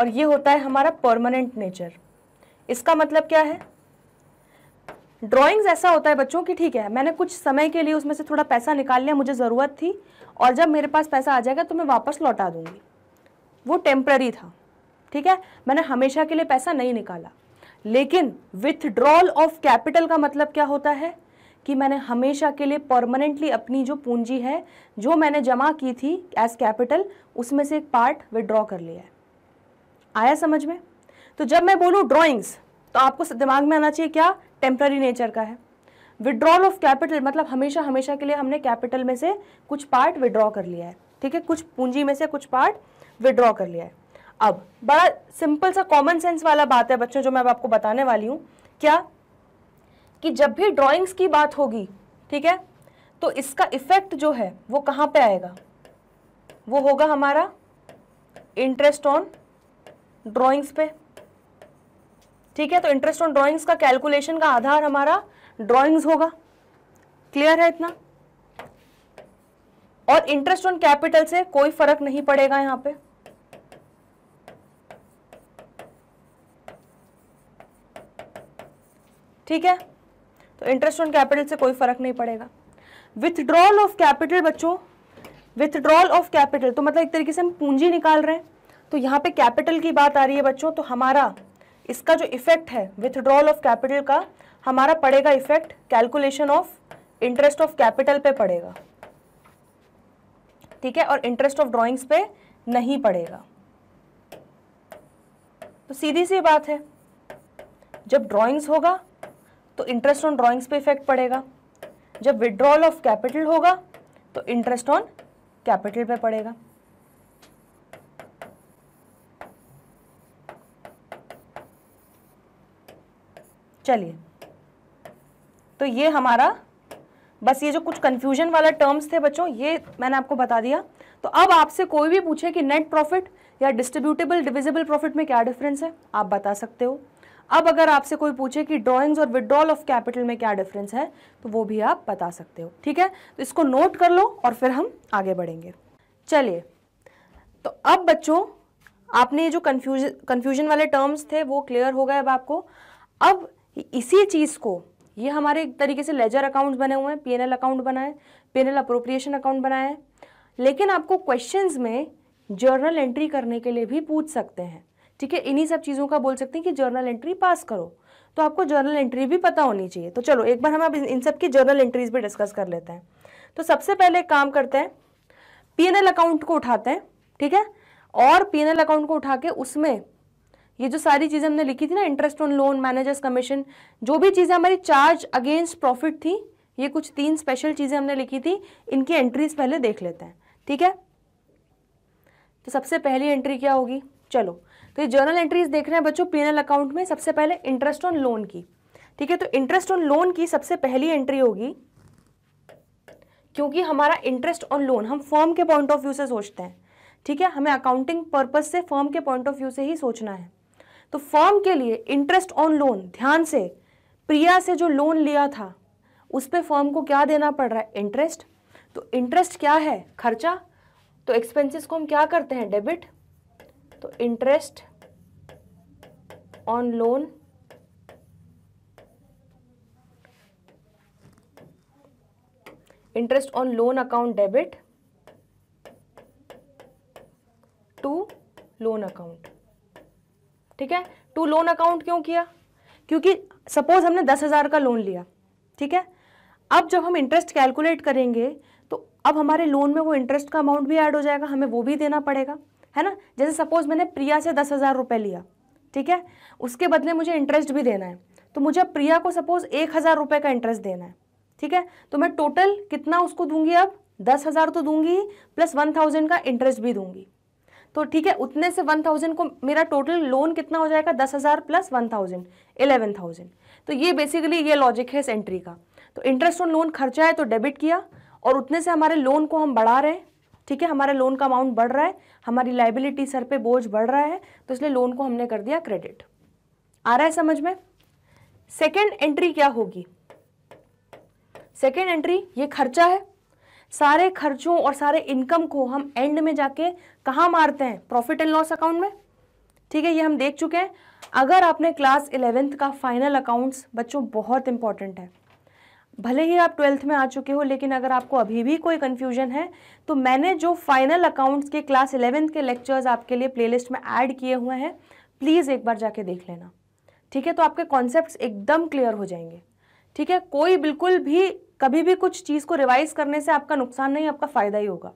और ये होता है हमारा परमानेंट नेचर इसका मतलब क्या है ड्राइंग्स ऐसा होता है बच्चों कि ठीक है मैंने कुछ समय के लिए उसमें से थोड़ा पैसा निकाल लिया मुझे ज़रूरत थी और जब मेरे पास पैसा आ जाएगा तो मैं वापस लौटा दूंगी वो टेम्प्ररी था ठीक है मैंने हमेशा के लिए पैसा नहीं निकाला लेकिन विथड्रॉल ऑफ कैपिटल का मतलब क्या होता है कि मैंने हमेशा के लिए परमानेंटली अपनी जो पूंजी है जो मैंने जमा की थी एज कैपिटल उसमें से एक पार्ट विड्रॉ कर लिया है आया समझ में तो जब मैं बोलूँ ड्रॉइंग्स तो आपको दिमाग में आना चाहिए क्या टेम्प्ररी नेचर का है विड्रॉल ऑफ कैपिटल मतलब हमेशा हमेशा के लिए हमने कैपिटल में से कुछ पार्ट विड्रॉ कर लिया है ठीक है कुछ पूंजी में से कुछ पार्ट विड्रॉ कर लिया है अब बड़ा सिंपल सा कॉमन सेंस वाला बात है बच्चों जो मैं अब आपको बताने वाली हूँ क्या कि जब भी ड्रॉइंग्स की बात होगी ठीक है तो इसका इफेक्ट जो है वो कहाँ पे आएगा वो होगा हमारा इंटरेस्ट ऑन ड्रॉइंग्स पे ठीक है तो इंटरेस्ट ऑन ड्रॉइंग्स का कैलकुलेशन का आधार हमारा ड्रॉइंग्स होगा क्लियर है इतना और इंटरेस्ट ऑन कैपिटल से कोई फर्क नहीं पड़ेगा यहां पे ठीक है तो इंटरेस्ट ऑन कैपिटल से कोई फर्क नहीं पड़ेगा विथड्रॉल ऑफ कैपिटल बच्चों विथड्रॉल ऑफ कैपिटल तो मतलब एक तरीके से हम पूंजी निकाल रहे हैं तो यहां पे कैपिटल की बात आ रही है बच्चों तो हमारा इसका जो इफेक्ट है विथड्रॉल ऑफ कैपिटल का हमारा पड़ेगा effect calculation of interest of capital पे पड़ेगा ठीक है और इंटरेस्ट ऑफ ड्रॉइंग्स पे नहीं पड़ेगा तो सीधी सी बात है जब ड्रॉइंग्स होगा तो इंटरेस्ट ऑन ड्रॉइंग्स पे इफेक्ट पड़ेगा जब विड्रॉल ऑफ कैपिटल होगा तो इंटरेस्ट ऑन कैपिटल पे पड़ेगा चलिए तो ये हमारा बस ये जो कुछ कन्फ्यूजन वाला टर्म्स थे बच्चों ये मैंने आपको बता दिया तो अब आपसे कोई भी पूछे कि नेट प्रॉफिट या डिस्ट्रीब्यूटेबल डिविजिबल प्रॉफिट में क्या डिफरेंस है आप बता सकते हो अब अगर आपसे कोई पूछे कि ड्रॉइंग्स और विड्रॉल ऑफ कैपिटल में क्या डिफरेंस है तो वो भी आप बता सकते हो ठीक है तो इसको नोट कर लो और फिर हम आगे बढ़ेंगे चलिए तो अब बच्चों आपने ये जो कन्फ्यूज कन्फ्यूजन वाले टर्म्स थे वो क्लियर हो गए अब आपको अब इसी चीज़ को ये हमारे एक तरीके से लेजर अकाउंट बने हुए हैं एल अकाउंट बनाए पी एल अप्रोप्रिएशन अकाउंट बनाए हैं लेकिन आपको क्वेश्चंस में जर्नल एंट्री करने के लिए भी पूछ सकते हैं ठीक है इन्हीं सब चीज़ों का बोल सकते हैं कि जर्नल एंट्री पास करो तो आपको जर्नल एंट्री भी पता होनी चाहिए तो चलो एक बार हम अब इन सब की जर्नल एंट्रीज भी डिस्कस कर लेते हैं तो सबसे पहले एक काम करते हैं पीएनएल अकाउंट को उठाते हैं ठीक है और पीएनएल अकाउंट को उठा के उसमें ये जो सारी चीज़ें हमने लिखी थी ना interest on loan manager's commission जो भी चीज़ें हमारी चार्ज अगेंस्ट प्रॉफिट थी ये कुछ तीन स्पेशल चीज़ें हमने लिखी थी इनकी एंट्रीज पहले देख लेते हैं ठीक है तो सबसे पहली एंट्री क्या होगी चलो तो ये जर्नल एंट्रीज देख रहे हैं बच्चों पी अकाउंट में सबसे पहले इंटरेस्ट ऑन लोन की ठीक है तो इंटरेस्ट ऑन लोन की सबसे पहली एंट्री होगी क्योंकि हमारा इंटरेस्ट ऑन लोन हम फर्म के पॉइंट ऑफ व्यू से सोचते हैं ठीक है हमें अकाउंटिंग पर्पज से फर्म के पॉइंट ऑफ व्यू से ही सोचना है तो फर्म के लिए इंटरेस्ट ऑन लोन ध्यान से प्रिया से जो लोन लिया था उस पर फर्म को क्या देना पड़ रहा है इंटरेस्ट तो इंटरेस्ट क्या है खर्चा तो एक्सपेंसेस को हम क्या करते हैं डेबिट तो interest on loan interest on loan account debit to loan account ठीक है टू लोन अकाउंट क्यों किया क्योंकि सपोज हमने दस हज़ार का लोन लिया ठीक है अब जब हम इंटरेस्ट कैलकुलेट करेंगे तो अब हमारे लोन में वो इंटरेस्ट का अमाउंट भी ऐड हो जाएगा हमें वो भी देना पड़ेगा है ना जैसे सपोज मैंने प्रिया से दस हज़ार रुपये लिया ठीक है उसके बदले मुझे इंटरेस्ट भी देना है तो मुझे प्रिया को सपोज एक हज़ार रुपये का इंटरेस्ट देना है ठीक है तो मैं टोटल कितना उसको दूंगी अब दस हज़ार तो दूंगी ही प्लस वन थाउजेंड का इंटरेस्ट भी दूंगी तो ठीक है उतने से वन थाउजेंड को मेरा टोटल लोन कितना हो जाएगा दस हज़ार plus one thousand eleven thousand तो ये बेसिकली ये लॉजिक है इस एंट्री का तो इंटरेस्ट ऑन लोन खर्चा है तो डेबिट किया और उतने से हमारे लोन को हम बढ़ा रहे हैं ठीक है हमारे लोन का अमाउंट बढ़ रहा है हमारी लाइबिलिटी सर पर बोझ बढ़ रहा है तो इसलिए लोन को हमने कर दिया क्रेडिट आ रहा है समझ में सेकेंड एंट्री क्या होगी सेकेंड एंट्री ये खर्चा है सारे खर्चों और सारे इनकम को हम एंड में जाके कहाँ मारते हैं प्रॉफिट एंड लॉस अकाउंट में ठीक है ये हम देख चुके हैं अगर आपने क्लास इलेवेंथ का फाइनल अकाउंट्स बच्चों बहुत इंपॉर्टेंट है भले ही आप ट्वेल्थ में आ चुके हो लेकिन अगर आपको अभी भी कोई कन्फ्यूजन है तो मैंने जो फाइनल अकाउंट्स के क्लास इलेवेंथ के लेक्चर्स आपके लिए प्लेलिस्ट में ऐड किए हुए हैं प्लीज़ एक बार जाके देख लेना ठीक है तो आपके कॉन्सेप्ट एकदम क्लियर हो जाएंगे ठीक है कोई बिल्कुल भी कभी भी कुछ चीज़ को रिवाइज करने से आपका नुकसान नहीं आपका फ़ायदा ही होगा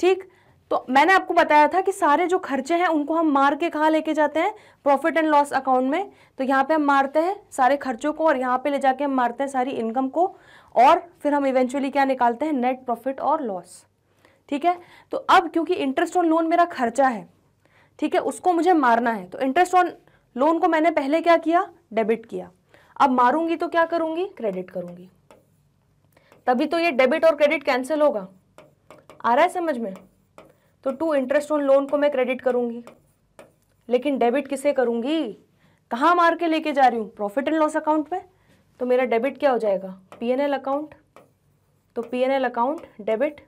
ठीक तो मैंने आपको बताया था कि सारे जो खर्चे हैं उनको हम मार के कहाँ लेके जाते हैं प्रॉफिट एंड लॉस अकाउंट में तो यहाँ पे हम मारते हैं सारे खर्चों को और यहाँ पे ले जाके हम मारते हैं सारी इनकम को और फिर हम इवेंचुअली क्या निकालते हैं नेट प्रॉफिट और लॉस ठीक है तो अब क्योंकि इंटरेस्ट ऑन लोन मेरा खर्चा है ठीक है उसको मुझे मारना है तो इंटरेस्ट ऑन लोन को मैंने पहले क्या किया डेबिट किया अब मारूंगी तो क्या करूंगी क्रेडिट करूंगी तभी तो ये डेबिट और क्रेडिट कैंसिल होगा आ रहा है समझ में तो टू इंटरेस्ट ऑन लोन को मैं क्रेडिट करूंगी लेकिन डेबिट किसे करूंगी कहाँ मार के लेके जा रही हूँ प्रॉफिट एंड लॉस अकाउंट में तो मेरा डेबिट क्या हो जाएगा पी एन एल अकाउंट तो P N L account debit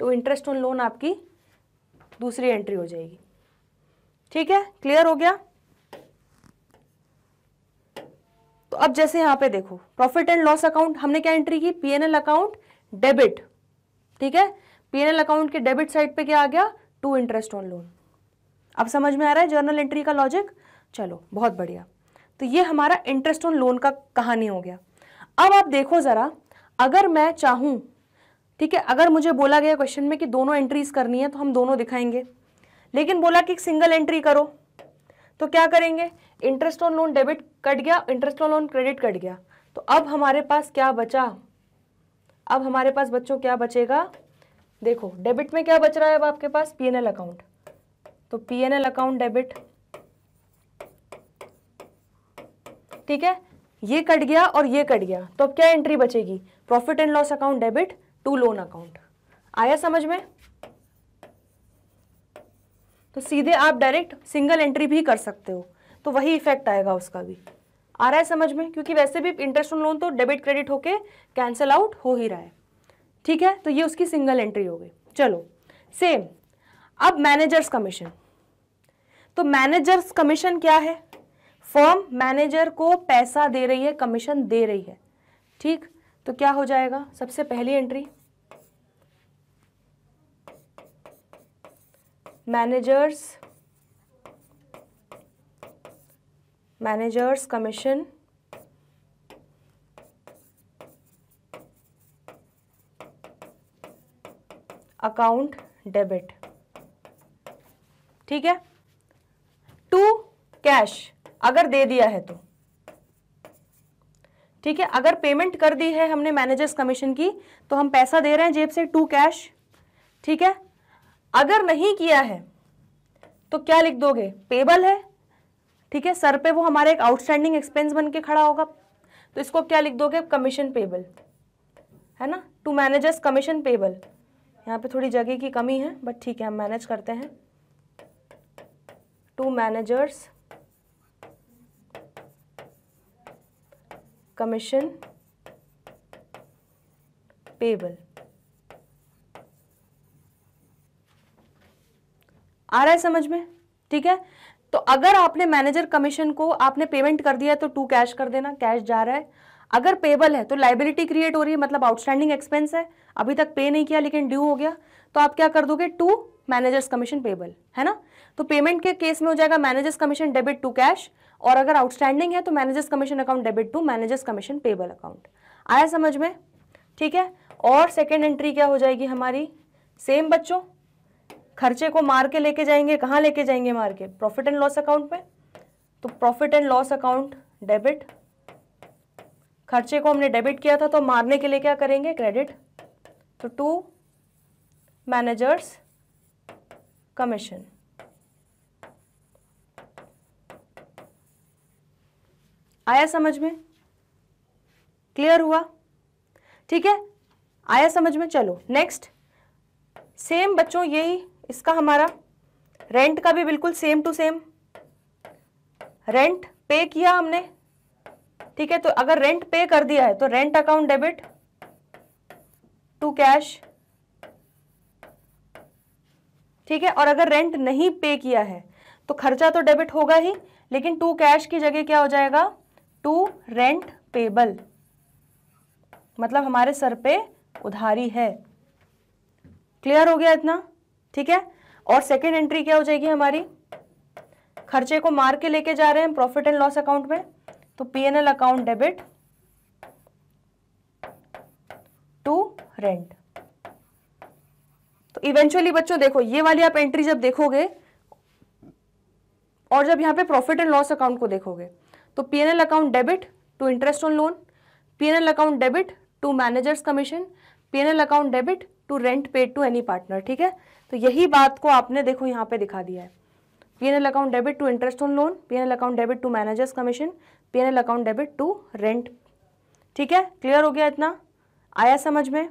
to interest on loan आपकी दूसरी एंट्री हो जाएगी ठीक है क्लियर हो गया तो अब जैसे यहां पे देखो प्रॉफिट एंड लॉस अकाउंट हमने क्या एंट्री की पीएनएल अकाउंट डेबिट ठीक है पीएनएल अकाउंट के डेबिट साइड पे क्या आ गया टू इंटरेस्ट ऑन लोन अब समझ में आ रहा है जर्नल एंट्री का लॉजिक चलो बहुत बढ़िया तो ये हमारा इंटरेस्ट ऑन लोन का कहानी हो गया अब आप देखो ज़रा अगर मैं चाहूँ ठीक है अगर मुझे बोला गया क्वेश्चन में कि दोनों एंट्रीज करनी है तो हम दोनों दिखाएंगे लेकिन बोला कि एक सिंगल एंट्री करो तो क्या करेंगे interest on loan debit cut गया interest on loan credit cut गया तो अब हमारे पास क्या बचा अब हमारे पास बच्चों क्या बचेगा देखो डेबिट में क्या बच रहा है अब आपके पास पीएनएल अकाउंट तो पीएनएल अकाउंट डेबिट ठीक है ये कट गया और ये कट गया तो अब क्या एंट्री बचेगी profit and loss account debit to loan account आया समझ में तो सीधे आप डायरेक्ट सिंगल एंट्री भी कर सकते हो तो वही इफेक्ट आएगा उसका भी आ रहा है समझ में क्योंकि वैसे भी इंटरेस्ट ऑन लोन तो डेबिट क्रेडिट होके कैंसिल आउट हो ही रहा है ठीक है तो ये उसकी सिंगल एंट्री हो गई चलो सेम अब मैनेजर्स कमीशन तो मैनेजर्स कमीशन क्या है फॉर्म मैनेजर को पैसा दे रही है कमीशन दे रही है ठीक तो क्या हो जाएगा सबसे पहली entry manager's manager's commission account debit ठीक है टू कैश अगर दे दिया है तो ठीक है अगर पेमेंट कर दी है हमने मैनेजर्स कमीशन की तो हम पैसा दे रहे हैं जेब से टू कैश ठीक है अगर नहीं किया है तो क्या लिख दोगे पेबल है ठीक है सर पे वो हमारे एक आउटस्टैंडिंग एक्सपेंस बन के खड़ा होगा तो इसको क्या लिख दोगे कमीशन पेबल है ना टू मैनेजर्स कमीशन पेबल यहाँ पे थोड़ी जगह की कमी है बट ठीक है हम मैनेज करते हैं टू मैनेजर्स कमीशन पेबल आ रहा है समझ में ठीक है तो अगर आपने मैनेजर कमीशन को आपने पेमेंट कर दिया तो टू कैश कर देना कैश जा रहा है अगर पेबल है तो लाइबिलिटी क्रिएट हो रही है मतलब आउटस्टैंडिंग एक्सपेंस है अभी तक पे नहीं किया लेकिन ड्यू हो गया तो आप क्या कर दोगे टू मैनेजर्स कमीशन पेबल है ना तो पेमेंट के केस में हो जाएगा manager's commission debit to cash और अगर आउटस्टैंडिंग है तो manager's commission account debit to managers commission payable account आया समझ में ठीक है और सेकेंड एंट्री क्या हो जाएगी हमारी सेम बच्चों खर्चे को मार के लेके जाएंगे कहाँ लेके जाएंगे मार के प्रॉफिट एंड लॉस अकाउंट में तो profit and loss account debit खर्चे को हमने डेबिट किया था तो मारने के लिए क्या करेंगे क्रेडिट तो टू मैनेजर्स कमीशन आया समझ में क्लियर हुआ ठीक है आया समझ में चलो नेक्स्ट सेम बच्चों यही इसका हमारा रेंट का भी बिल्कुल सेम टू सेम रेंट पे किया हमने ठीक है तो अगर रेंट पे कर दिया है तो rent account debit to cash ठीक है और अगर रेंट नहीं पे किया है तो खर्चा तो डेबिट होगा ही लेकिन टू कैश की जगह क्या हो जाएगा टू रेंट पेबल मतलब हमारे सर पे उधारी है क्लियर हो गया इतना ठीक है और सेकेंड एंट्री क्या हो जाएगी हमारी खर्चे को मार के लेके जा रहे हैं प्रॉफिट एंड लॉस अकाउंट में तो PNL account debit to rent तो इवेंचुअली बच्चों देखो ये वाली आप एंट्री जब देखोगे और जब यहाँ पे प्रॉफिट एंड लॉस अकाउंट को देखोगे तो PNL account debit to interest on loan PNL account debit to managers commission PNL account debit to rent paid to any partner ठीक है तो यही बात को आपने देखो यहाँ पे दिखा दिया है PNL account debit to interest on loan PNL account debit to managers commission L account debit to rent ठीक है क्लियर हो गया इतना आया समझ में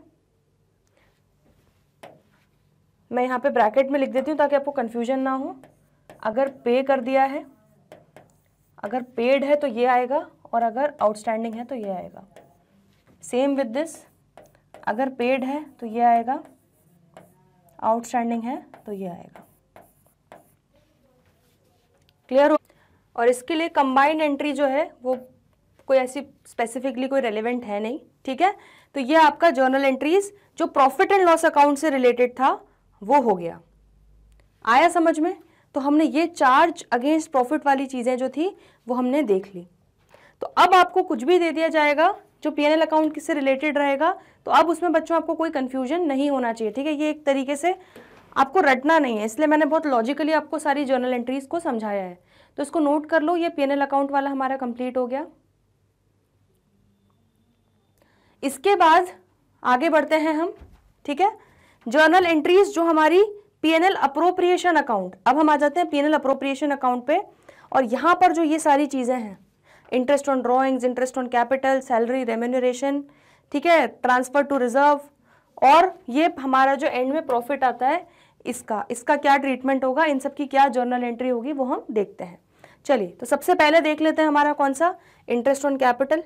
मैं यहाँ पे ब्रैकेट में लिख देती हूँ ताकि आपको कन्फ्यूजन ना हो अगर पे कर दिया है अगर पेड है तो ये आएगा और अगर आउटस्टैंडिंग है तो ये आएगा सेम विद दिस अगर पेड है तो ये आएगा आउटस्टैंडिंग है तो ये आएगा क्लियर हो और इसके लिए कंबाइंड एंट्री जो है वो कोई ऐसी स्पेसिफिकली कोई रेलिवेंट है नहीं ठीक है तो ये आपका जर्नल एंट्रीज जो प्रॉफिट एंड लॉस अकाउंट से रिलेटेड था वो हो गया आया समझ में तो हमने ये चार्ज अगेंस्ट प्रॉफिट वाली चीज़ें जो थी वो हमने देख ली तो अब आपको कुछ भी दे दिया जाएगा जो पी एन अकाउंट से रिलेटेड रहेगा तो अब उसमें बच्चों आपको कोई कन्फ्यूजन नहीं होना चाहिए ठीक है ये एक तरीके से आपको रटना नहीं है इसलिए मैंने बहुत लॉजिकली आपको सारी जर्नल एंट्रीज को समझाया है तो इसको नोट कर लो ये पी अकाउंट वाला हमारा कंप्लीट हो गया इसके बाद आगे बढ़ते हैं हम ठीक है जर्नल एंट्रीज जो हमारी पीएनएल अप्रोप्रिएशन अकाउंट अब हम आ जाते हैं पीएनएल अप्रोप्रिएशन अकाउंट पे और यहाँ पर जो ये सारी चीज़ें हैं interest on drawings interest on capital salary remuneration ठीक है ट्रांसफ़र टू रिजर्व और ये हमारा जो एंड में प्रॉफिट आता है इसका इसका क्या ट्रीटमेंट होगा इन सब की क्या जर्नल एंट्री होगी वो हम देखते हैं चलिए तो सबसे पहले देख लेते हैं हमारा कौन सा इंटरेस्ट ऑन कैपिटल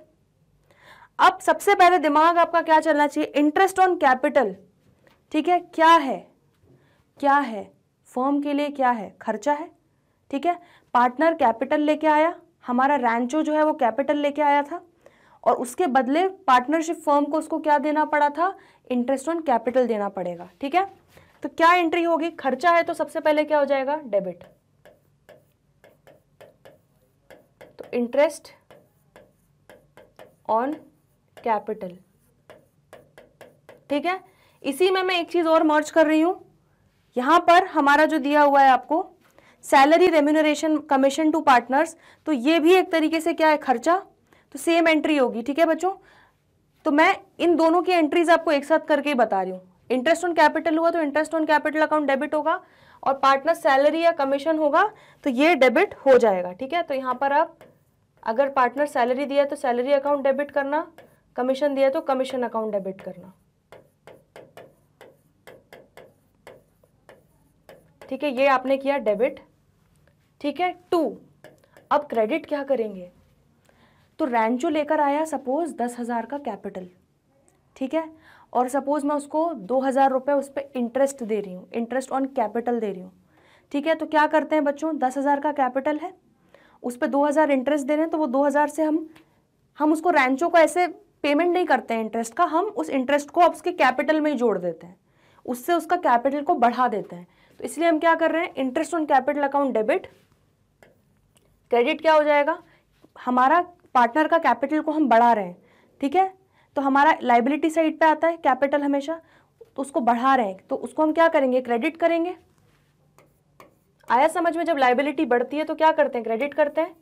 अब सबसे पहले दिमाग आपका क्या चलना चाहिए इंटरेस्ट ऑन कैपिटल ठीक है क्या है क्या है फर्म के लिए क्या है खर्चा है ठीक है पार्टनर कैपिटल लेके आया हमारा रैंचो जो है वो कैपिटल लेके आया था और उसके बदले पार्टनरशिप फर्म को उसको क्या देना पड़ा था इंटरेस्ट ऑन कैपिटल देना पड़ेगा ठीक है तो क्या एंट्री होगी खर्चा है तो सबसे पहले क्या हो जाएगा डेबिट तो इंटरेस्ट ऑन कैपिटल ठीक है इसी में मैं एक चीज और मर्ज कर रही हूं यहां पर हमारा जो दिया हुआ है आपको salary remuneration commission to partners तो ये भी एक तरीके से क्या है खर्चा तो सेम एंट्री होगी ठीक है बच्चों तो मैं इन दोनों की एंट्रीज आपको एक साथ करके बता रही हूं इंटरेस्ट ऑन कैपिटल हुआ तो interest on capital account debit होगा और पार्टनर सैलरी या कमीशन होगा तो ये डेबिट हो जाएगा ठीक है तो यहाँ पर आप अगर पार्टनर सैलरी दिया तो सैलरी अकाउंट डेबिट करना कमीशन दिया तो कमीशन अकाउंट डेबिट करना ठीक है ये आपने किया डेबिट ठीक है टू अब क्रेडिट क्या करेंगे तो रैंचो लेकर आया सपोज दस हज़ार का कैपिटल ठीक है और सपोज़ मैं उसको दो हज़ार रुपये उस पर इंटरेस्ट दे रही हूँ इंटरेस्ट ऑन कैपिटल दे रही हूँ ठीक है तो क्या करते हैं बच्चों दस हज़ार का कैपिटल है उस पर दो हज़ार इंटरेस्ट दे रहे हैं तो वो दो हज़ार से हम हम उसको रेंचों को ऐसे पेमेंट नहीं करते हैं इंटरेस्ट का हम उस इंटरेस्ट को अब उसके कैपिटल में ही जोड़ देते हैं उससे उसका कैपिटल को बढ़ा देते हैं तो इसलिए हम क्या कर रहे हैं interest on capital account debit credit क्या हो जाएगा हमारा पार्टनर का कैपिटल को हम बढ़ा रहे हैं ठीक है तो हमारा लाइबिलिटी साइड पे आता है कैपिटल हमेशा तो उसको बढ़ा रहे हैं तो उसको हम क्या करेंगे क्रेडिट करेंगे आया समझ में जब लाइबिलिटी बढ़ती है तो क्या करते हैं क्रेडिट करते हैं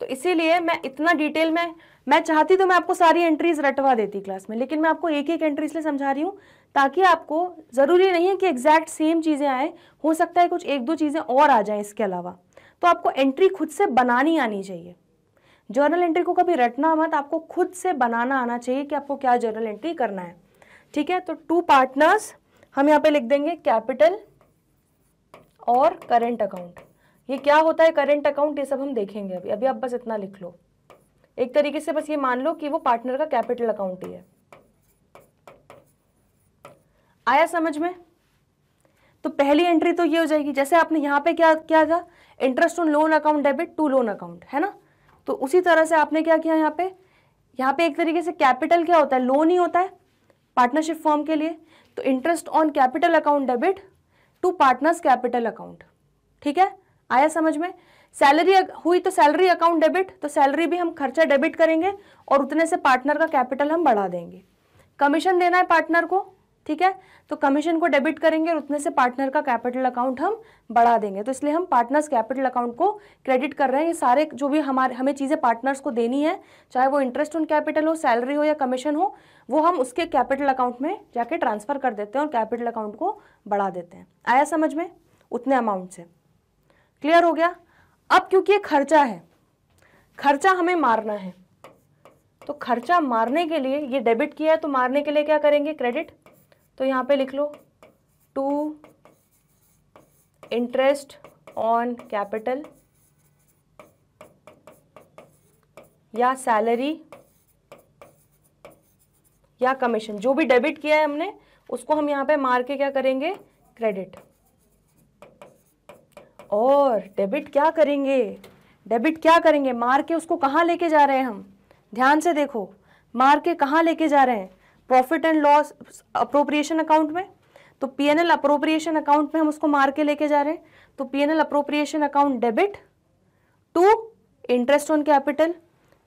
तो इसीलिए मैं इतना डिटेल में मैं चाहती तो मैं आपको सारी एंट्रीज रटवा देती क्लास में लेकिन मैं आपको एक एक एंट्री इसलिए समझा रही हूँ ताकि आपको ज़रूरी नहीं है कि एग्जैक्ट सेम चीज़ें आए हो सकता है कुछ एक दो चीज़ें और आ जाएं इसके अलावा तो आपको एंट्री खुद से बनानी आनी चाहिए जर्नल एंट्री को कभी रटना मत आपको खुद से बनाना आना चाहिए कि आपको क्या जर्नल एंट्री करना है ठीक है तो टू पार्टनर्स हम यहाँ पे लिख देंगे कैपिटल और करेंट अकाउंट ये क्या होता है करेंट अकाउंट ये सब हम देखेंगे अभी अभी आप बस इतना लिख लो एक तरीके से बस ये मान लो कि वो पार्टनर का कैपिटल अकाउंट ही है आया समझ में तो पहली एंट्री तो ये हो जाएगी जैसे आपने यहां पे क्या क्या था interest on loan account debit to loan account है ना तो उसी तरह से आपने क्या किया यहाँ पे यहाँ पे एक तरीके से कैपिटल क्या होता है लोन ही होता है पार्टनरशिप फॉर्म के लिए तो interest on capital account debit to partners capital account ठीक है आया समझ में सैलरी हुई तो सैलरी अकाउंट डेबिट तो सैलरी भी हम खर्चा डेबिट करेंगे और उतने से पार्टनर का कैपिटल हम बढ़ा देंगे कमीशन देना है पार्टनर को ठीक है तो कमीशन को डेबिट करेंगे और उतने से पार्टनर का कैपिटल अकाउंट हम बढ़ा देंगे तो इसलिए हम पार्टनर्स कैपिटल अकाउंट को क्रेडिट कर रहे हैं ये सारे जो भी हमारे हमें चीज़ें पार्टनर्स को देनी है चाहे वो इंटरेस्ट ऑन कैपिटल हो सैलरी हो या कमीशन हो वो हम उसके कैपिटल अकाउंट में जाके ट्रांसफ़र कर देते हैं और कैपिटल अकाउंट को बढ़ा देते हैं आया समझ में उतने अमाउंट से क्लियर हो गया अब क्योंकि ये खर्चा है खर्चा हमें मारना है तो खर्चा मारने के लिए ये डेबिट किया है तो मारने के लिए क्या करेंगे क्रेडिट तो यहाँ पे लिख लो टू इंटरेस्ट ऑन कैपिटल या सैलरी या कमीशन जो भी डेबिट किया है हमने उसको हम यहाँ पे मार के क्या करेंगे क्रेडिट और डेबिट क्या करेंगे डेबिट क्या करेंगे मार के उसको कहाँ लेके जा रहे हैं हम ध्यान से देखो मार के कहाँ लेके जा रहे हैं profit and loss appropriation account में तो पीएनएल अप्रोप्रिएशन अकाउंट में हम उसको मार के लेके जा रहे हैं तो PNL appropriation account debit to interest on capital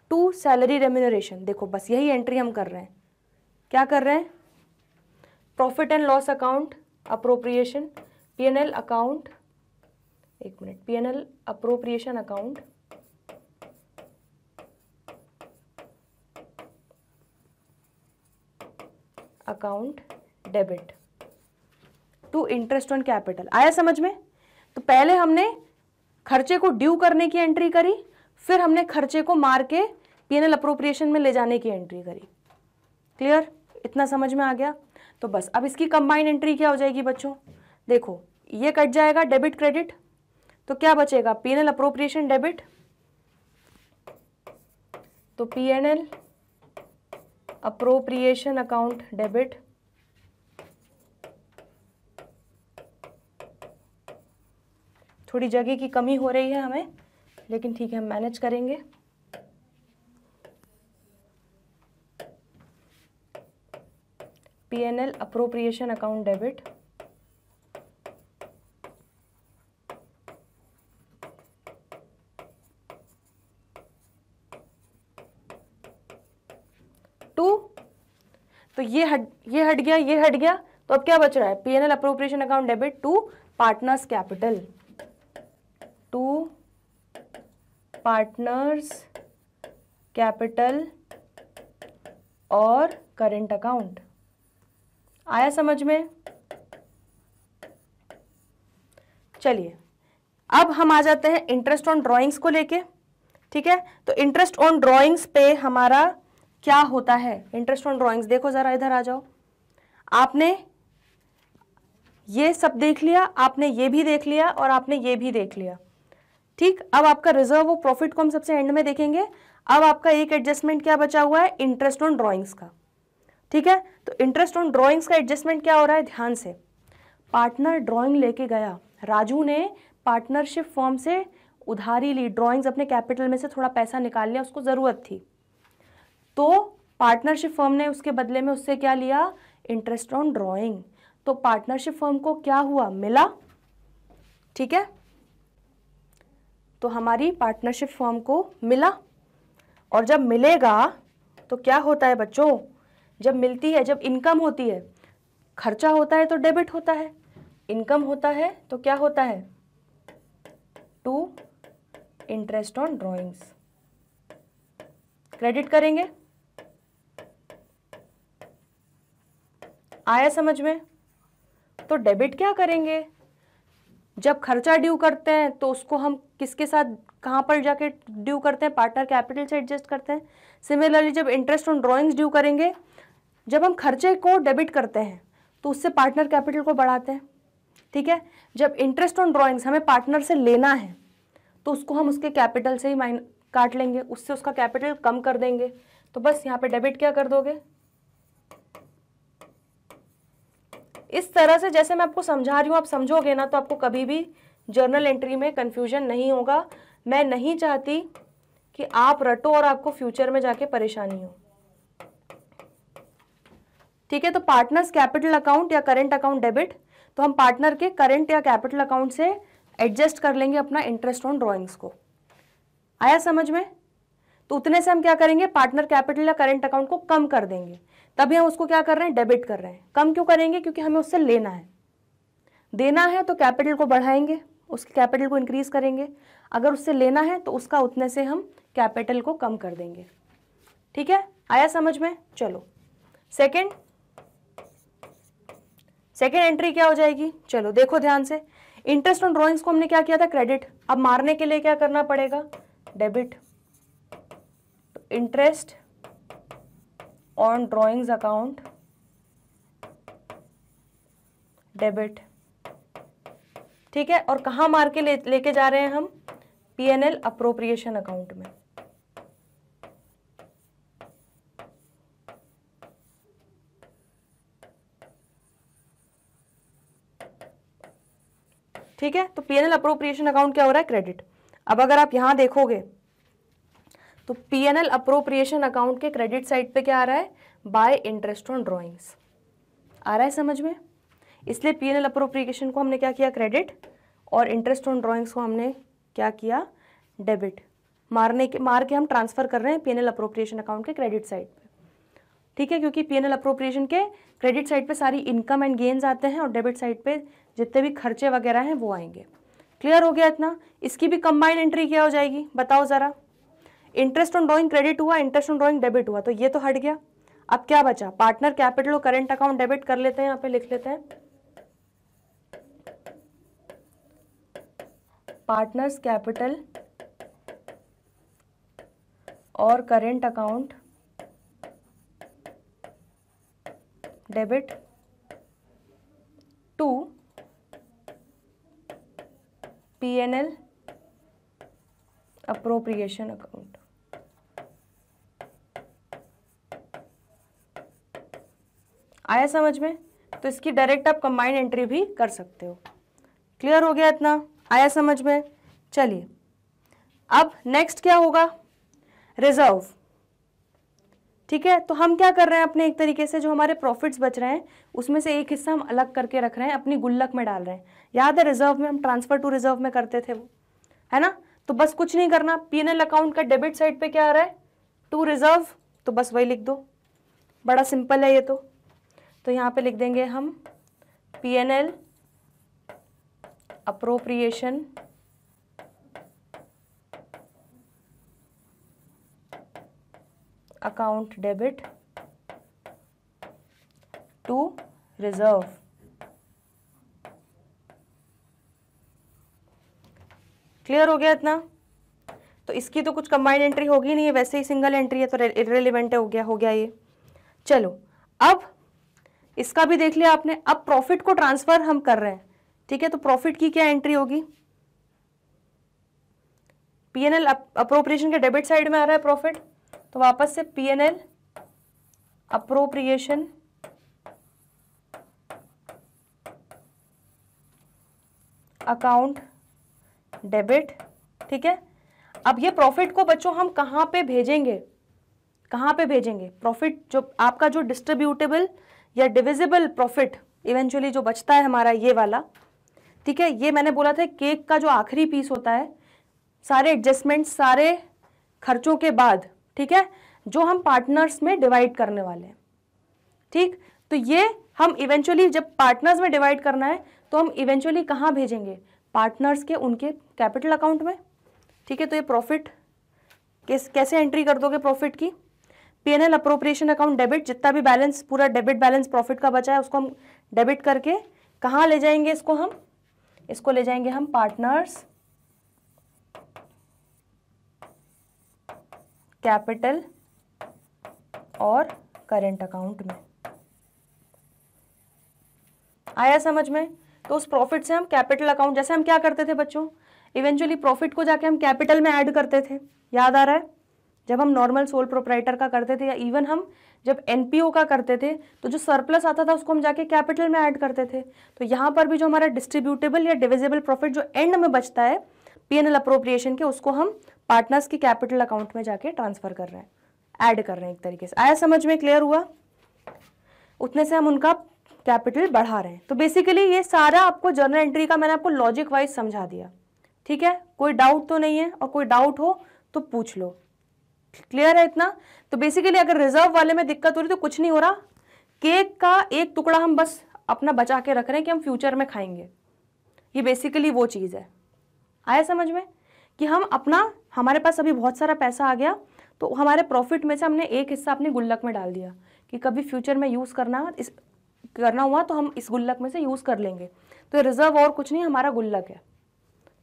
to salary remuneration देखो बस यही एंट्री हम कर रहे हैं क्या कर रहे हैं profit and loss account appropriation PNL account एक minute PNL appropriation account account debit to interest on capital आया समझ में तो पहले हमने खर्चे को ड्यू करने की एंट्री करी फिर हमने खर्चे को मार के पीएनएल अप्रोप्रिएशन में ले जाने की एंट्री करी क्लियर इतना समझ में आ गया तो बस अब इसकी कंबाइंड एंट्री क्या हो जाएगी बच्चों देखो ये कट जाएगा डेबिट क्रेडिट तो क्या बचेगा पीएनएल अप्रोप्रिएशन डेबिट तो पीएनएल अप्रोप्रिएशन अकाउंट डेबिट थोड़ी जगह की कमी हो रही है हमें लेकिन ठीक है हम मैनेज करेंगे पीएनएल अप्रोप्रिएशन अकाउंट डेबिट ये हट ये हट गया ये हट गया तो अब क्या बच रहा है PNL appropriation account debit to partners capital to partners capital और करेंट अकाउंट आया समझ में चलिए अब हम आ जाते हैं इंटरेस्ट ऑन ड्राइंग्स को लेके ठीक है तो इंटरेस्ट ऑन ड्राइंग्स पे हमारा क्या होता है इंटरेस्ट ऑन ड्रॉइंग्स देखो ज़रा इधर आ जाओ आपने ये सब देख लिया आपने ये भी देख लिया और आपने ये भी देख लिया ठीक अब आपका रिजर्व और प्रॉफिट को हम सबसे एंड में देखेंगे अब आपका एक एडजस्टमेंट क्या बचा हुआ है इंटरेस्ट ऑन ड्रॉइंग्स का ठीक है तो इंटरेस्ट ऑन ड्रॉइंग्स का एडजस्टमेंट क्या हो रहा है ध्यान से पार्टनर ड्रॉइंग लेके गया राजू ने पार्टनरशिप फॉर्म से उधारी ली ड्रॉइंग्स अपने कैपिटल में से थोड़ा पैसा निकाल लिया उसको ज़रूरत थी तो पार्टनरशिप फर्म ने उसके बदले में उससे क्या लिया इंटरेस्ट ऑन ड्रॉइंग तो पार्टनरशिप फर्म को क्या हुआ मिला ठीक है तो हमारी पार्टनरशिप फर्म को मिला और जब मिलेगा तो क्या होता है बच्चों जब मिलती है जब इनकम होती है खर्चा होता है तो डेबिट होता है इनकम होता है तो क्या होता है to interest on drawings credit करेंगे आया समझ में तो डेबिट क्या करेंगे जब खर्चा ड्यू करते हैं तो उसको हम किसके साथ कहाँ पर जाके ड्यू करते हैं पार्टनर कैपिटल से एडजस्ट करते हैं सिमिलरली जब इंटरेस्ट ऑन ड्राइंग्स ड्यू करेंगे जब हम खर्चे को डेबिट करते हैं तो उससे पार्टनर कैपिटल को बढ़ाते हैं ठीक है जब इंटरेस्ट ऑन ड्राइंग्स हमें पार्टनर से लेना है तो उसको हम उसके कैपिटल से ही माइन काट लेंगे उससे उसका कैपिटल कम कर देंगे तो बस यहाँ पे डेबिट क्या कर दोगे इस तरह से जैसे मैं आपको समझा रही हूँ आप समझोगे ना तो आपको कभी भी जर्नल एंट्री में कन्फ्यूजन नहीं होगा मैं नहीं चाहती कि आप रटो और आपको फ्यूचर में जाके परेशानी हो ठीक है तो पार्टनर्स कैपिटल अकाउंट या करेंट अकाउंट डेबिट तो हम पार्टनर के करेंट या कैपिटल अकाउंट से एडजस्ट कर लेंगे अपना इंटरेस्ट ऑन ड्राइंग्स को आया समझ में तो उतने से हम क्या करेंगे पार्टनर कैपिटल या करेंट अकाउंट को कम कर देंगे तभी हम उसको क्या कर रहे हैं डेबिट कर रहे हैं कम क्यों करेंगे क्योंकि हमें उससे लेना है देना है तो कैपिटल को बढ़ाएंगे उसके कैपिटल को इंक्रीज करेंगे अगर उससे लेना है तो उसका उतने से हम कैपिटल को कम कर देंगे ठीक है आया समझ में चलो सेकेंड सेकेंड एंट्री क्या हो जाएगी चलो देखो ध्यान से इंटरेस्ट ऑन ड्रॉइंग्स को हमने क्या किया था क्रेडिट अब मारने के लिए क्या करना पड़ेगा डेबिट तो interest on drawings account debit ठीक है और कहाँ मार के ले, लेके जा रहे हैं हम पीएनएल अप्रोप्रिएशन अकाउंट में ठीक है तो पीएनएल अप्रोप्रिएशन अकाउंट क्या हो रहा है क्रेडिट अब अगर आप यहां देखोगे तो P N L appropriation account के क्रेडिट साइड पे क्या आ रहा है बाय इंटरेस्ट ऑन ड्रॉइंग्स आ रहा है समझ में इसलिए पी एन एल अप्रोप्रिएशन को हमने क्या किया क्रेडिट और इंटरेस्ट ऑन ड्रॉइंग्स को हमने क्या किया डेबिट मारने के मार के हम ट्रांसफर कर रहे हैं P N L appropriation account के क्रेडिट साइड पे ठीक है क्योंकि पी एन एल अप्रोप्रिएशन के क्रेडिट साइड पे सारी इनकम एंड गेन्स आते हैं और डेबिट साइड पे जितने भी खर्चे वगैरह हैं वो आएंगे क्लियर हो गया इतना इसकी भी कंबाइंड एंट्री क्या हो जाएगी बताओ ज़रा इंटरेस्ट ऑन ड्रॉइंग क्रेडिट हुआ इंटरेस्ट ऑन ड्रॉइंग डेबिट हुआ तो ये तो हट गया अब क्या बचा पार्टनर कैपिटल और करेंट अकाउंट डेबिट कर लेते हैं यहां पे लिख लेते हैं पार्टनर्स कैपिटल और current account debit to PNL appropriation account आया समझ में तो इसकी डायरेक्ट आप कंबाइंड एंट्री भी कर सकते हो क्लियर हो गया इतना आया समझ में चलिए अब नेक्स्ट क्या होगा रिजर्व ठीक है तो हम क्या कर रहे हैं अपने एक तरीके से जो हमारे प्रॉफिट्स बच रहे हैं उसमें से एक हिस्सा हम अलग करके रख रहे हैं अपनी गुल्लक में डाल रहे हैं याद है रिजर्व में हम ट्रांसफर टू रिजर्व में करते थे वो है ना तो बस कुछ नहीं करना पीएनएल अकाउंट का डेबिट साइड पे क्या आ रहा है टू रिजर्व तो बस वही लिख दो बड़ा सिंपल है ये तो तो यहाँ पे लिख देंगे हम P N L appropriation account debit to reserve clear हो गया इतना तो इसकी तो कुछ कंबाइंड एंट्री होगी नहीं है वैसे ही सिंगल एंट्री है तो रेलिवेंट हो गया हो गया ये चलो अब इसका भी देख लिया आपने अब प्रॉफिट को ट्रांसफर हम कर रहे हैं ठीक है तो प्रॉफिट की क्या एंट्री होगी पीएनएल अप्रोप्रिएशन के डेबिट साइड में आ रहा है प्रॉफिट तो वापस से पीएनएल अप्रोप्रिएशन अकाउंट डेबिट ठीक है अब ये प्रॉफिट को बच्चों हम कहां पे भेजेंगे कहां पे भेजेंगे प्रॉफिट जो आपका जो डिस्ट्रीब्यूटेबल या डिविजिबल प्रॉफिट इवेंचुअली जो बचता है हमारा ये वाला ठीक है ये मैंने बोला था केक का जो आखिरी पीस होता है सारे एडजस्टमेंट सारे खर्चों के बाद ठीक है जो हम पार्टनर्स में डिवाइड करने वाले हैं ठीक तो ये हम इवेंचुअली जब पार्टनर्स में डिवाइड करना है तो हम इवेंचुअली कहाँ भेजेंगे पार्टनर्स के उनके कैपिटल अकाउंट में ठीक है तो ये प्रॉफिट कैसे एंट्री कर दोगे प्रॉफिट की पीएनएल अप्रोप्रिएशन अकाउंट डेबिट जितना भी बैलेंस पूरा डेबिट बैलेंस प्रॉफिट का बचा है उसको हम डेबिट करके कहाँ ले जाएंगे इसको हम इसको ले जाएंगे हम पार्टनर्स कैपिटल और करेंट अकाउंट में आया समझ में तो उस प्रॉफिट से हम कैपिटल अकाउंट जैसे हम क्या करते थे बच्चों इवेंचुअली प्रॉफिट को जाके हम कैपिटल में ऐड करते थे याद आ रहा है जब हम नॉर्मल सोल प्रोपराइटर का करते थे या इवन हम जब एनपीओ का करते थे तो जो सरप्लस आता था उसको हम जाके कैपिटल में ऐड करते थे तो यहाँ पर भी जो हमारा डिस्ट्रीब्यूटेबल या डिविजिबल प्रॉफिट जो एंड में बचता है पी एन अप्रोप्रिएशन के उसको हम पार्टनर्स की कैपिटल अकाउंट में जाके ट्रांसफर कर रहे हैं ऐड कर रहे हैं एक तरीके से आया समझ में क्लियर हुआ उतने से हम उनका कैपिटल बढ़ा रहे हैं तो बेसिकली ये सारा आपको जर्नल एंट्री का मैंने आपको लॉजिक वाइज समझा दिया ठीक है कोई डाउट तो नहीं है और कोई डाउट हो तो पूछ लो क्लियर है इतना तो बेसिकली अगर रिजर्व वाले में दिक्कत हो रही तो कुछ नहीं हो रहा केक का एक टुकड़ा हम बस अपना बचा के रख रहे हैं कि हम फ्यूचर में खाएंगे ये बेसिकली वो चीज़ है आया समझ में कि हम अपना हमारे पास अभी बहुत सारा पैसा आ गया तो हमारे प्रॉफिट में से हमने एक हिस्सा अपने गुल्लक में डाल दिया कि कभी फ्यूचर में यूज़ करना इस करना हुआ तो हम इस गुल्लक में से यूज़ कर लेंगे तो रिजर्व और कुछ नहीं हमारा गुल्लक है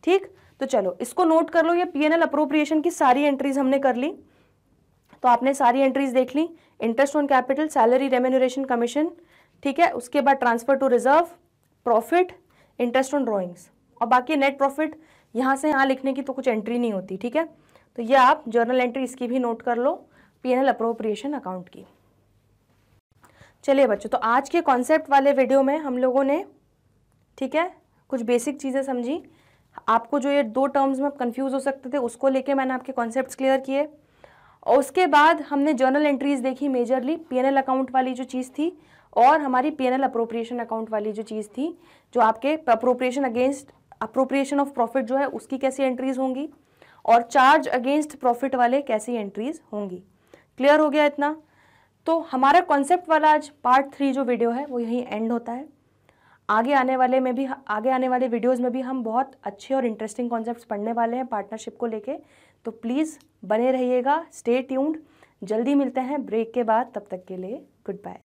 ठीक तो चलो इसको नोट कर लो ये पीएनएल अप्रोप्रिएशन की सारी एंट्रीज हमने कर ली तो आपने सारी एंट्रीज देख ली interest on capital salary remuneration commission ठीक है उसके बाद transfer to reserve profit interest on drawings और बाकी नेट प्रॉफिट यहाँ से यहाँ लिखने की तो कुछ एंट्री नहीं होती ठीक है तो ये आप जर्नल एंट्री इसकी भी नोट कर लो पीएनएल अप्रोप्रिएशन अकाउंट की चलिए बच्चों तो आज के कॉन्सेप्ट वाले वीडियो में हम लोगों ने ठीक है कुछ बेसिक चीज़ें समझी आपको जो ये दो टर्म्स में आप कन्फ्यूज़ हो सकते थे उसको लेके मैंने आपके कॉन्सेप्ट क्लियर किए और उसके बाद हमने जर्नल एंट्रीज देखी मेजरली पीएनएल अकाउंट वाली जो चीज़ थी और हमारी पीएनएल अप्रोप्रिएशन अकाउंट वाली जो चीज़ थी जो आपके appropriation against appropriation of profit जो है उसकी कैसी एंट्रीज होंगी और चार्ज अगेंस्ट प्रॉफिट वाले कैसी एंट्रीज होंगी क्लियर हो गया इतना तो हमारा कॉन्सेप्ट वाला आज पार्ट थ्री जो वीडियो है वो यहीं एंड होता है आगे आने वाले में भी आगे आने वाले वीडियोस में भी हम बहुत अच्छे और इंटरेस्टिंग कॉन्सेप्ट्स पढ़ने वाले हैं पार्टनरशिप को लेके तो प्लीज़ बने रहिएगा स्टे ट्यून्ड जल्दी मिलते हैं ब्रेक के बाद तब तक के लिए गुड बाय